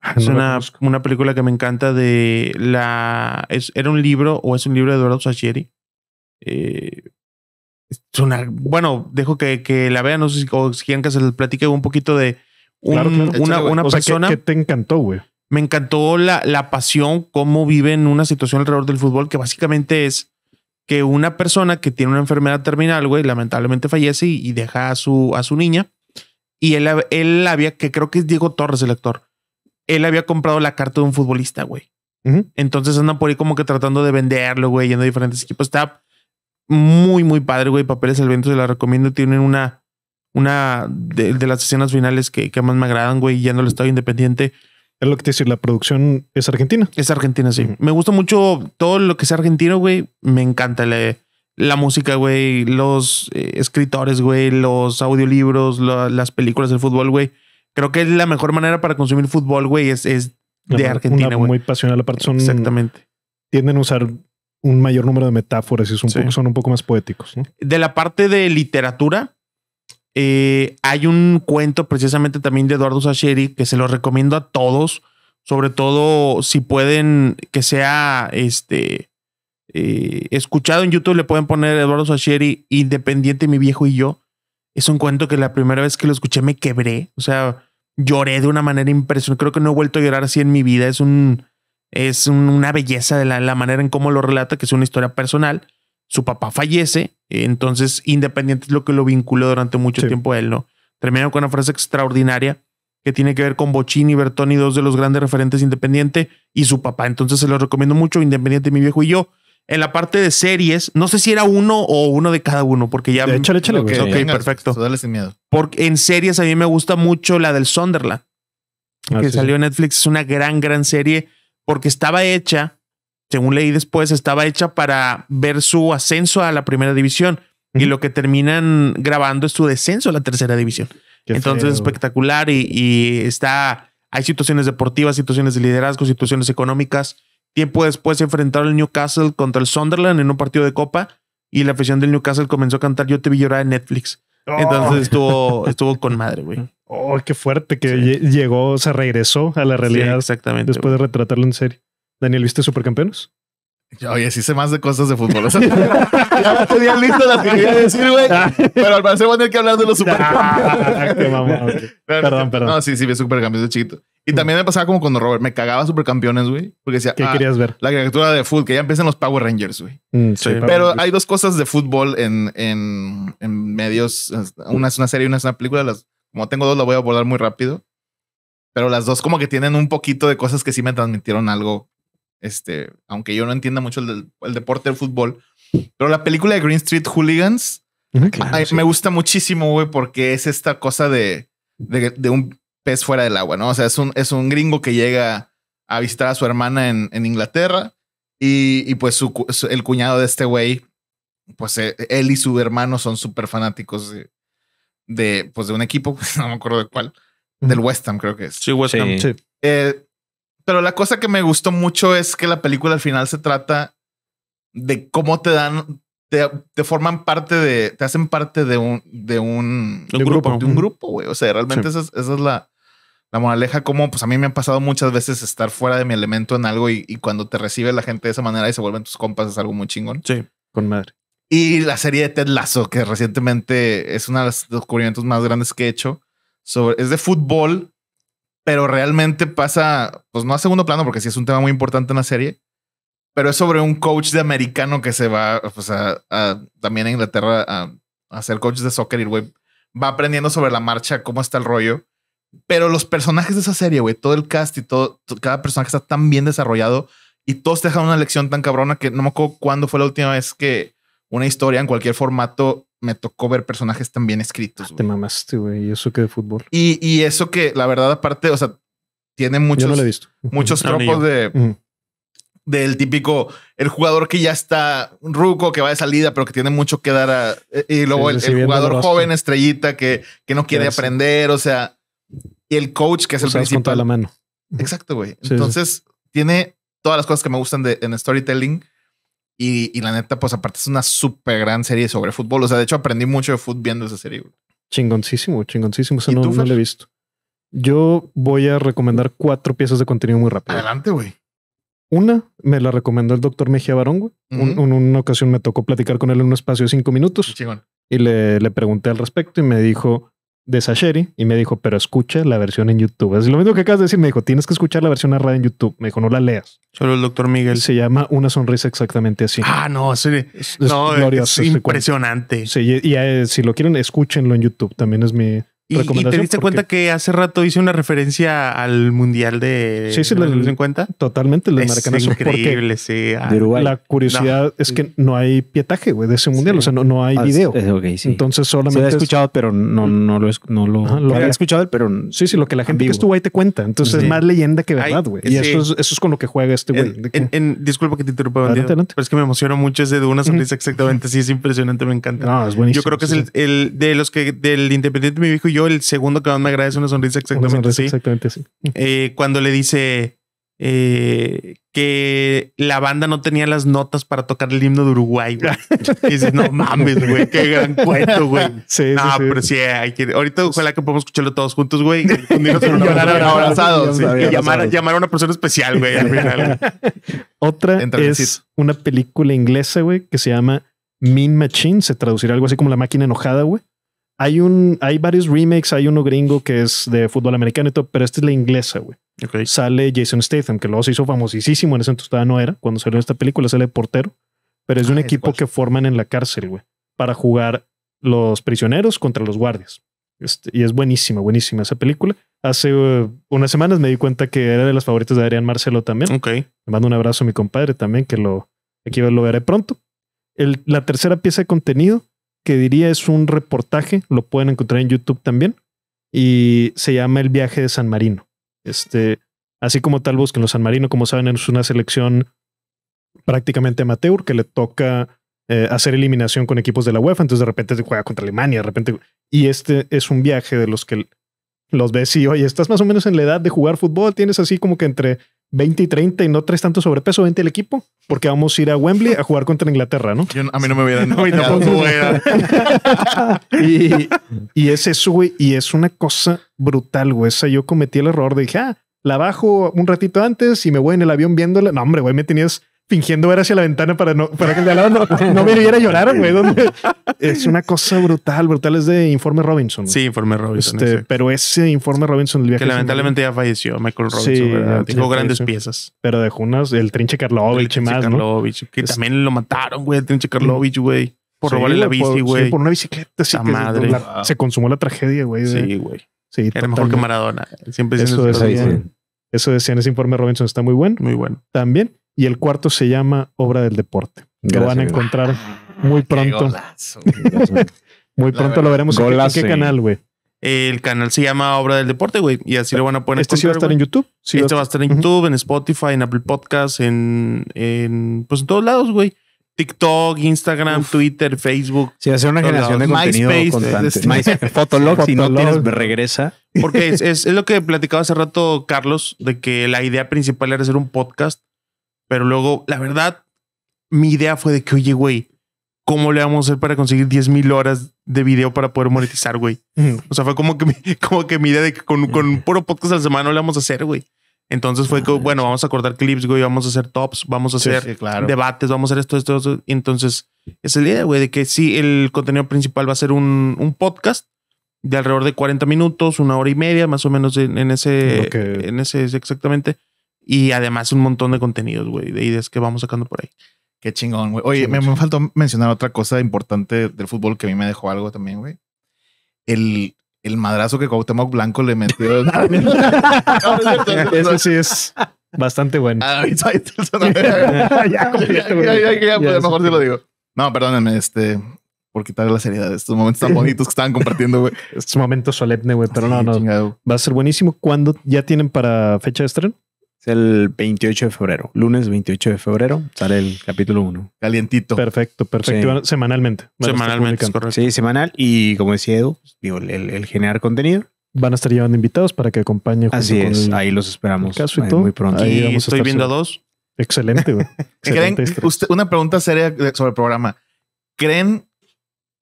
Ah, es una, película que me encanta de la... era un libro o es un libro de Eduardo Sacheri. Eh, es bueno, dejo que, que, la vean, no sé si, o quieren que se les platique un poquito de una, una persona... ¿Qué te encantó, güey? Me encantó la, la pasión, cómo viven una situación alrededor del fútbol, que básicamente es que una persona que tiene una enfermedad terminal, güey, lamentablemente fallece y, deja a su, a su niña. Y él, él había, que creo que es Diego Torres el actor, él había comprado la carta de un futbolista, güey. Entonces andan por ahí como que tratando de venderlo, güey, yendo a diferentes equipos. Está muy, muy padre, güey. Papeles al viento, se la recomiendo. Tienen una, una de, las escenas finales que, que más me agradan, güey, yendo al estado independiente. Es lo que te decir, la producción es argentina. Es argentina, sí. Me gusta mucho todo lo que sea argentino, güey. Me encanta la, música, güey. Los eh, escritores, güey. Los audiolibros, las películas del fútbol, güey. Creo que es la mejor manera para consumir fútbol, güey. Es, de Argentina, güey. Muy pasional. Aparte son... Exactamente. Tienden a usar un mayor número de metáforas y son, un poco, más poéticos. De la parte de literatura, eh, hay un cuento precisamente también de Eduardo Sacheri que se lo recomiendo a todos, sobre todo si pueden que sea este eh, escuchado en YouTube, le pueden poner Eduardo Sacheri, Independiente, mi viejo y yo. Es un cuento que la primera vez que lo escuché me quebré, o sea, lloré de una manera impresionante. Creo que no he vuelto a llorar así en mi vida. Es un, una belleza de la, manera en cómo lo relata, que es una historia personal su papá fallece, entonces Independiente es lo que lo vinculó durante mucho tiempo a él, ¿no? Termina con una frase extraordinaria que tiene que ver con Bochini, Bertoni, dos de los grandes referentes Independiente y su papá. Entonces se lo recomiendo mucho, Independiente, mi viejo y yo. En la parte de series, no sé si era uno o uno de cada uno, porque ya. Échale, échale, Ok, okay perfecto. Dale sin miedo. Porque en series a mí me gusta mucho la del Sunderland, ah, que salió en Netflix. Es una gran, gran serie, porque estaba hecha según leí después, estaba hecha para ver su ascenso a la primera división. Y lo que terminan grabando es su descenso a la tercera división. Entonces, es espectacular y, está. Hay situaciones deportivas, situaciones de liderazgo, situaciones económicas. Tiempo después se enfrentaron el Newcastle contra el Sunderland en un partido de Copa y la afición del Newcastle comenzó a cantar Yo te vi llorar en Netflix. Oh. Entonces estuvo, estuvo con madre, güey. Oh, qué fuerte que llegó, se regresó a la realidad. exactamente. Después de retratarlo en serie. Daniel, ¿viste Supercampeones? Oye, sí sé más de cosas de fútbol. ya tenía lista la que quería decir, güey. Ah. Pero al parecer voy a tener que hablar de los ah, supercampeones. Qué mamá, perdón, perdón. No, sí, sí, vi supercampeones de chiquito. Y también me pasaba como cuando Robert. Me cagaba supercampeones, güey. Porque decía. ¿Qué ah, querías ver? La caricatura de fútbol, que ya empiezan los Power Rangers, güey. Mm, pero hay dos cosas de fútbol en, en, en medios. Una es una serie y una es una película. Las, como tengo dos, la voy a abordar muy rápido. Pero las dos, como que tienen un poquito de cosas que sí me transmitieron algo este, aunque yo no entienda mucho el, deporte del fútbol, pero la película de Green Street Hooligans me gusta muchísimo, güey, porque es esta cosa de, de, un pez fuera del agua, ¿no? O sea, es un, es un gringo que llega a visitar a su hermana en, Inglaterra y, pues el cuñado de este güey, pues e, él y su hermano son súper fanáticos de, pues de un equipo, no me acuerdo de cuál, del West Ham creo que es. Sí, West Ham. Eh, pero la cosa que me gustó mucho es que la película al final se trata de cómo te dan, te, te forman parte de, te hacen parte de un, de un, grupo, de un grupo, güey. O sea, realmente esa, es, es la, moraleja, como pues a mí me han pasado muchas veces estar fuera de mi elemento en algo y, cuando te recibe la gente de esa manera y se vuelven tus compas es algo muy chingón. Sí, con madre. Y la serie de Ted Lasso, que recientemente es uno de los descubrimientos más grandes que he hecho, sobre, es de fútbol, pero realmente pasa, pues no a segundo plano, porque sí es un tema muy importante en la serie, pero es sobre un coach de americano que se va pues, a, también a Inglaterra a, hacer coaches coach de soccer y güey va aprendiendo sobre la marcha, cómo está el rollo. Pero los personajes de esa serie, güey, todo el cast y todo, cada personaje está tan bien desarrollado y todos te dejan una lección tan cabrona que no me acuerdo cuándo fue la última vez que una historia en cualquier formato me tocó ver personajes tan bien ah, escritos. te mamaste, güey. Y eso que de fútbol. Y, y, eso que, la verdad, aparte, o sea, tiene muchos, muchos tropos de. Del típico, el jugador que ya está ruco, que va de salida, pero que tiene mucho que dar e, Y luego el, jugador joven, estrellita, que, que no quiere aprender, o sea. Y el coach, que es el principal. la mano. Exacto, güey. Entonces, tiene todas las cosas que me gustan de, en storytelling y, la neta, pues aparte es una súper gran serie sobre fútbol. O sea, de hecho aprendí mucho de fútbol viendo esa serie. Chingoncísimo, chingoncísimo. O sea, no la he visto. Yo voy a recomendar cuatro piezas de contenido muy rápido. Adelante, güey. Una me la recomendó el doctor Mejía Barón. Güey. una ocasión me tocó platicar con él en un espacio de cinco minutos. Chingón. Y le, le pregunté al respecto y me dijo de Sacheri y me dijo, pero escucha la versión en YouTube. Es lo mismo que acabas de decir. Me dijo, tienes que escuchar la versión narrada en YouTube. Me dijo, no la leas. Solo el doctor Miguel. Se llama Una sonrisa exactamente así. Ah, no, sí. Es, impresionante. Sí, y, eh, si lo quieren, escúchenlo en YouTube. También es mi... Y, y, te diste cuenta que hace rato hice una referencia al Mundial de sí, sí, lo el, cuenta? Totalmente, el es increíble, ah. La curiosidad es que no hay pietaje, güey, de ese Mundial. O sea, no, no hay ah, video. Entonces solamente... Se lo he escuchado, pero no, no lo... No lo, había escuchado, pero... Sí, sí, lo que la gente que estuvo ahí te cuenta. Entonces es más leyenda que verdad, güey. Y eso, es, con lo que juega este güey. disculpa que te interrumpa, pero es que me emociono mucho ese de una sonrisa exactamente. Sí, es impresionante, me encanta. No, es buenísimo. Yo creo que es el, de los que del Independiente mi hijo yo el segundo que más me agradece una sonrisa exactamente así. Exactamente eh, cuando le dice eh, que la banda no tenía las notas para tocar el himno de Uruguay, güey. Y dices, no mames, güey, qué gran cuento, güey. Sí, no, pero sí, hay que... ahorita ojalá que podamos escucharlo todos juntos, güey. llamar, a una persona especial, güey, al final. Otra es una película inglesa, güey, que se llama Mean Machine. Se traducirá algo así como La Máquina Enojada, güey. Hay, un, hay varios remakes, hay uno gringo que es de fútbol americano y todo, pero esta es la inglesa, güey. Sale Jason Statham, que luego se hizo famosísimo en ese entonces, todavía no era. Cuando salió esta película, sale de portero, pero es de un ah, equipo que forman en la cárcel, güey, para jugar los prisioneros contra los guardias. Este, y es buenísima, buenísima esa película. Hace uh, unas semanas me di cuenta que era de las favoritas de Adrián Marcelo también. Ok. Le mando un abrazo a mi compadre también, que lo, aquí lo veré pronto. El, la tercera pieza de contenido que diría es un reportaje, lo pueden encontrar en YouTube también, y se llama El viaje de San Marino. Este, así como tal en los San Marino, como saben, es una selección prácticamente amateur que le toca eh, hacer eliminación con equipos de la UEFA, entonces de repente se juega contra Alemania, de repente... Y este es un viaje de los que los ves y, oye, estás más o menos en la edad de jugar fútbol, tienes así como que entre 20 y 30 y no traes tanto sobrepeso, vente el equipo, porque vamos a ir a Wembley a jugar contra Inglaterra, ¿no? Yo, a mí no me a no, y, y, es eso, güey, y es una cosa brutal, güey. Esa yo cometí el error de dije, ah, la bajo un ratito antes y me voy en el avión viéndola. No, hombre, güey, me tenías fingiendo ver hacia la ventana para, no, para que el de al lado no, no me viera llorar, güey. Es una cosa brutal, brutal. Es de Informe Robinson. Sí, Informe Robinson. Este, pero ese Informe Robinson... El viaje que lamentablemente ya falleció Michael Robinson, sí, grandes piezas. Pero dejó unas... El Trinche Karlovich y más, Karlovich, ¿no? que también lo mataron, güey. El Trinche mm. Karlovich, güey. Por robarle la bici, güey. por una bicicleta. Sí, madre. se consumó la tragedia, güey. Sí, güey. Sí, Era mejor que Maradona. Siempre Eso eso decía en ese informe Robinson está muy bueno. Muy bueno. También. Y el cuarto se llama Obra del Deporte. lo van a encontrar ah, muy pronto. muy pronto lo veremos en qué, canal, güey. El canal se llama Obra del Deporte, güey. Y así lo van a poner. Este sí va a estar en YouTube. Sí este va a estar en YouTube, en Spotify, en Apple Podcasts, en, en pues en todos lados, güey. TikTok, Instagram, Twitter, Facebook. Sí, hacer una generación de MySpace, constante. Fotolog, si no tienes, regresa. Porque es, lo que platicaba hace rato Carlos, de que la idea principal era hacer un podcast, pero luego, la verdad, mi idea fue de que, oye, güey, ¿cómo le vamos a hacer para conseguir 10 mil horas de video para poder monetizar, güey? Mm. O sea, fue como que, como que mi idea de que con, con un mm. puro podcast a la semana no le vamos a hacer, güey. Entonces fue que, bueno, vamos a acordar clips, güey, vamos a hacer tops, vamos a hacer debates, vamos a hacer esto, esto, Entonces, es el idea, güey, de que sí, el contenido principal va a ser un, podcast de alrededor de 40 minutos, una hora y media, más o menos en, ese, en ese exactamente. Y además un montón de contenidos, güey, de ideas que vamos sacando por ahí. Qué chingón, güey. Oye, me, me faltó mencionar otra cosa importante del fútbol que a mí me dejó algo también, güey. El, el madrazo que Cuauhtémoc Blanco le metió. Eso sí es bastante bueno. Ah, ya, ya, mejor te lo digo. No, perdónenme, este, por quitar la seriedad de estos momentos tan bonitos que estaban compartiendo, güey. Es un momento solemne, güey, pero no, no. Va a ser buenísimo. ¿Cuándo ya tienen para fecha de estreno? Es el 28 de febrero, lunes 28 de febrero, sale el capítulo 1. Calientito. Perfecto, perfecto. Semanalmente. Semanalmente, Sí, semanal. Y como decía Edu, pues, digo, el, generar contenido. Van a estar llevando invitados para que acompañe. Así es, ahí los esperamos. Eh, muy pronto. estoy viendo a dos. Excelente, güey. una pregunta seria sobre el programa. ¿Creen,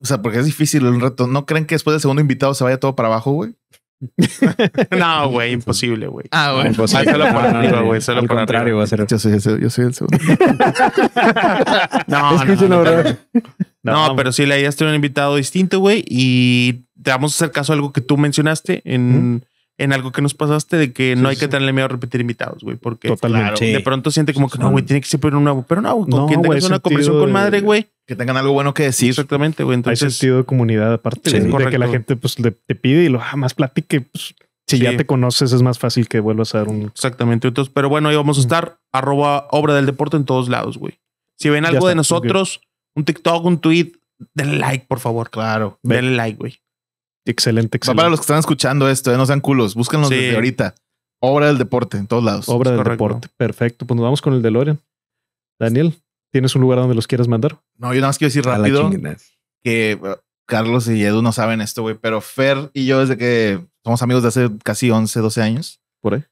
o sea, porque es difícil un reto, ¿no creen que después del segundo invitado se vaya todo para abajo, güey? no, güey, imposible, güey. Ah, bueno. Solo güey. Al contrario, va a ser. Yo soy, el segundo. no, no, pero sí, le idea un invitado distinto, güey. Y te vamos a hacer caso a algo que tú mencionaste en, en algo que nos pasaste de que no hay que tenerle miedo a repetir invitados, güey, porque de pronto siente como que no, güey, tiene que ser un nuevo, pero no, güey, con quien tengas una conversación con madre, güey. Que tengan algo bueno que decir. Exactamente, güey. Hay sentido de comunidad aparte, de, que la gente pues te pide y lo jamás ah, platique, pues, si ya te conoces, es más fácil que vuelvas a dar un. Exactamente. Entonces, pero bueno, ahí vamos a mm. estar. Arroba obra del deporte en todos lados, güey. Si ven algo de nosotros, un TikTok, un tweet, denle like, por favor. Claro. Denle like, güey. Excelente, excelente. para los que están escuchando esto, eh, no sean culos, búsquenlos desde ahorita. Obra del deporte, en todos lados. Obra del deporte, perfecto. Pues nos vamos con el de DeLorean. Daniel, ¿tienes un lugar donde los quieras mandar? No, yo nada más quiero decir rápido que eh, Carlos y Edu no saben esto, güey, pero Fer y yo desde que somos amigos de hace casi 11, 12 años. Por ahí.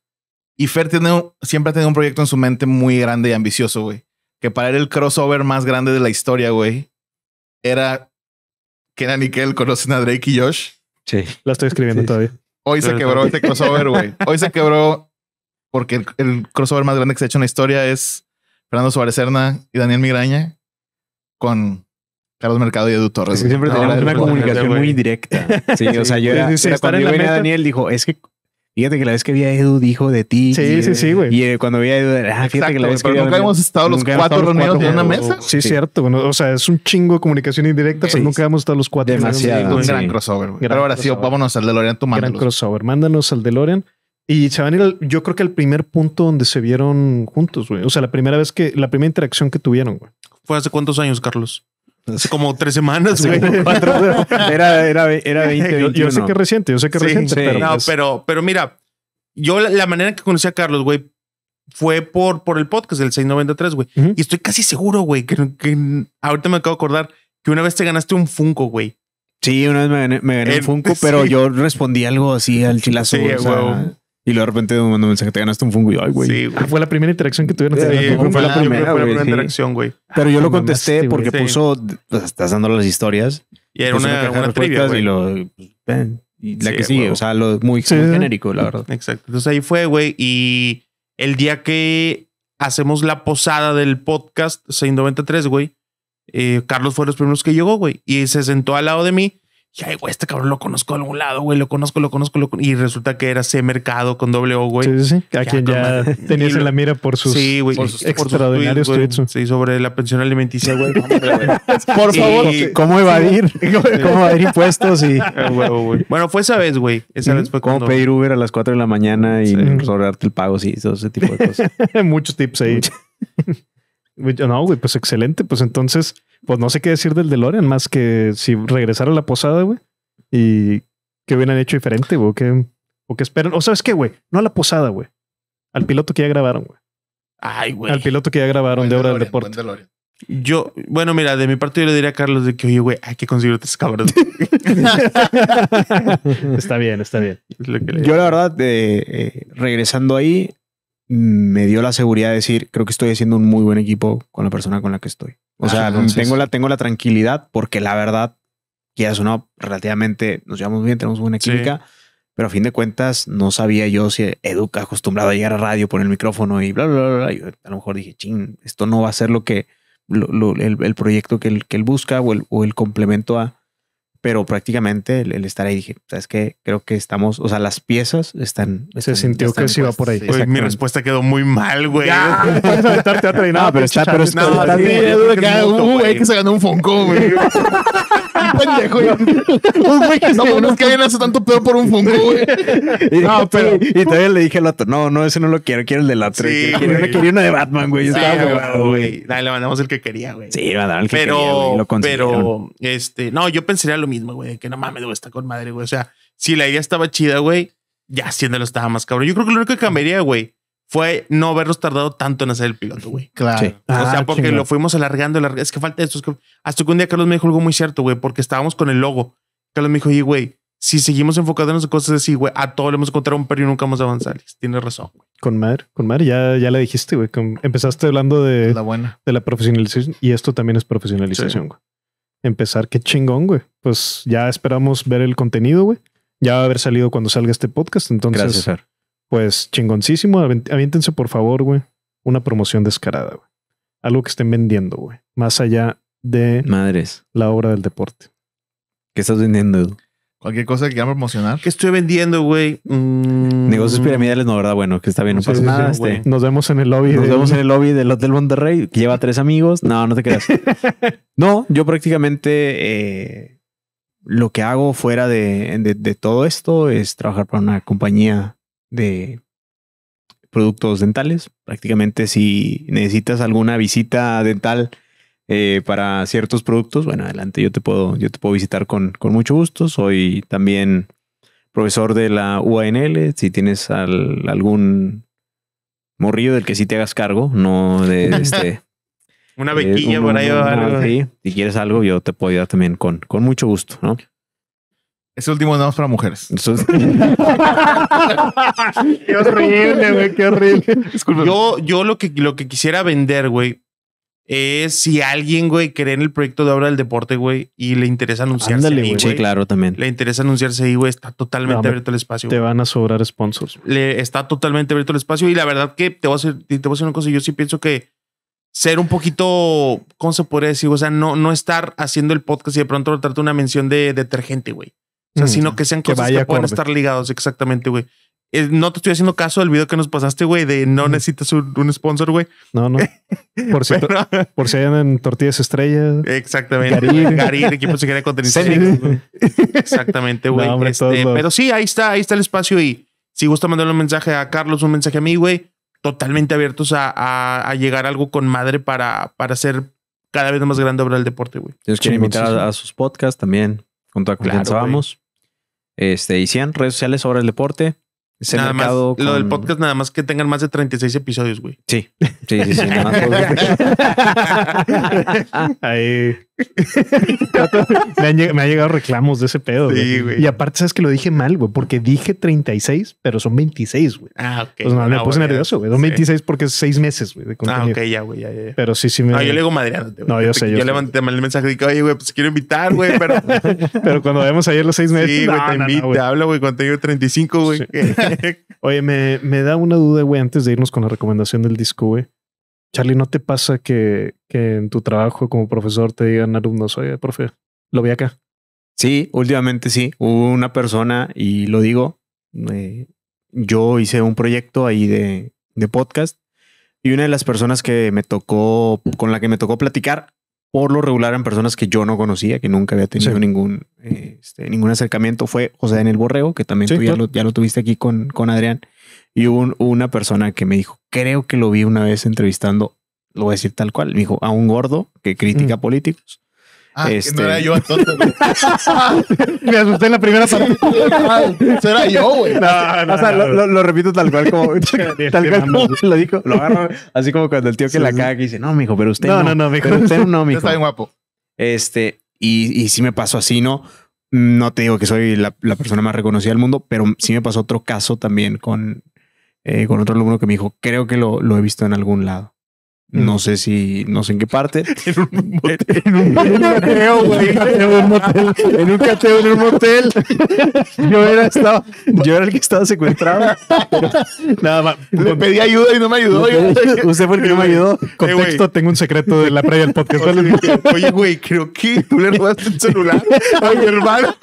Y Fer tiene, siempre ha tenido un proyecto en su mente muy grande y ambicioso, güey. Que para él el crossover más grande de la historia, güey, era que era Nickel, conocen a Drake y Josh Sí. La estoy escribiendo todavía. Hoy se quebró este crossover, güey. Hoy se quebró porque el, crossover más grande que se ha hecho en la historia es Fernando Suárez Serna y Daniel Migraña con Carlos Mercado y Edu Torres. siempre teníamos una comunicación muy directa. Sí, o sea, yo era, cuando yo Daniel dijo, es que Fíjate que la vez que a Edu dijo de ti. Sí, sí, sí, güey. Y eh, cuando cuando a Edu, ah, fíjate que la vez que Nunca habíamos hemos estado los cuatro reunidos en una mesa. Sí, cierto. o sea, es un chingo de comunicación indirecta, pero nunca habíamos estado los cuatro. Demasiado. un gran crossover. güey. pero ahora sí, vámonos al DeLorean, tú mándanos. Gran crossover. Mándanos al DeLorean. Y se van a ir, yo creo que al primer punto donde se vieron juntos, güey. O sea, la primera vez que, la primera interacción que tuvieron, güey. ¿Fue hace cuántos años, Carlos? como tres semanas, güey. era, era, era 20, yo, sé que es reciente, yo sé que es reciente. Pero, no, pues pero, mira, yo la, manera que conocí a Carlos, güey, fue por, por el podcast del 693, güey. Y estoy casi seguro, güey, que, ahorita me acabo de acordar que una vez te ganaste un Funko, güey. Sí, una vez me gané, un Funko, pero yo respondí algo así al chilazo. Sí, güey. Y luego de repente me mandó un mensaje, te ganaste un fungo. güey. Sí, ah, fue la primera interacción que tuvieron. fue, la primera, interacción, güey. Pero yo lo ah, contesté porque puso, pues, estás dando las historias. Y era una, trivia, güey. Pues, y lo... la que sigue, o sea, lo muy, muy genérico, la verdad. Exacto. Entonces ahí fue, güey. Y el día que hacemos la posada del podcast 693, güey, eh, Carlos fue de los primeros que llegó, güey. Y se sentó al lado de mí ya güey, este cabrón lo conozco de algún lado, güey, lo conozco, lo conozco, lo conozco. Y resulta que era C Mercado con doble O, güey. Sí, sí, sí. A quien ya tenías en la mira por sus, sí, extraordinarios tweets, Sí, sobre la pensión alimenticia, güey. por favor. ¿Cómo evadir? ¿Cómo evadir impuestos? Y... bueno, fue esa vez, güey. Esa vez fue como Cómo pedir Uber a las 4 de la mañana y sobrarte el pago, sí, todo ese tipo de cosas. Muchos tips ahí. No, güey, pues excelente. Pues entonces, pues no sé qué decir del DeLorean más que si regresara a la posada, güey, y que hubieran hecho diferente, güey, o que esperan. O sabes qué, güey, no a la posada, güey. Al piloto que ya grabaron, güey. Ay, güey. Al piloto que ya grabaron de obra del deporte. yo, bueno, mira, de mi parte yo le diría a Carlos de que, oye, güey, hay que conseguir ese cabrón. está bien, está bien. yo, la verdad, eh, eh, regresando ahí, me dio la seguridad de decir, creo que estoy haciendo un muy buen equipo con la persona con la que estoy. O ah, sea, mm, tengo, la, tengo la tranquilidad porque la verdad, ya es no, relativamente nos llevamos bien, tenemos buena química, pero a fin de cuentas no sabía yo si Educa acostumbrado a llegar a radio, poner el micrófono y bla, bla, bla. bla. a lo mejor dije, ching, esto no va a ser lo que lo, el, el, proyecto que él, que él busca o el, o el complemento a, pero prácticamente el, estar ahí dije, ¿sabes qué? Creo que estamos, o sea, las piezas están. ese se sintió que se iba pues, por ahí. Oye, mi respuesta quedó muy mal, güey. Ya, puedes teatro y nada, pero está, pero está. No, está un güey que se ganó un Funko, güey. un pendejo, Un güey que no, se ganó. Es que alguien hace tanto pedo por un Funko, güey. no, pero. Y también le dije al otro, no, no, ese no lo quiero, quiero el de la 3. Sí, quería una de Batman, güey. Estaba güey. Dale, le mandamos el que quería, güey. Sí, mandaron el que quería. Pero, pero, este, no, yo pensaría mismo, güey, que no mames, güey, está con madre, güey. O sea, si la idea estaba chida, güey, ya haciéndolo estaba más cabrón. Yo creo que lo único que cambiaría, güey, fue no habernos tardado tanto en hacer el piloto, güey. Claro. Ah, o sea, porque lo fuimos alargando, Es que falta esto. que... Hasta que un día Carlos me dijo algo muy cierto, güey, porque estábamos con el logo. Carlos me dijo, y güey, si seguimos enfocados en cosas así, güey, a todo le hemos encontrado un perro y nunca vamos a avanzar. Tienes razón, güey. Con madre, con madre, ya, ya le dijiste, güey. Empezaste hablando de la, buena. de la profesionalización y esto también es profesionalización, empezar, qué chingón, güey. Pues ya esperamos ver el contenido, güey. Ya va a haber salido cuando salga este podcast, entonces. Gracias, Pues chingoncísimo. Aviéntense, por favor, güey. Una promoción descarada, güey. Algo que estén vendiendo, güey. Más allá de. Madres. La obra del deporte. ¿Qué estás vendiendo? Cualquier cosa que quieran promocionar. ¿Qué estoy vendiendo, güey? Mm. Negocios piramidales, no, ¿verdad? Bueno, que está bien, no pasa nada. Este. Nos vemos en el lobby. Nos vemos en el lobby del Hotel Monterrey, que lleva tres amigos. No, no te creas. no, yo prácticamente eh, lo que hago fuera de, de todo esto es trabajar para una compañía de productos dentales. Prácticamente si necesitas alguna visita dental eh, para ciertos productos, bueno, adelante, yo te puedo, yo te puedo visitar con, con mucho gusto. Soy también profesor de la UANL. Si tienes algún morrillo del que sí te hagas cargo, no de este. una eh, bequilla por ahí si quieres algo, yo te puedo ayudar también con, con mucho gusto, ¿no? Ese último es nada para mujeres. qué horrible, güey, qué horrible. Yo, yo lo que lo que quisiera vender, güey, es si alguien, güey, cree en el proyecto de obra del deporte, güey, y le interesa anunciarse Ándale, claro, también. Le interesa anunciarse ahí, güey, está totalmente abierto el espacio. Te van a sobrar sponsors. Le está totalmente abierto el espacio y la verdad que te voy a hacer, una cosa, yo sí pienso que ser un poquito, ¿cómo se podría decir? O sea, no, no estar haciendo el podcast y de pronto tratarte una mención de detergente, güey. O sea, mm, sino que sean que, vaya puedan estar ligados, exactamente, güey. Eh, no te estoy haciendo caso del video que nos pasaste, güey, de no necesitas un, sponsor, güey. No, no. Por si, por en tortillas estrellas. Exactamente. Garir, equipo de Exactamente, güey. Este, pero sí, ahí está, ahí está el espacio. Y si gusta mandarle un mensaje a Carlos, un mensaje a mí, güey, totalmente abiertos a, llegar a algo con madre para, para hacer cada vez más grande obra del deporte, güey. quieren invitar A, sus podcasts también, junto a vamos. Este, y redes sociales sobre el deporte nada más, Lo del podcast, nada más que tengan más de 36 episodios, güey. Sí. Sí, sí, sí. Ahí me, han llegado reclamos de ese pedo. Y aparte, sabes que lo dije mal, güey, porque dije 36, pero son 26, güey. Ah, ok. Pues no, ah, me puse nervioso, güey. Son 26 porque es 6 meses, güey. De ah, ok, ya, güey. Ya, Pero sí, sí me. No, yo le digo madre No, yo, sé. Yo, yo levanté mal el mensaje y dije, oye, güey, pues quiero invitar, güey, pero. pero cuando vemos ayer los 6 meses. Sí, güey, te invito, güey. habla, güey, cuando tengo 35, güey. oye, me, me da una duda, güey, antes de irnos con la recomendación del disco, güey. Charlie, ¿no te pasa que, en tu trabajo como profesor te digan alumnos, oye, profe, lo vi acá? Sí, últimamente sí. Hubo una persona, y lo digo, yo hice un proyecto ahí de, podcast y una de las personas que me tocó, con la que me tocó platicar, por lo regular eran personas que yo no conocía, que nunca había tenido ningún, este, ningún acercamiento, fue José Daniel en el Borrego, que también tú ya, lo, tuviste aquí con, con Adrián. Y hubo una persona que me dijo, creo que lo vi una vez entrevistando, lo voy a decir tal cual, me dijo, a un gordo que critica mm. políticos. Ah, este... no era yo entonces. me asusté en la primera parte. Ah, eso era yo, güey. No, no, o sea, lo, lo, repito tal cual como, tal cual como lo dijo. Lo agarro así como cuando el tío que la caga y dice, no, mijo, pero usted no. No, no, mijo. Pero usted no, mijo. Está bien guapo. Este, y, y sí me pasó así, ¿no? No te digo que soy la, la persona más reconocida del mundo, pero sí me pasó otro caso también con, eh, con otro alumno que me dijo, creo que lo he visto en algún lado. No sé si, no sé en qué parte. en un motel. En un, cateo, güey. En un cateo, en un motel. Yo era, estaba, yo era el que estaba secuestrado. nada más. Le pedí ayuda y no me ayudó. Usted, porque fue no me ayudó. Eh, Contexto, tengo un secreto de la previa del podcast. Oye, güey, creo que tú le robaste el celular a hermano.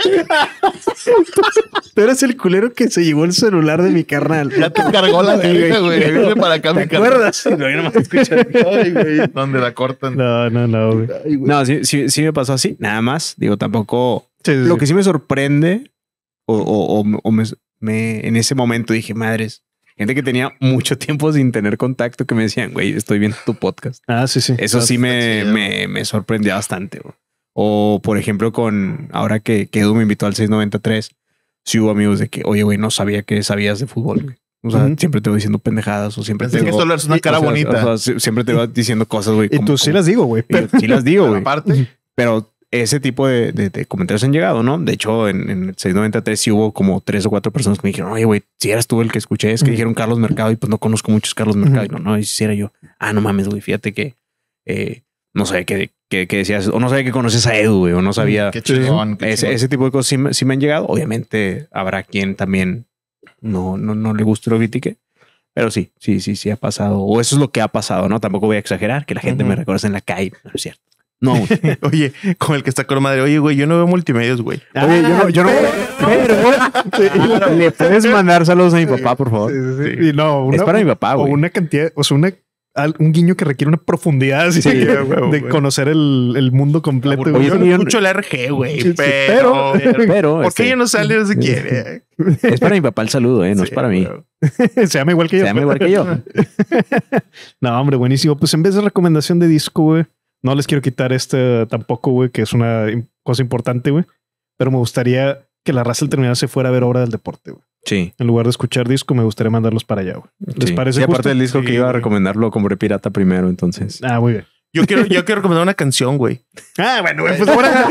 Tú eres el culero que se llevó el celular de mi carnal. Ya te cargó la verga, güey. para acá, ¿Te acuerdas? No, yo escuché. Ay, güey. Donde la cortan. No, no, no, güey. No, sí, sí, sí, me pasó así, nada más. Digo, tampoco. lo que sí me sorprende, o, o, me, en ese momento dije, madres, gente que tenía mucho tiempo sin tener contacto que me decían, güey, estoy viendo tu podcast. Ah, sí, sí. Eso ah, sí me, me, sorprendió bastante. O, por ejemplo, con ahora que, que Edu me invitó al 693, sí hubo amigos de que, oye, güey, no sabía que sabías de fútbol. Güey. O sea, siempre te voy diciendo pendejadas o siempre te que una cara bonita. O sea, siempre te voy diciendo cosas, güey. Y tú sí las digo, güey. Sí las digo, güey. Aparte. Pero ese tipo de, comentarios han llegado, ¿no? De hecho, en, el 693 sí hubo como tres o cuatro personas que me dijeron, oye, güey, si eras tú el que escuché, es que dijeron Carlos Mercado y pues no conozco muchos Carlos Mercado. Y no, no, y si era yo, ah, no mames, güey, fíjate que eh, no sé qué decías, o no sabía que conoces a Edu, güey, o no sabía. Ese, tipo de cosas sí, sí, me han llegado. Obviamente habrá quien también no, no, no le gustó lo critique. Pero sí, sí, sí, sí ha pasado. O eso es lo que ha pasado, ¿no? Tampoco voy a exagerar, que la gente me reconoce en la calle, no es cierto. No. oye, con el que está con la madre, oye, güey, yo no veo multimedios, güey. Ah, oye, yo no, yo no pero, le puedes mandar saludos a mi papá, por favor. Sí, sí, sí. Y no, es para mi papá, güey. O una cantidad, o sea, una un guiño que requiere una profundidad así, de, conocer el, el, mundo completo. Oye, yo escucho el RG, güey, pero, pero, ¿por qué yo este, ya no sale no se quiere? Es para mi papá el saludo, ¿eh? no es para mí. Se llama igual que yo. Se llama igual que yo. no, hombre, buenísimo. Pues en vez de recomendación de disco, güey, no les quiero quitar este tampoco, güey, que es una cosa importante, güey. Pero me gustaría que la raza al se fuera a ver obra del deporte, güey. Sí. En lugar de escuchar disco, me gustaría mandarlos para allá. Güey. ¿Les parece? Y aparte del disco que iba a recomendarlo, lo compré pirata primero, entonces. Ah, muy bien. Yo quiero, yo quiero recomendar una canción, güey. Ah, bueno, pues ahora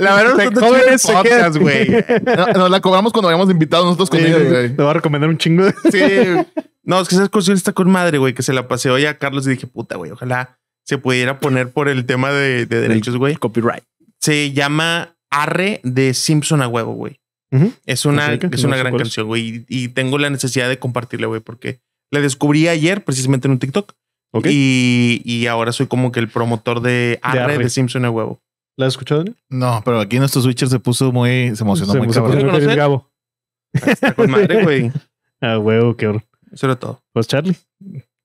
La verdad, jóvenes podcast, güey. Nos la cobramos cuando habíamos invitado nosotros con ellos, güey. Te voy a recomendar un chingo. Sí. No, es que esa canción está con madre, güey, que se la pasé hoy a Carlos y dije, puta, güey, ojalá se pudiera poner por el tema de, derechos, güey. Copyright. Se llama arre de Simpson a huevo, güey. Es una, es una gran canción, güey. Y, tengo la necesidad de compartirle, güey, porque la descubrí ayer precisamente en un TikTok. Y, ahora soy como que el promotor de arre de, Simpson a huevo. ¿La has escuchado? No, pero aquí en nuestro Switcher se puso muy. Se emocionó muy Gabo. con madre, güey. a huevo, qué horror. Eso era todo. Pues Charlie.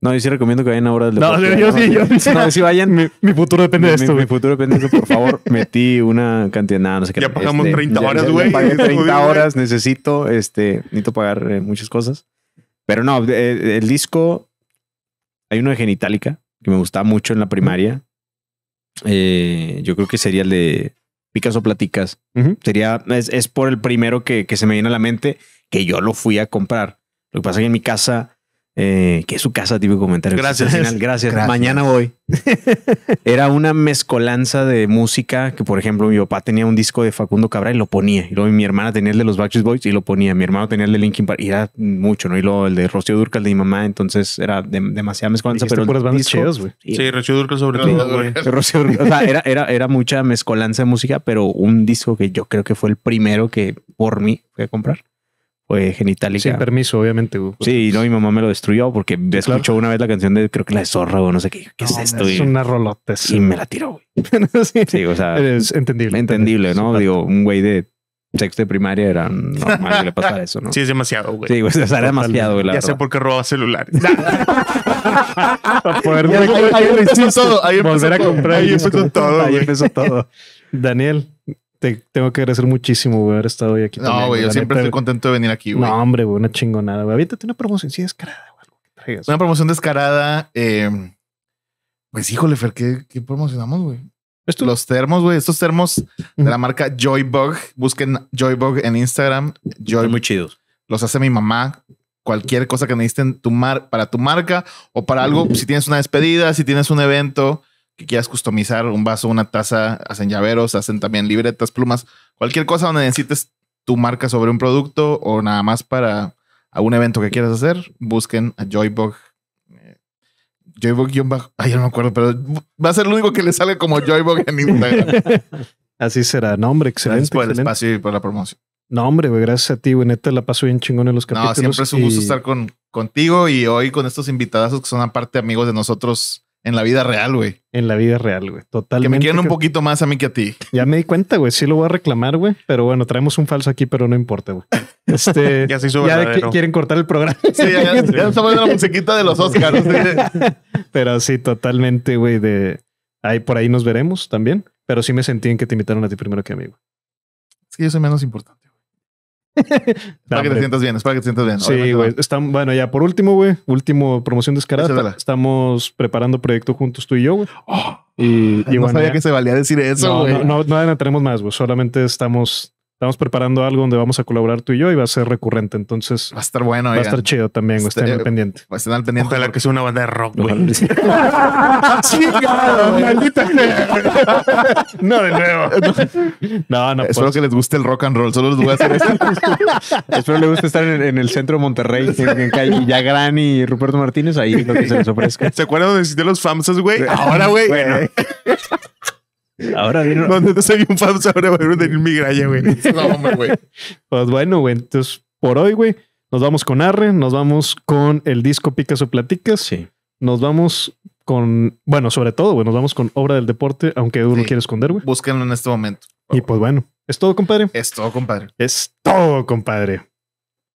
No, yo sí recomiendo que vayan ahora. No, yo, sí, yo, sí. No, si vayan. Mi, futuro depende de esto. Mi, futuro depende de esto, por favor. Metí una cantidad, no sé qué. Ya pagamos 30 este, horas, güey. 30 horas, necesito, este, necesito pagar eh, muchas cosas. Pero no, eh, el, disco, hay uno de Genitalica que me gustaba mucho en la primaria. Eh, yo creo que sería el de Picas o Platicas. Sería, es, es, por el primero que, que se me viene a la mente que yo lo fui a comprar. Lo que pasa es que en mi casa eh, que es su casa, típico comentario. Gracias. Gracias. Gracias. Mañana voy. Era una mezcolanza de música que, por ejemplo, mi papá tenía un disco de Facundo Cabral y lo ponía. Y luego mi hermana tenía el de los Backstreet Boys y lo ponía. Mi hermano tenía el de Linkin Park y era mucho, ¿no? Y luego el de Rocío Durcal de mi mamá. Entonces era de, demasiada mezcolanza. Pero güey. Sí, Rocío sobre todo, era, era, era mucha mezcolanza de música, pero un disco que yo creo que fue el primero que por mí fui a comprar fue genitalica. Sin permiso, obviamente. Güey. Sí, no, pues mi mamá me lo destruyó porque sí, escuchó una vez la canción de, creo que la de Zorro o no sé qué. ¿Qué no, es esto? Es una rolote. Y me la tiró, sí, o sea. Es entendible. Entendible, ¿no? Digo, un güey de sexto de primaria era normal que le pasara eso, ¿no? Sí, es demasiado, güey. Sí, güey, era demasiado, güey. Ya sé por qué roba celulares. poder ahí, ahí, ahí, empezó todo. Ahí empezó, Volver empezó todo. Daniel tengo que agradecer muchísimo, haber estado hoy aquí. No, güey, yo siempre estoy contento de venir aquí, güey. No, hombre, güey, una chingonada, güey. Aviéntate una promoción, sí, descarada, güey, Una promoción descarada. Em, pues híjole, Fer, ¿qué, promocionamos, güey? Los termos, güey. Estos termos de la marca Joybug. Busquen Joybug en Instagram. Joy... muy chidos. Los hace mi mamá. Cualquier cosa que necesiten tu para tu marca o para algo. Si tienes una despedida, si tienes un evento, que quieras customizar, un vaso, una taza, hacen llaveros, hacen también libretas, plumas, cualquier cosa donde necesites tu marca sobre un producto o nada más para algún evento que quieras hacer, busquen a Joybug. Eh, Joybug, ay, no me acuerdo, pero va a ser lo único que le sale como Joybug en Instagram. Así será. No, hombre, excelente. Gracias por el espacio y por la promoción. No, hombre, gracias a ti, güey. Neta, la paso bien chingón en los capítulos. No, siempre es un gusto estar con, contigo y hoy con estos invitados que son aparte amigos de nosotros en la vida real, güey. En la vida real, güey. Totalmente. Que me quieran un poquito más a mí que a ti. Ya me di cuenta, güey. Sí lo voy a reclamar, güey. Pero bueno, traemos un falso aquí, pero no importa, güey. Este, ya se hizo ya quieren cortar el programa. Sí, ya, ya, estamos en la musiquita de los Oscars. pero sí, totalmente, güey. De ahí por ahí nos veremos también. Pero sí me sentí en que te invitaron a ti primero que a mí, güey. Es que yo soy menos importante. para que te sientas bien, es para que te sientas bien. Sí, güey. Bueno, ya por último, güey, último promoción de Está, estamos preparando proyecto juntos tú y yo, güey. y, no sabía que se valía decir eso, güey. No, no, no, no, tenemos más, güey. Solamente estamos Estamos preparando algo donde vamos a colaborar tú y yo y va a ser recurrente. Entonces va a estar bueno. Va a estar chido también. va este, estén al eh, pendiente. Estén al pendiente. de la que sea una banda de rock. Güey. Sí. maldita. no, de nuevo. No, no. Pues. Espero que les guste el rock and roll. Solo les voy a hacer esto. Espero les guste estar en, el centro de Monterrey, en, calle ya Gran y Ruperto Martínez. Ahí lo que se les ofrezca. ¿Se acuerdan de los famosos, güey? Ahora, güey. Ahora viene. un güey. güey. Pues bueno, güey. Entonces, por hoy, güey, nos vamos con Arre, nos vamos con el disco Picas o Platicas. Sí. Nos vamos con, bueno, sobre todo, güey, nos vamos con Obra del Deporte, aunque uno quiere esconder, güey. Búsquenlo en este momento. Y pues bueno, es todo, compadre. Es todo, compadre. Es todo, compadre.